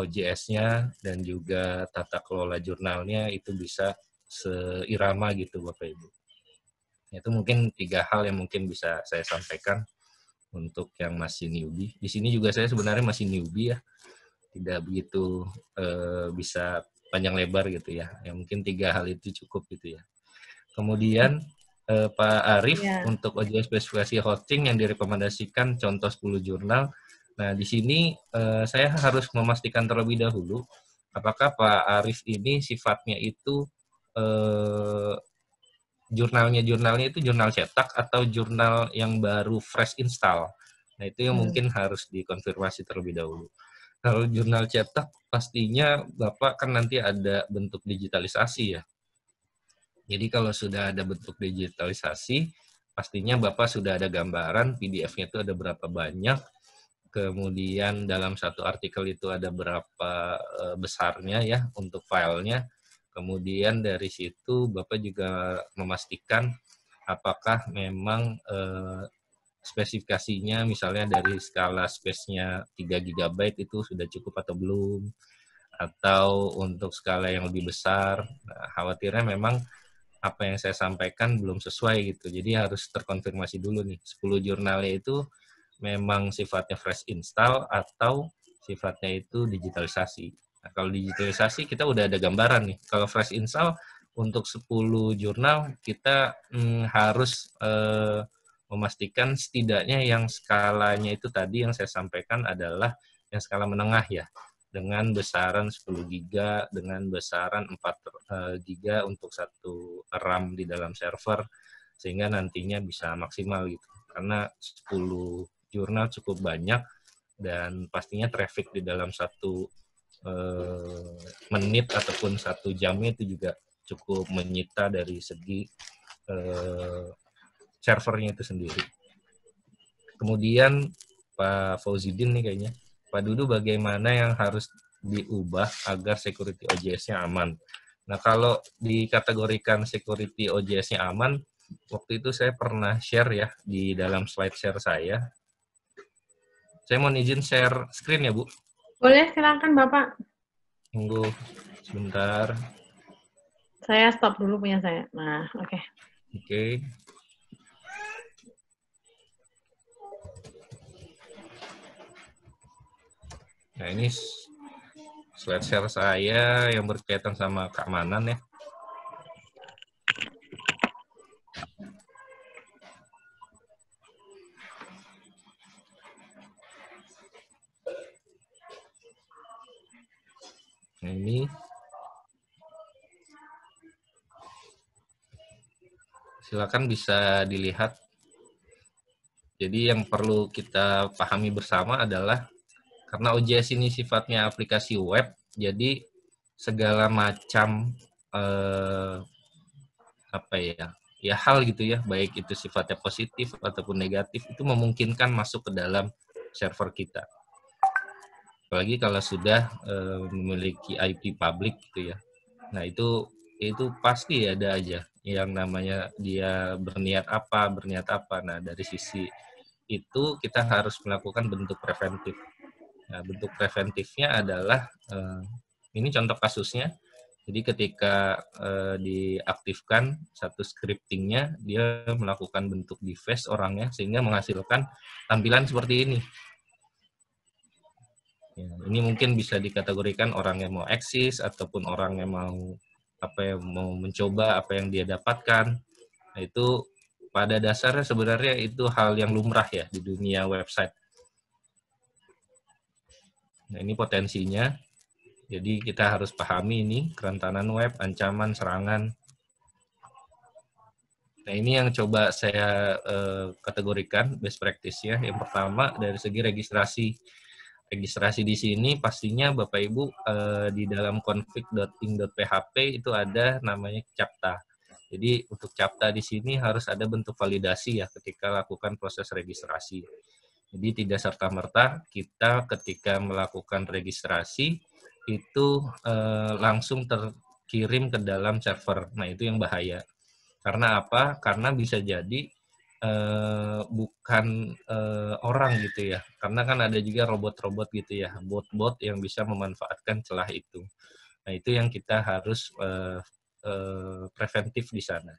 OJS-nya dan juga tata kelola jurnalnya itu bisa seirama gitu Bapak Ibu. Itu mungkin tiga hal yang mungkin bisa saya sampaikan untuk yang masih newbie. Di sini juga saya sebenarnya masih newbie ya, tidak begitu eh, bisa panjang lebar gitu ya. Ya mungkin tiga hal itu cukup gitu ya. Kemudian eh, Pak Arif ya. untuk OJS spesifikasi hosting yang direkomendasikan contoh 10 jurnal. Nah di sini eh, saya harus memastikan terlebih dahulu apakah Pak Arif ini sifatnya itu jurnalnya jurnalnya itu jurnal cetak atau jurnal yang baru fresh install. Nah itu yang hmm. mungkin harus dikonfirmasi terlebih dahulu. Kalau jurnal cetak pastinya bapak kan nanti ada bentuk digitalisasi ya. Jadi kalau sudah ada bentuk digitalisasi, pastinya bapak sudah ada gambaran PDF-nya itu ada berapa banyak, kemudian dalam satu artikel itu ada berapa eh, besarnya ya untuk filenya. Kemudian dari situ Bapak juga memastikan apakah memang eh, spesifikasinya misalnya dari skala space-nya 3 GB itu sudah cukup atau belum atau untuk skala yang lebih besar nah, khawatirnya memang apa yang saya sampaikan belum sesuai gitu jadi harus terkonfirmasi dulu nih 10 jurnalnya itu memang sifatnya fresh install atau sifatnya itu digitalisasi Nah, kalau digitalisasi kita udah ada gambaran nih. Kalau fresh install untuk 10 jurnal kita hmm, harus eh, memastikan setidaknya yang skalanya itu tadi yang saya sampaikan adalah yang skala menengah ya dengan besaran 10 giga dengan besaran 4 eh, giga untuk satu RAM di dalam server sehingga nantinya bisa maksimal gitu karena 10 jurnal cukup banyak dan pastinya traffic di dalam satu eh, menit ataupun satu jam itu juga cukup menyita dari segi eh, servernya itu sendiri. Kemudian Pak Fauzidin nih kayaknya, Pak Dudu bagaimana yang harus diubah agar security OJS-nya aman? Nah kalau dikategorikan security OJS-nya aman, waktu itu saya pernah share ya di dalam slide share saya. Saya mau izin share screen ya Bu. Boleh, silakan Bapak. Tunggu sebentar. Saya stop dulu punya saya. Nah, oke. Okay. Oke. Okay. Nah, ini slide share saya yang berkaitan sama keamanan ya. Nah, ini silakan bisa dilihat. Jadi yang perlu kita pahami bersama adalah karena OJS ini sifatnya aplikasi web, jadi segala macam eh, apa ya ya hal gitu ya baik itu sifatnya positif ataupun negatif itu memungkinkan masuk ke dalam server kita apalagi kalau sudah uh, memiliki IP publik gitu ya. Nah itu itu pasti ada aja yang namanya dia berniat apa, berniat apa. Nah, dari sisi itu kita harus melakukan bentuk preventif. Nah, bentuk preventifnya adalah eh, ini contoh kasusnya. Jadi ketika eh, diaktifkan satu scriptingnya, dia melakukan bentuk device orangnya sehingga menghasilkan tampilan seperti ini. Ya, ini mungkin bisa dikategorikan orang yang mau eksis ataupun orang yang mau apa yang mau mencoba apa yang dia dapatkan. Nah, itu pada dasarnya sebenarnya itu hal yang lumrah ya di dunia website. Nah, ini potensinya. Jadi kita harus pahami ini kerentanan web, ancaman, serangan. Nah, ini yang coba saya uh, kategorikan best practice ya Yang pertama dari segi registrasi registrasi di sini pastinya Bapak Ibu eh, di dalam config.ing.php itu ada namanya CAPTA. Jadi untuk CAPTA di sini harus ada bentuk validasi ya ketika lakukan proses registrasi. Jadi tidak serta-merta kita ketika melakukan registrasi itu eh, langsung terkirim ke dalam server. Nah, itu yang bahaya. Karena apa? Karena bisa jadi Eh, bukan uh, orang gitu ya. Karena kan ada juga robot-robot gitu ya, bot-bot yang bisa memanfaatkan celah itu. Nah, itu yang kita harus uh, uh, preventif di sana.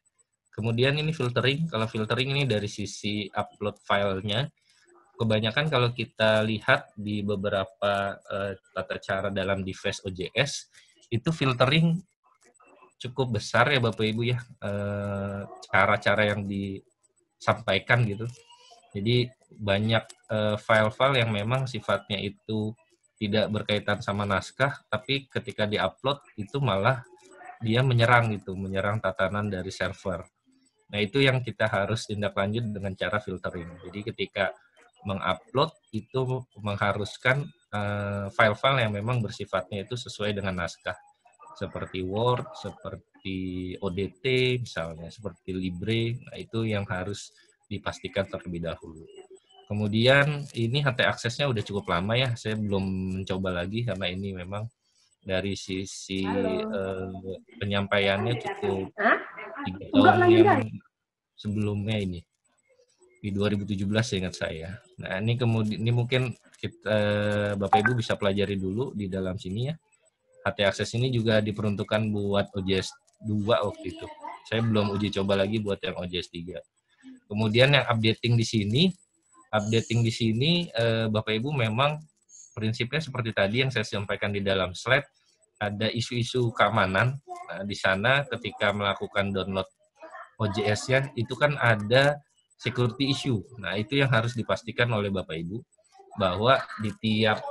Kemudian ini filtering. Kalau filtering ini dari sisi upload filenya, kebanyakan kalau kita lihat di beberapa uh, tata cara dalam device OJS, itu filtering cukup besar ya Bapak Ibu ya cara-cara uh, yang di sampaikan gitu. Jadi banyak eh, file-file yang memang sifatnya itu tidak berkaitan sama naskah, tapi ketika diupload itu malah dia menyerang gitu, menyerang tatanan dari server. Nah itu yang kita harus tindak lanjut dengan cara filtering. Jadi ketika mengupload itu mengharuskan eh, file-file yang memang bersifatnya itu sesuai dengan naskah, seperti Word, seperti seperti ODT misalnya, seperti Libre, nah itu yang harus dipastikan terlebih dahulu. Kemudian ini HT aksesnya udah cukup lama ya, saya belum mencoba lagi karena ini memang dari sisi uh, penyampaiannya cukup tiga tahun yang sebelumnya ini di 2017 ingat saya. Nah ini kemudian ini mungkin kita eh, Bapak Ibu bisa pelajari dulu di dalam sini ya. HT akses ini juga diperuntukkan buat OJST 2 waktu itu. Saya belum uji coba lagi buat yang OJS 3. Kemudian yang updating di sini, updating di sini eh, Bapak Ibu memang prinsipnya seperti tadi yang saya sampaikan di dalam slide ada isu-isu keamanan. Nah, di sana ketika melakukan download OJS ya itu kan ada security issue. Nah, itu yang harus dipastikan oleh Bapak Ibu bahwa di tiap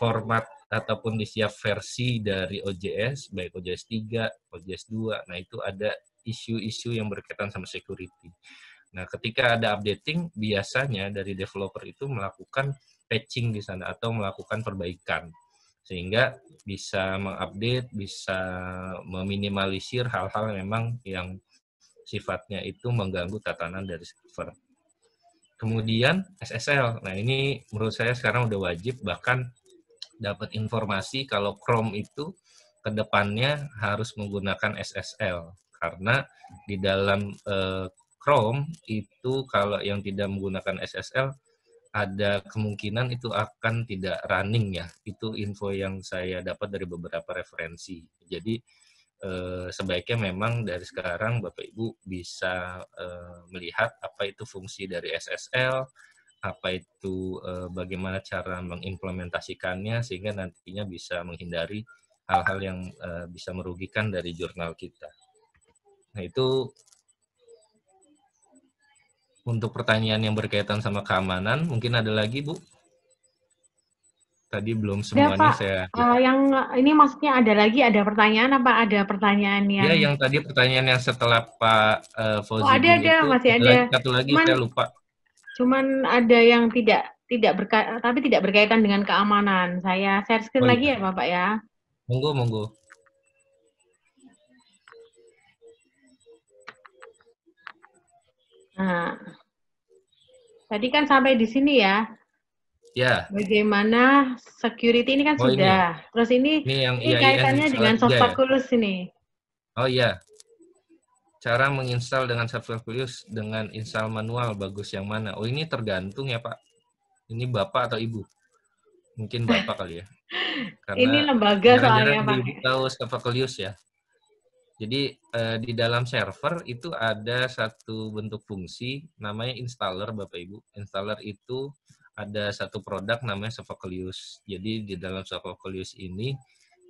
format ataupun di setiap versi dari OJS, baik OJS 3, OJS 2, nah itu ada isu-isu yang berkaitan sama security. Nah, ketika ada updating, biasanya dari developer itu melakukan patching di sana atau melakukan perbaikan. Sehingga bisa mengupdate, bisa meminimalisir hal-hal memang yang sifatnya itu mengganggu tatanan dari server. Kemudian SSL. Nah, ini menurut saya sekarang udah wajib bahkan dapat informasi kalau Chrome itu kedepannya harus menggunakan SSL karena di dalam eh, Chrome itu kalau yang tidak menggunakan SSL ada kemungkinan itu akan tidak running ya. Itu info yang saya dapat dari beberapa referensi. Jadi eh, sebaiknya memang dari sekarang Bapak Ibu bisa eh, melihat apa itu fungsi dari SSL, apa itu eh, bagaimana cara mengimplementasikannya sehingga nantinya bisa menghindari hal-hal yang eh, bisa merugikan dari jurnal kita. Nah, itu untuk pertanyaan yang berkaitan sama keamanan, mungkin ada lagi, Bu? Tadi belum semuanya ya, Pak. saya. Uh, yang ini maksudnya ada lagi, ada pertanyaan apa ada pertanyaan iya, yang? Ya, yang tadi pertanyaan yang setelah Pak uh, Fauzi. Oh, ada, ada, itu, masih ada. satu lagi Cuman, saya lupa. Cuman ada yang tidak tidak berka tapi tidak berkaitan dengan keamanan. Saya share screen Baik. Oh, iya. lagi ya Bapak ya. Monggo, monggo. Nah, tadi kan sampai di sini ya. Ya. Bagaimana security ini kan oh, sudah. Ini. Terus ini, ini, yang ini kaitannya dengan soft ya? ini. Oh iya cara menginstal dengan software Fluius dengan install manual bagus yang mana? Oh ini tergantung ya Pak. Ini Bapak atau Ibu? Mungkin Bapak kali ya. Karena ini lembaga soalnya Pak. Tahu software Fluius ya. Jadi eh, di dalam server itu ada satu bentuk fungsi namanya installer Bapak Ibu. Installer itu ada satu produk namanya Sophocleus. Jadi di dalam Sophocleus ini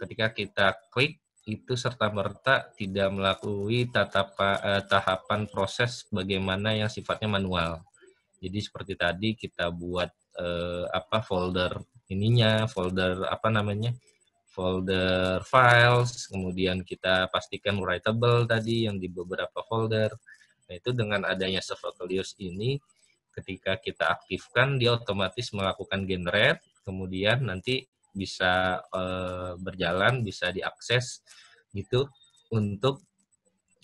ketika kita klik itu serta-merta tidak melalui tatapa, eh, tahapan proses bagaimana yang sifatnya manual. Jadi seperti tadi kita buat eh, apa folder ininya, folder apa namanya? folder files, kemudian kita pastikan writable tadi yang di beberapa folder. Nah, itu dengan adanya server ini ketika kita aktifkan dia otomatis melakukan generate, kemudian nanti bisa uh, berjalan, bisa diakses gitu untuk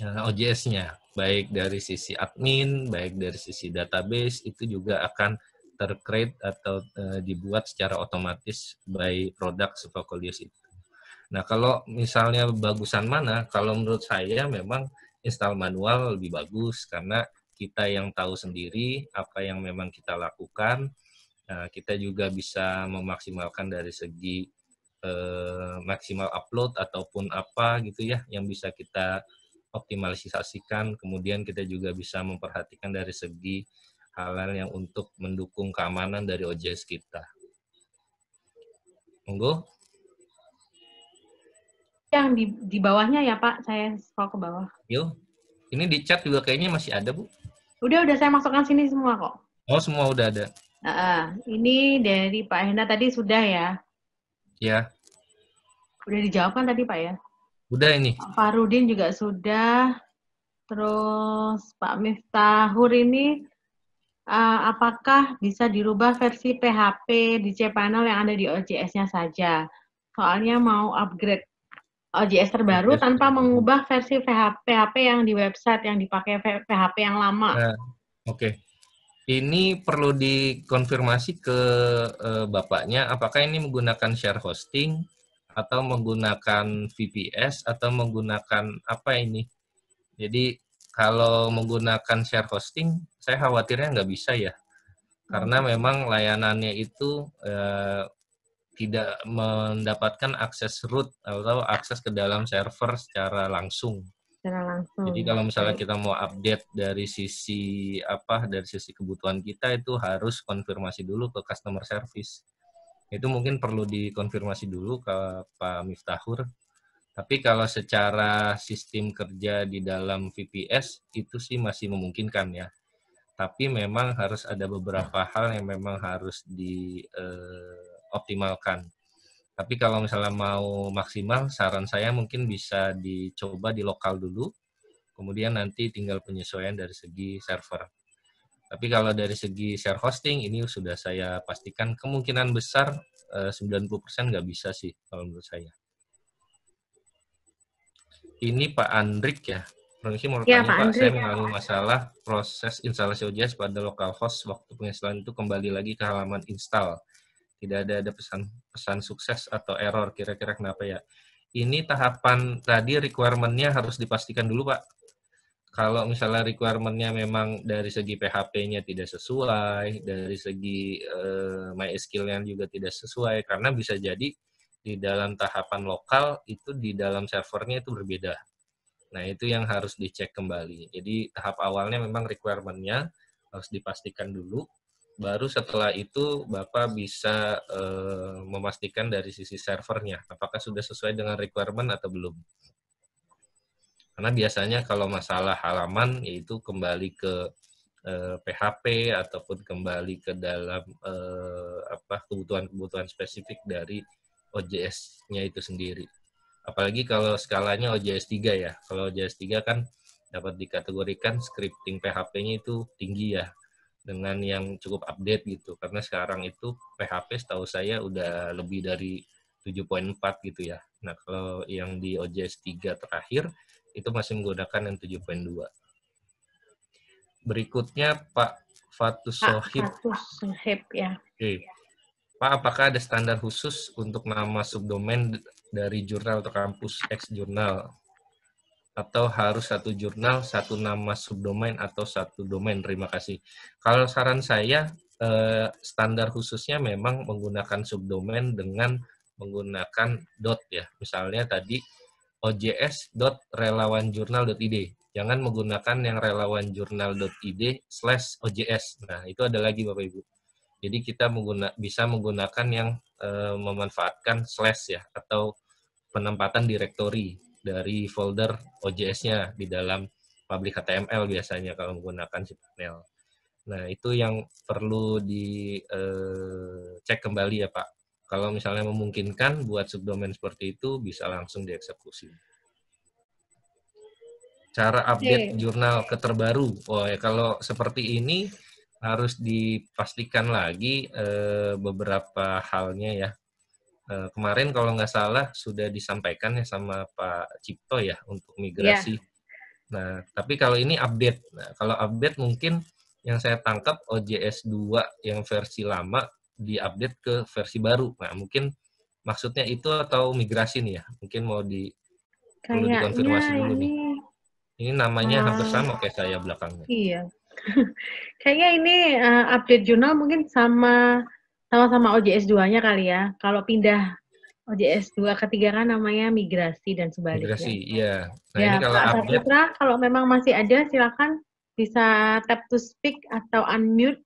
uh, eh, OJS-nya, baik dari sisi admin, baik dari sisi database itu juga akan tercreate atau uh, dibuat secara otomatis by produk Sufacolius itu. Nah, kalau misalnya bagusan mana? Kalau menurut saya memang install manual lebih bagus karena kita yang tahu sendiri apa yang memang kita lakukan, Nah, kita juga bisa memaksimalkan dari segi eh, maksimal upload ataupun apa gitu ya yang bisa kita optimalisasikan. Kemudian kita juga bisa memperhatikan dari segi hal-hal yang untuk mendukung keamanan dari OJS kita. Monggo. Yang di, di bawahnya ya Pak, saya scroll ke bawah. Yo, ini di chat juga kayaknya masih ada Bu. Udah, udah saya masukkan sini semua kok. Oh, semua udah ada. Uh, ini dari Pak Hena tadi sudah ya? Ya. Sudah dijawabkan tadi Pak ya? Sudah ini. Pak Rudin juga sudah. Terus Pak Miftahur ini uh, apakah bisa dirubah versi PHP di cPanel yang ada di OJS-nya saja? Soalnya mau upgrade OJS terbaru OJS tanpa mengubah versi PHP, yang di website yang dipakai PHP yang lama. Uh, Oke. Ini perlu dikonfirmasi ke uh, bapaknya apakah ini menggunakan share hosting atau menggunakan VPS atau menggunakan apa ini. Jadi kalau menggunakan share hosting saya khawatirnya nggak bisa ya. Karena hmm. memang layanannya itu uh, tidak mendapatkan akses root atau akses ke dalam server secara langsung secara langsung. Jadi kalau misalnya kita mau update dari sisi apa, dari sisi kebutuhan kita itu harus konfirmasi dulu ke customer service. Itu mungkin perlu dikonfirmasi dulu ke Pak Miftahur. Tapi kalau secara sistem kerja di dalam VPS itu sih masih memungkinkan ya. Tapi memang harus ada beberapa hal yang memang harus dioptimalkan. Eh, tapi kalau misalnya mau maksimal, saran saya mungkin bisa dicoba di lokal dulu, kemudian nanti tinggal penyesuaian dari segi server. Tapi kalau dari segi share hosting, ini sudah saya pastikan kemungkinan besar 90% eh, nggak bisa sih kalau menurut saya. Ini Pak Andrik ya. Permisi mau ya, Pak, Pak, saya mengalami masalah proses instalasi OJS pada localhost waktu penginstalan itu kembali lagi ke halaman install tidak ada ada pesan pesan sukses atau error kira-kira kenapa ya ini tahapan tadi requirementnya harus dipastikan dulu pak kalau misalnya requirementnya memang dari segi PHP-nya tidak sesuai dari segi my eh, MySQL-nya juga tidak sesuai karena bisa jadi di dalam tahapan lokal itu di dalam servernya itu berbeda nah itu yang harus dicek kembali jadi tahap awalnya memang requirementnya harus dipastikan dulu baru setelah itu Bapak bisa uh, memastikan dari sisi servernya apakah sudah sesuai dengan requirement atau belum. Karena biasanya kalau masalah halaman yaitu kembali ke uh, eh, PHP ataupun kembali ke dalam uh, apa kebutuhan-kebutuhan spesifik dari OJS-nya itu sendiri. Apalagi kalau skalanya OJS 3 ya. Kalau OJS 3 kan dapat dikategorikan scripting PHP-nya itu tinggi ya dengan yang cukup update gitu karena sekarang itu PHP setahu saya udah lebih dari 7.4 gitu ya. Nah, kalau yang di OJS 3 terakhir itu masih menggunakan yang 7.2. Berikutnya Pak Fatus Sohib. Pak Fatus Sohib ya. Oke. Pak, apakah ada standar khusus untuk nama subdomain dari jurnal atau kampus X jurnal? atau harus satu jurnal, satu nama subdomain atau satu domain. Terima kasih. Kalau saran saya eh, standar khususnya memang menggunakan subdomain dengan menggunakan dot ya. Misalnya tadi ojs.relawanjurnal.id. Jangan menggunakan yang relawanjurnal.id slash ojs. Nah, itu ada lagi Bapak Ibu. Jadi kita mengguna, bisa menggunakan yang e, memanfaatkan slash ya atau penempatan direktori dari folder OJS-nya di dalam public HTML biasanya kalau menggunakan Gmail. Nah, itu yang perlu dicek eh, kembali ya, Pak. Kalau misalnya memungkinkan buat subdomain seperti itu bisa langsung dieksekusi. Cara update okay. jurnal keterbaru. Oh, ya kalau seperti ini harus dipastikan lagi eh, beberapa halnya ya. Eh, kemarin kalau nggak salah sudah disampaikan ya sama Pak Cipto ya untuk migrasi. Yeah. Nah, tapi kalau ini update. Nah, kalau update mungkin yang saya tangkap OJS 2 yang versi lama diupdate ke versi baru. Nah, mungkin maksudnya itu atau migrasi nih ya. Mungkin mau di perlu dikonfirmasi dulu ini... nih. Ini namanya uh, hampir ah. sama kayak saya belakangnya. Iya. Kayaknya ini uh, update jurnal mungkin sama sama-sama OJS 2-nya kali ya. Kalau pindah OJS 2 ketiga kan namanya migrasi dan sebaliknya. Migrasi, iya. Nah, ya, ini kalau Pak update... Sartra, kalau memang masih ada silakan bisa tap to speak atau unmute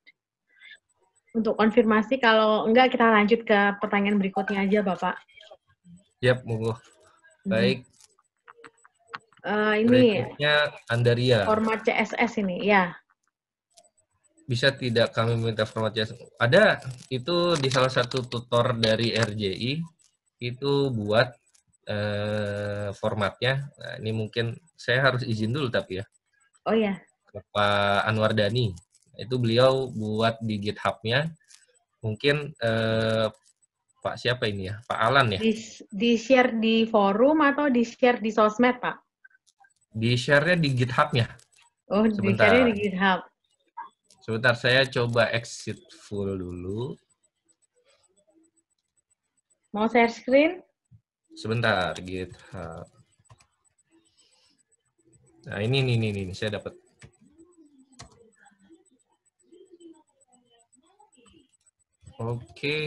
untuk konfirmasi. Kalau enggak kita lanjut ke pertanyaan berikutnya aja, Bapak. Yap, monggo. Mhm. Baik. Hmm. Uh, ini Berikutnya Andaria. Format CSS ini, ya bisa tidak kami minta format Ada, itu di salah satu tutor dari RJI itu buat eh, formatnya. Nah, ini mungkin saya harus izin dulu tapi ya. Oh ya. Pak Anwar Dani. Itu beliau buat di GitHub-nya. Mungkin eh, Pak siapa ini ya? Pak Alan ya? Di, share di forum atau di share di sosmed, Pak? Di share-nya di GitHub-nya. Oh, Sebentar. di share di GitHub. Sebentar, saya coba exit full dulu. Mau share screen? Sebentar, GitHub. Nah, ini, ini, ini, ini. saya dapat. Oke. Okay.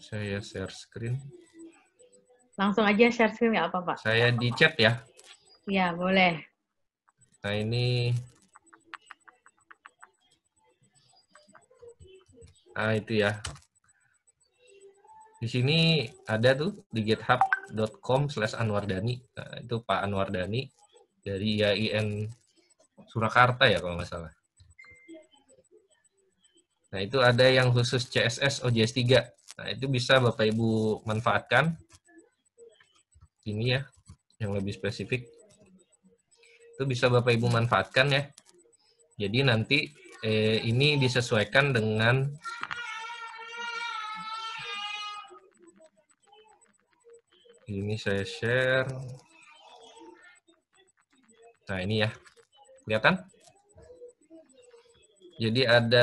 Saya share screen. Langsung aja share screen ya apa pak? Saya dicat di chat ya. Iya, boleh. Nah, ini Nah, itu ya. Di sini ada tuh di github.com slash anwardani. Nah, itu Pak Anwardani dari IAIN Surakarta ya kalau nggak salah. Nah, itu ada yang khusus CSS OJS 3. Nah, itu bisa Bapak Ibu manfaatkan ini ya yang lebih spesifik itu bisa Bapak Ibu manfaatkan ya. Jadi nanti eh, ini disesuaikan dengan ini saya share. Nah, ini ya. Kelihatan? Jadi ada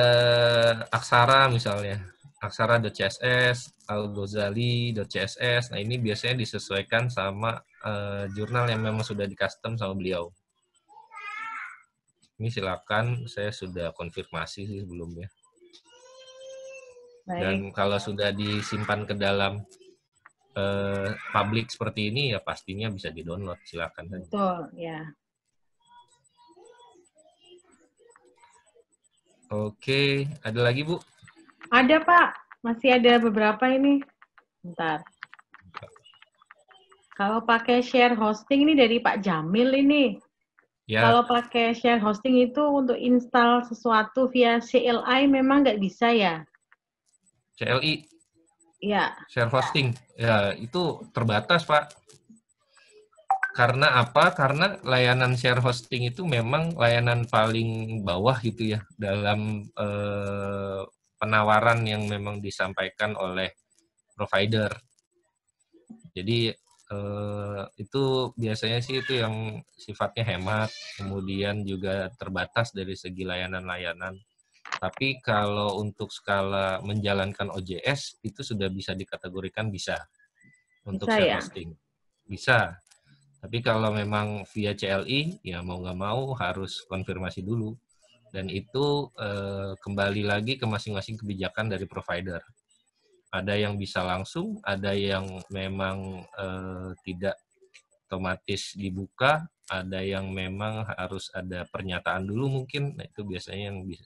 aksara misalnya aksara.css, algozali.css. Nah, ini biasanya disesuaikan sama uh, jurnal yang memang sudah dikustom sama beliau. Ini silakan, saya sudah konfirmasi sih sebelumnya. Baik. Dan kalau sudah disimpan ke dalam uh, eh, public seperti ini, ya pastinya bisa di-download. Silakan. Betul, ya. Oke, ada lagi Bu? Ada Pak, masih ada beberapa ini. Bentar. Kalau pakai share hosting ini dari Pak Jamil ini. Ya. Kalau pakai share hosting itu untuk install sesuatu via CLI memang nggak bisa ya? CLI? Ya. Share hosting. Ya, itu terbatas, Pak. Karena apa? Karena layanan share hosting itu memang layanan paling bawah gitu ya dalam eh, penawaran yang memang disampaikan oleh provider. Jadi eh, itu biasanya sih itu yang sifatnya hemat, kemudian juga terbatas dari segi layanan-layanan. Tapi kalau untuk skala menjalankan OJS itu sudah bisa dikategorikan bisa untuk bisa, ya? Bisa. Tapi kalau memang via CLI, ya mau nggak mau harus konfirmasi dulu dan itu eh, kembali lagi ke masing-masing kebijakan dari provider. Ada yang bisa langsung, ada yang memang eh, tidak otomatis dibuka, ada yang memang harus ada pernyataan dulu mungkin, nah, itu biasanya yang bisa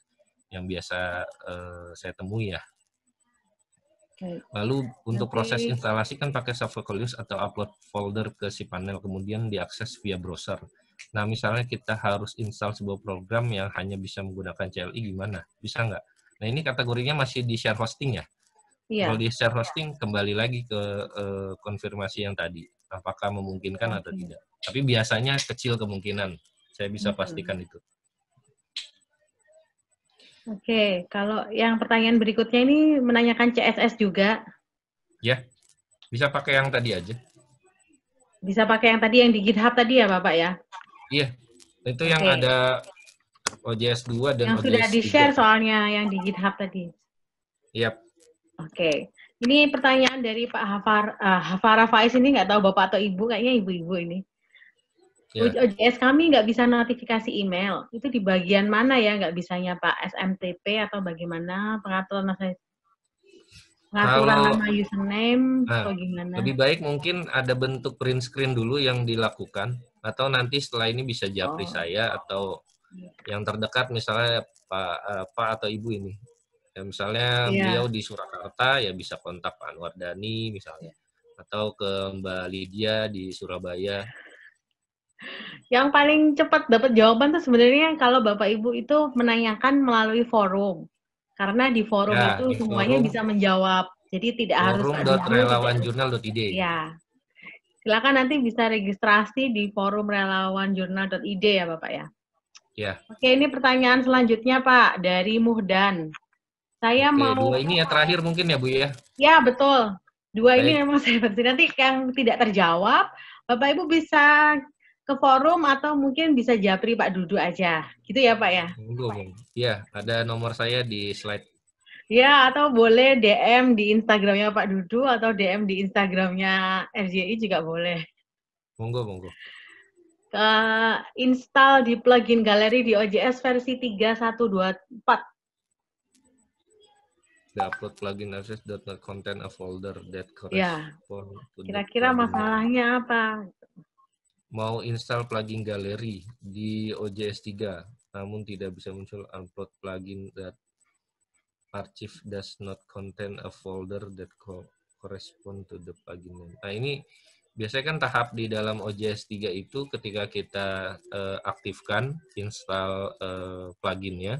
yang biasa eh, saya temui ya. Lalu untuk proses instalasi kan pakai software Coleus atau upload folder ke si panel kemudian diakses via browser. Nah, misalnya kita harus install sebuah program yang hanya bisa menggunakan CLI gimana? Bisa nggak? Nah, ini kategorinya masih di share hosting ya? Iya. Kalau di share hosting, kembali lagi ke uh, konfirmasi yang tadi. Apakah memungkinkan atau tidak. Tapi biasanya kecil kemungkinan. Saya bisa pastikan itu. Oke, kalau yang pertanyaan berikutnya ini menanyakan CSS juga. Ya, bisa pakai yang tadi aja. Bisa pakai yang tadi, yang di GitHub tadi ya Bapak ya? Iya, itu yang ada OJS 2 dan yang OJS sudah di-share soalnya yang di GitHub tadi. Yap. Oke. Okay. Ini pertanyaan dari Pak Hafar, uh, eh, Hafara Faiz ini nggak tahu Bapak atau Ibu, kayaknya Ibu-Ibu ini. Yeah. OJS kami nggak bisa notifikasi email. Itu di bagian mana ya nggak bisanya Pak? SMTP atau bagaimana? Pengaturan pengaturan nama username nah, atau ah, gimana? Lebih baik mungkin ada bentuk print screen dulu yang dilakukan atau nanti setelah ini bisa japri oh. saya atau iya. yang terdekat misalnya Pak uh, Pak atau Ibu ini. Ya, misalnya yeah. beliau di Surakarta ya bisa kontak Pak Anwar Dani misalnya iya. atau ke Mbak Lydia di Surabaya. Yang paling cepat dapat jawaban tuh sebenarnya kalau Bapak Ibu itu menanyakan melalui forum. Karena di forum ya, itu di semuanya forum, bisa menjawab. Jadi tidak forum harus ada relawanjurnal.id. Ya, silakan nanti bisa registrasi di forum relawanjurnal.id ya Bapak ya. Ya. Oke, ini pertanyaan selanjutnya Pak dari Muhdan. Saya Oke, mau dua ini ya terakhir mungkin ya Bu ya. Ya, betul. Dua Baik. ini memang saya berarti Nanti yang tidak terjawab, Bapak Ibu bisa ke forum atau mungkin bisa japri Pak Dudu aja. Gitu ya Pak ya. Iya, Ya, ada nomor saya di slide Ya, atau boleh DM di Instagramnya Pak Dudu atau DM di Instagramnya RJI juga boleh. Monggo, monggo. Uh, install di plugin galeri di OJS versi 3124. The upload plugin access dot content a folder that correct. ya. Kira-kira masalahnya apa? Mau install plugin galeri di OJS 3, namun tidak bisa muncul upload plugin that archive does not contain a folder that co correspond to the plugin. Nah, ini biasanya kan tahap di dalam OJS 3 itu ketika kita uh, aktifkan install uh, pluginnya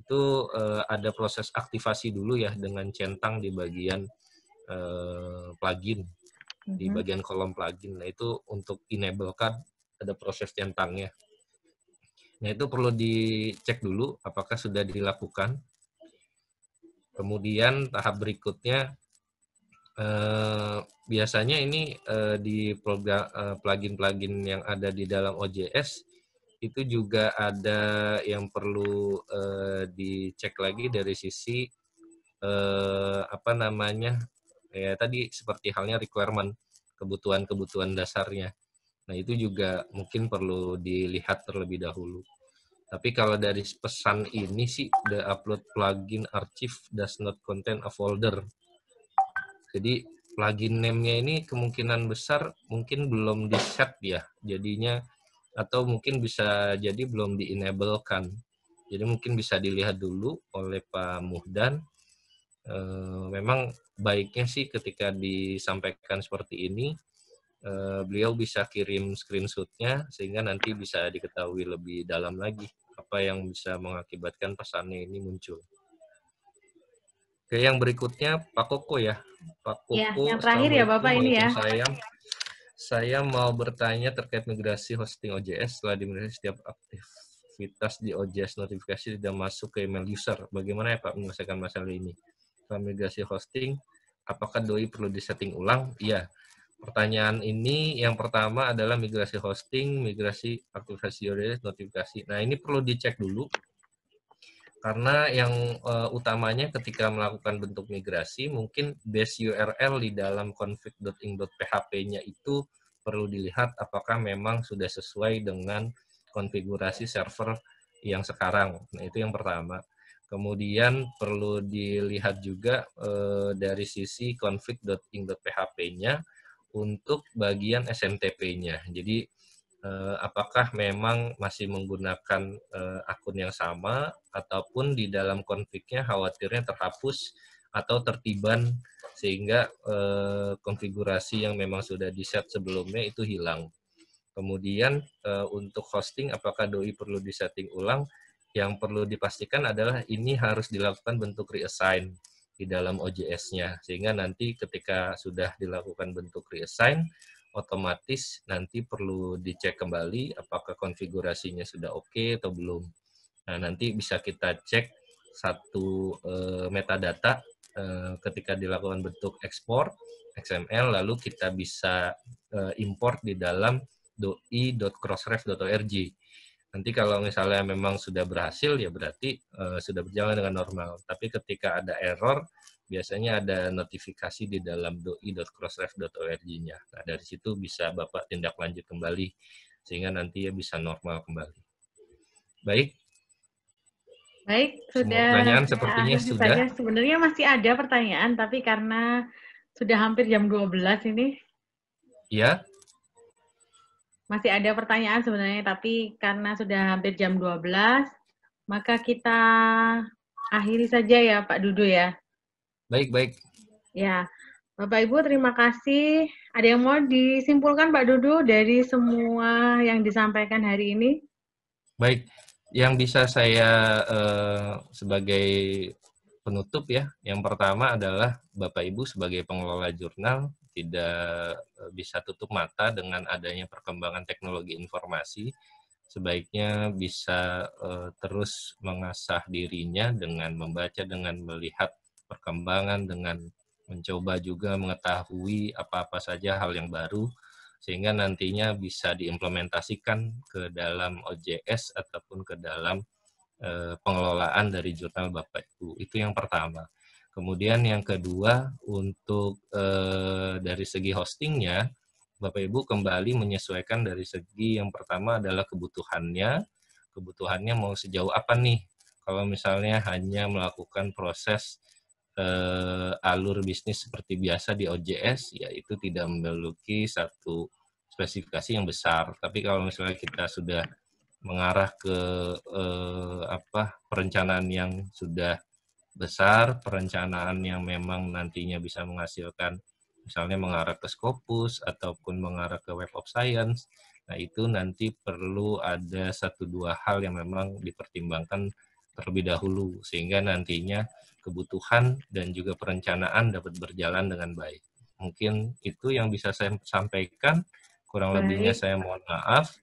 itu uh, ada proses aktivasi dulu ya dengan centang di bagian uh, plugin mm-hmm. di mhm. bagian kolom plugin. Nah, itu untuk enable kan ada proses centangnya. Nah, itu perlu dicek dulu apakah sudah dilakukan Kemudian tahap berikutnya eh, biasanya ini eh, di eh, plugin-plugin yang ada di dalam OJS itu juga ada yang perlu dicek lagi dari sisi apa namanya ya tadi seperti halnya requirement kebutuhan-kebutuhan dasarnya. Nah itu juga mungkin perlu dilihat terlebih dahulu. Tapi kalau dari pesan ini sih, the upload plugin archive does not contain a folder. Jadi plugin name-nya ini kemungkinan besar mungkin belum di set ya, jadinya atau mungkin bisa jadi belum di enable kan. Jadi mungkin bisa dilihat dulu oleh Pak Muhdan. Eh, memang baiknya sih ketika disampaikan seperti ini, Eh, beliau bisa kirim screenshotnya sehingga nanti bisa diketahui lebih dalam lagi apa yang bisa mengakibatkan pesannya ini muncul. Oke, yang berikutnya Pak Koko ya. Pak ya, Koko. Ya, yang terakhir ya Bapak ini ya. Saya, saya mau bertanya terkait migrasi hosting OJS setelah dimigrasi setiap aktivitas di OJS notifikasi tidak masuk ke email user. Bagaimana ya Pak menyelesaikan masalah ini? migrasi hosting, apakah DOI perlu disetting ulang? Iya, pertanyaan ini yang pertama adalah migrasi hosting, migrasi aktivasi URL notifikasi. Nah, ini perlu dicek dulu karena yang uh, utamanya ketika melakukan bentuk migrasi mungkin base URL di dalam config.ing.php-nya itu perlu dilihat apakah memang sudah sesuai dengan konfigurasi server yang sekarang. Nah, itu yang pertama. Kemudian perlu dilihat juga eh, dari sisi config.ing.php-nya untuk bagian SMTP-nya. Jadi eh, apakah memang masih menggunakan eh, akun yang sama ataupun di dalam konfliknya khawatirnya terhapus atau tertiban sehingga eh, konfigurasi yang memang sudah di-set sebelumnya itu hilang. Kemudian untuk hosting apakah doi perlu disetting ulang? Yang perlu dipastikan adalah ini harus dilakukan bentuk reassign di dalam OJS-nya. Sehingga nanti ketika sudah dilakukan bentuk reassign, otomatis nanti perlu dicek kembali apakah konfigurasinya sudah oke okay atau belum. Nah, nanti bisa kita cek satu e, metadata e, ketika dilakukan bentuk ekspor XML, lalu kita bisa e, import di dalam doi.crossref.org. Nanti kalau misalnya memang sudah berhasil ya berarti uh, sudah berjalan dengan normal. Tapi ketika ada error biasanya ada notifikasi di dalam doi.crossref.org-nya. Nah, dari situ bisa Bapak tindak lanjut kembali sehingga nanti ya bisa normal kembali. Baik. Baik, sudah. Semua pertanyaan ya, sepertinya ya, sudah. Sebenarnya masih ada pertanyaan tapi karena sudah hampir jam 12 ini. ya masih ada pertanyaan sebenarnya, tapi karena sudah hampir jam 12, maka kita akhiri saja ya Pak Dudu ya. Baik, baik. Ya, Bapak Ibu terima kasih. Ada yang mau disimpulkan Pak Dudu dari semua yang disampaikan hari ini? Baik, yang bisa saya eh, sebagai penutup ya, yang pertama adalah Bapak Ibu sebagai pengelola jurnal tidak e, bisa tutup mata dengan adanya perkembangan teknologi informasi, sebaiknya bisa uh, terus mengasah dirinya dengan membaca, dengan melihat perkembangan, dengan mencoba juga mengetahui apa-apa saja hal yang baru, sehingga nantinya bisa diimplementasikan ke dalam OJS ataupun ke dalam e, pengelolaan dari jurnal Bapak Ibu. Itu yang pertama. Kemudian yang kedua untuk eh, dari segi hostingnya, Bapak Ibu kembali menyesuaikan dari segi yang pertama adalah kebutuhannya, kebutuhannya mau sejauh apa nih? Kalau misalnya hanya melakukan proses eh, alur bisnis seperti biasa di OJS, yaitu tidak memiliki satu spesifikasi yang besar. Tapi kalau misalnya kita sudah mengarah ke eh, apa perencanaan yang sudah besar, perencanaan yang memang nantinya bisa menghasilkan misalnya mengarah ke Scopus ataupun mengarah ke Web of Science. Nah, itu nanti perlu ada satu dua hal yang memang dipertimbangkan terlebih dahulu sehingga nantinya kebutuhan dan juga perencanaan dapat berjalan dengan baik. Mungkin itu yang bisa saya sampaikan. Kurang baik. lebihnya saya mohon maaf.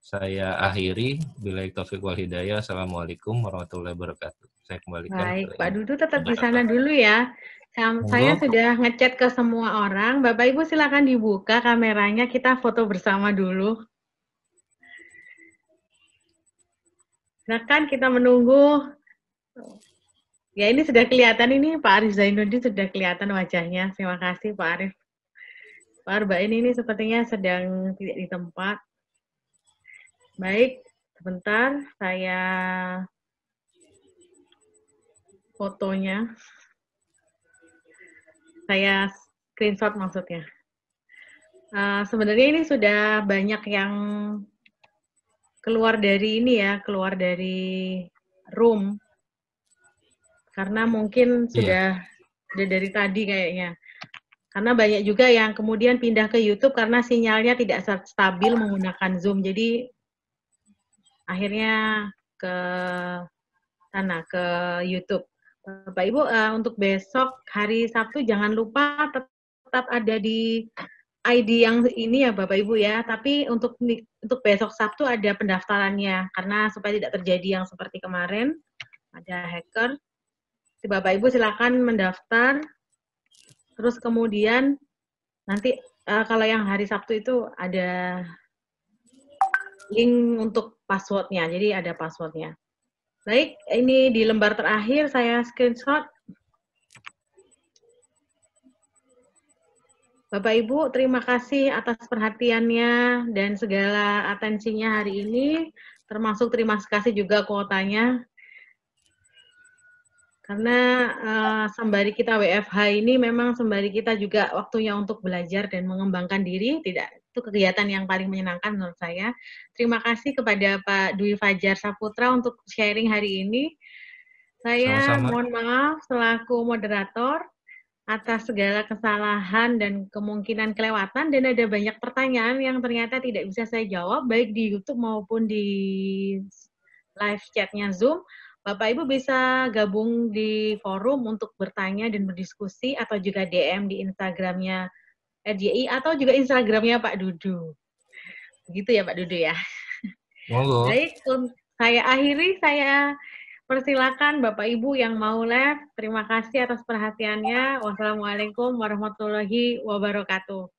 Saya akhiri. Bila Taufik wal Hidayah. Assalamualaikum warahmatullahi wabarakatuh saya kembalikan. Baik, Pak Dudu tetap di sana dulu ya. Saya, saya sudah ngechat ke semua orang. Bapak Ibu silakan dibuka kameranya, kita foto bersama dulu. nah kan kita menunggu. Ya ini sudah kelihatan ini Pak Arif Zainuddin sudah kelihatan wajahnya. Terima kasih Pak Arif. Pak arba ini ini sepertinya sedang tidak di tempat. Baik, sebentar saya fotonya. Saya screenshot maksudnya. Uh, sebenarnya ini sudah banyak yang keluar dari ini ya, keluar dari room. Karena mungkin iya. sudah yeah. sudah dari tadi kayaknya. Karena banyak juga yang kemudian pindah ke YouTube karena sinyalnya tidak stabil menggunakan Zoom. Jadi akhirnya ke sana ke YouTube. Bapak Ibu uh, untuk besok hari Sabtu jangan lupa tetap ada di ID yang ini ya Bapak Ibu ya. Tapi untuk untuk besok Sabtu ada pendaftarannya karena supaya tidak terjadi yang seperti kemarin ada hacker. Bapak Ibu silakan mendaftar. Terus kemudian nanti uh, kalau yang hari Sabtu itu ada link untuk passwordnya. Jadi ada passwordnya. Baik, ini di lembar terakhir saya screenshot. Bapak Ibu, terima kasih atas perhatiannya dan segala atensinya hari ini, termasuk terima kasih juga kuotanya. Karena uh, sembari kita WFH ini memang sembari kita juga waktunya untuk belajar dan mengembangkan diri, tidak itu kegiatan yang paling menyenangkan menurut saya. Terima kasih kepada Pak Dwi Fajar Saputra untuk sharing hari ini. Saya Sama-sama. mohon maaf selaku moderator atas segala kesalahan dan kemungkinan kelewatan dan ada banyak pertanyaan yang ternyata tidak bisa saya jawab baik di YouTube maupun di live chatnya Zoom. Bapak Ibu bisa gabung di forum untuk bertanya dan berdiskusi atau juga DM di Instagramnya RJI atau juga Instagramnya Pak Dudu. Begitu ya Pak Dudu ya. Monggo. Baik, saya akhiri saya persilakan Bapak Ibu yang mau live. Terima kasih atas perhatiannya. Wassalamualaikum warahmatullahi wabarakatuh.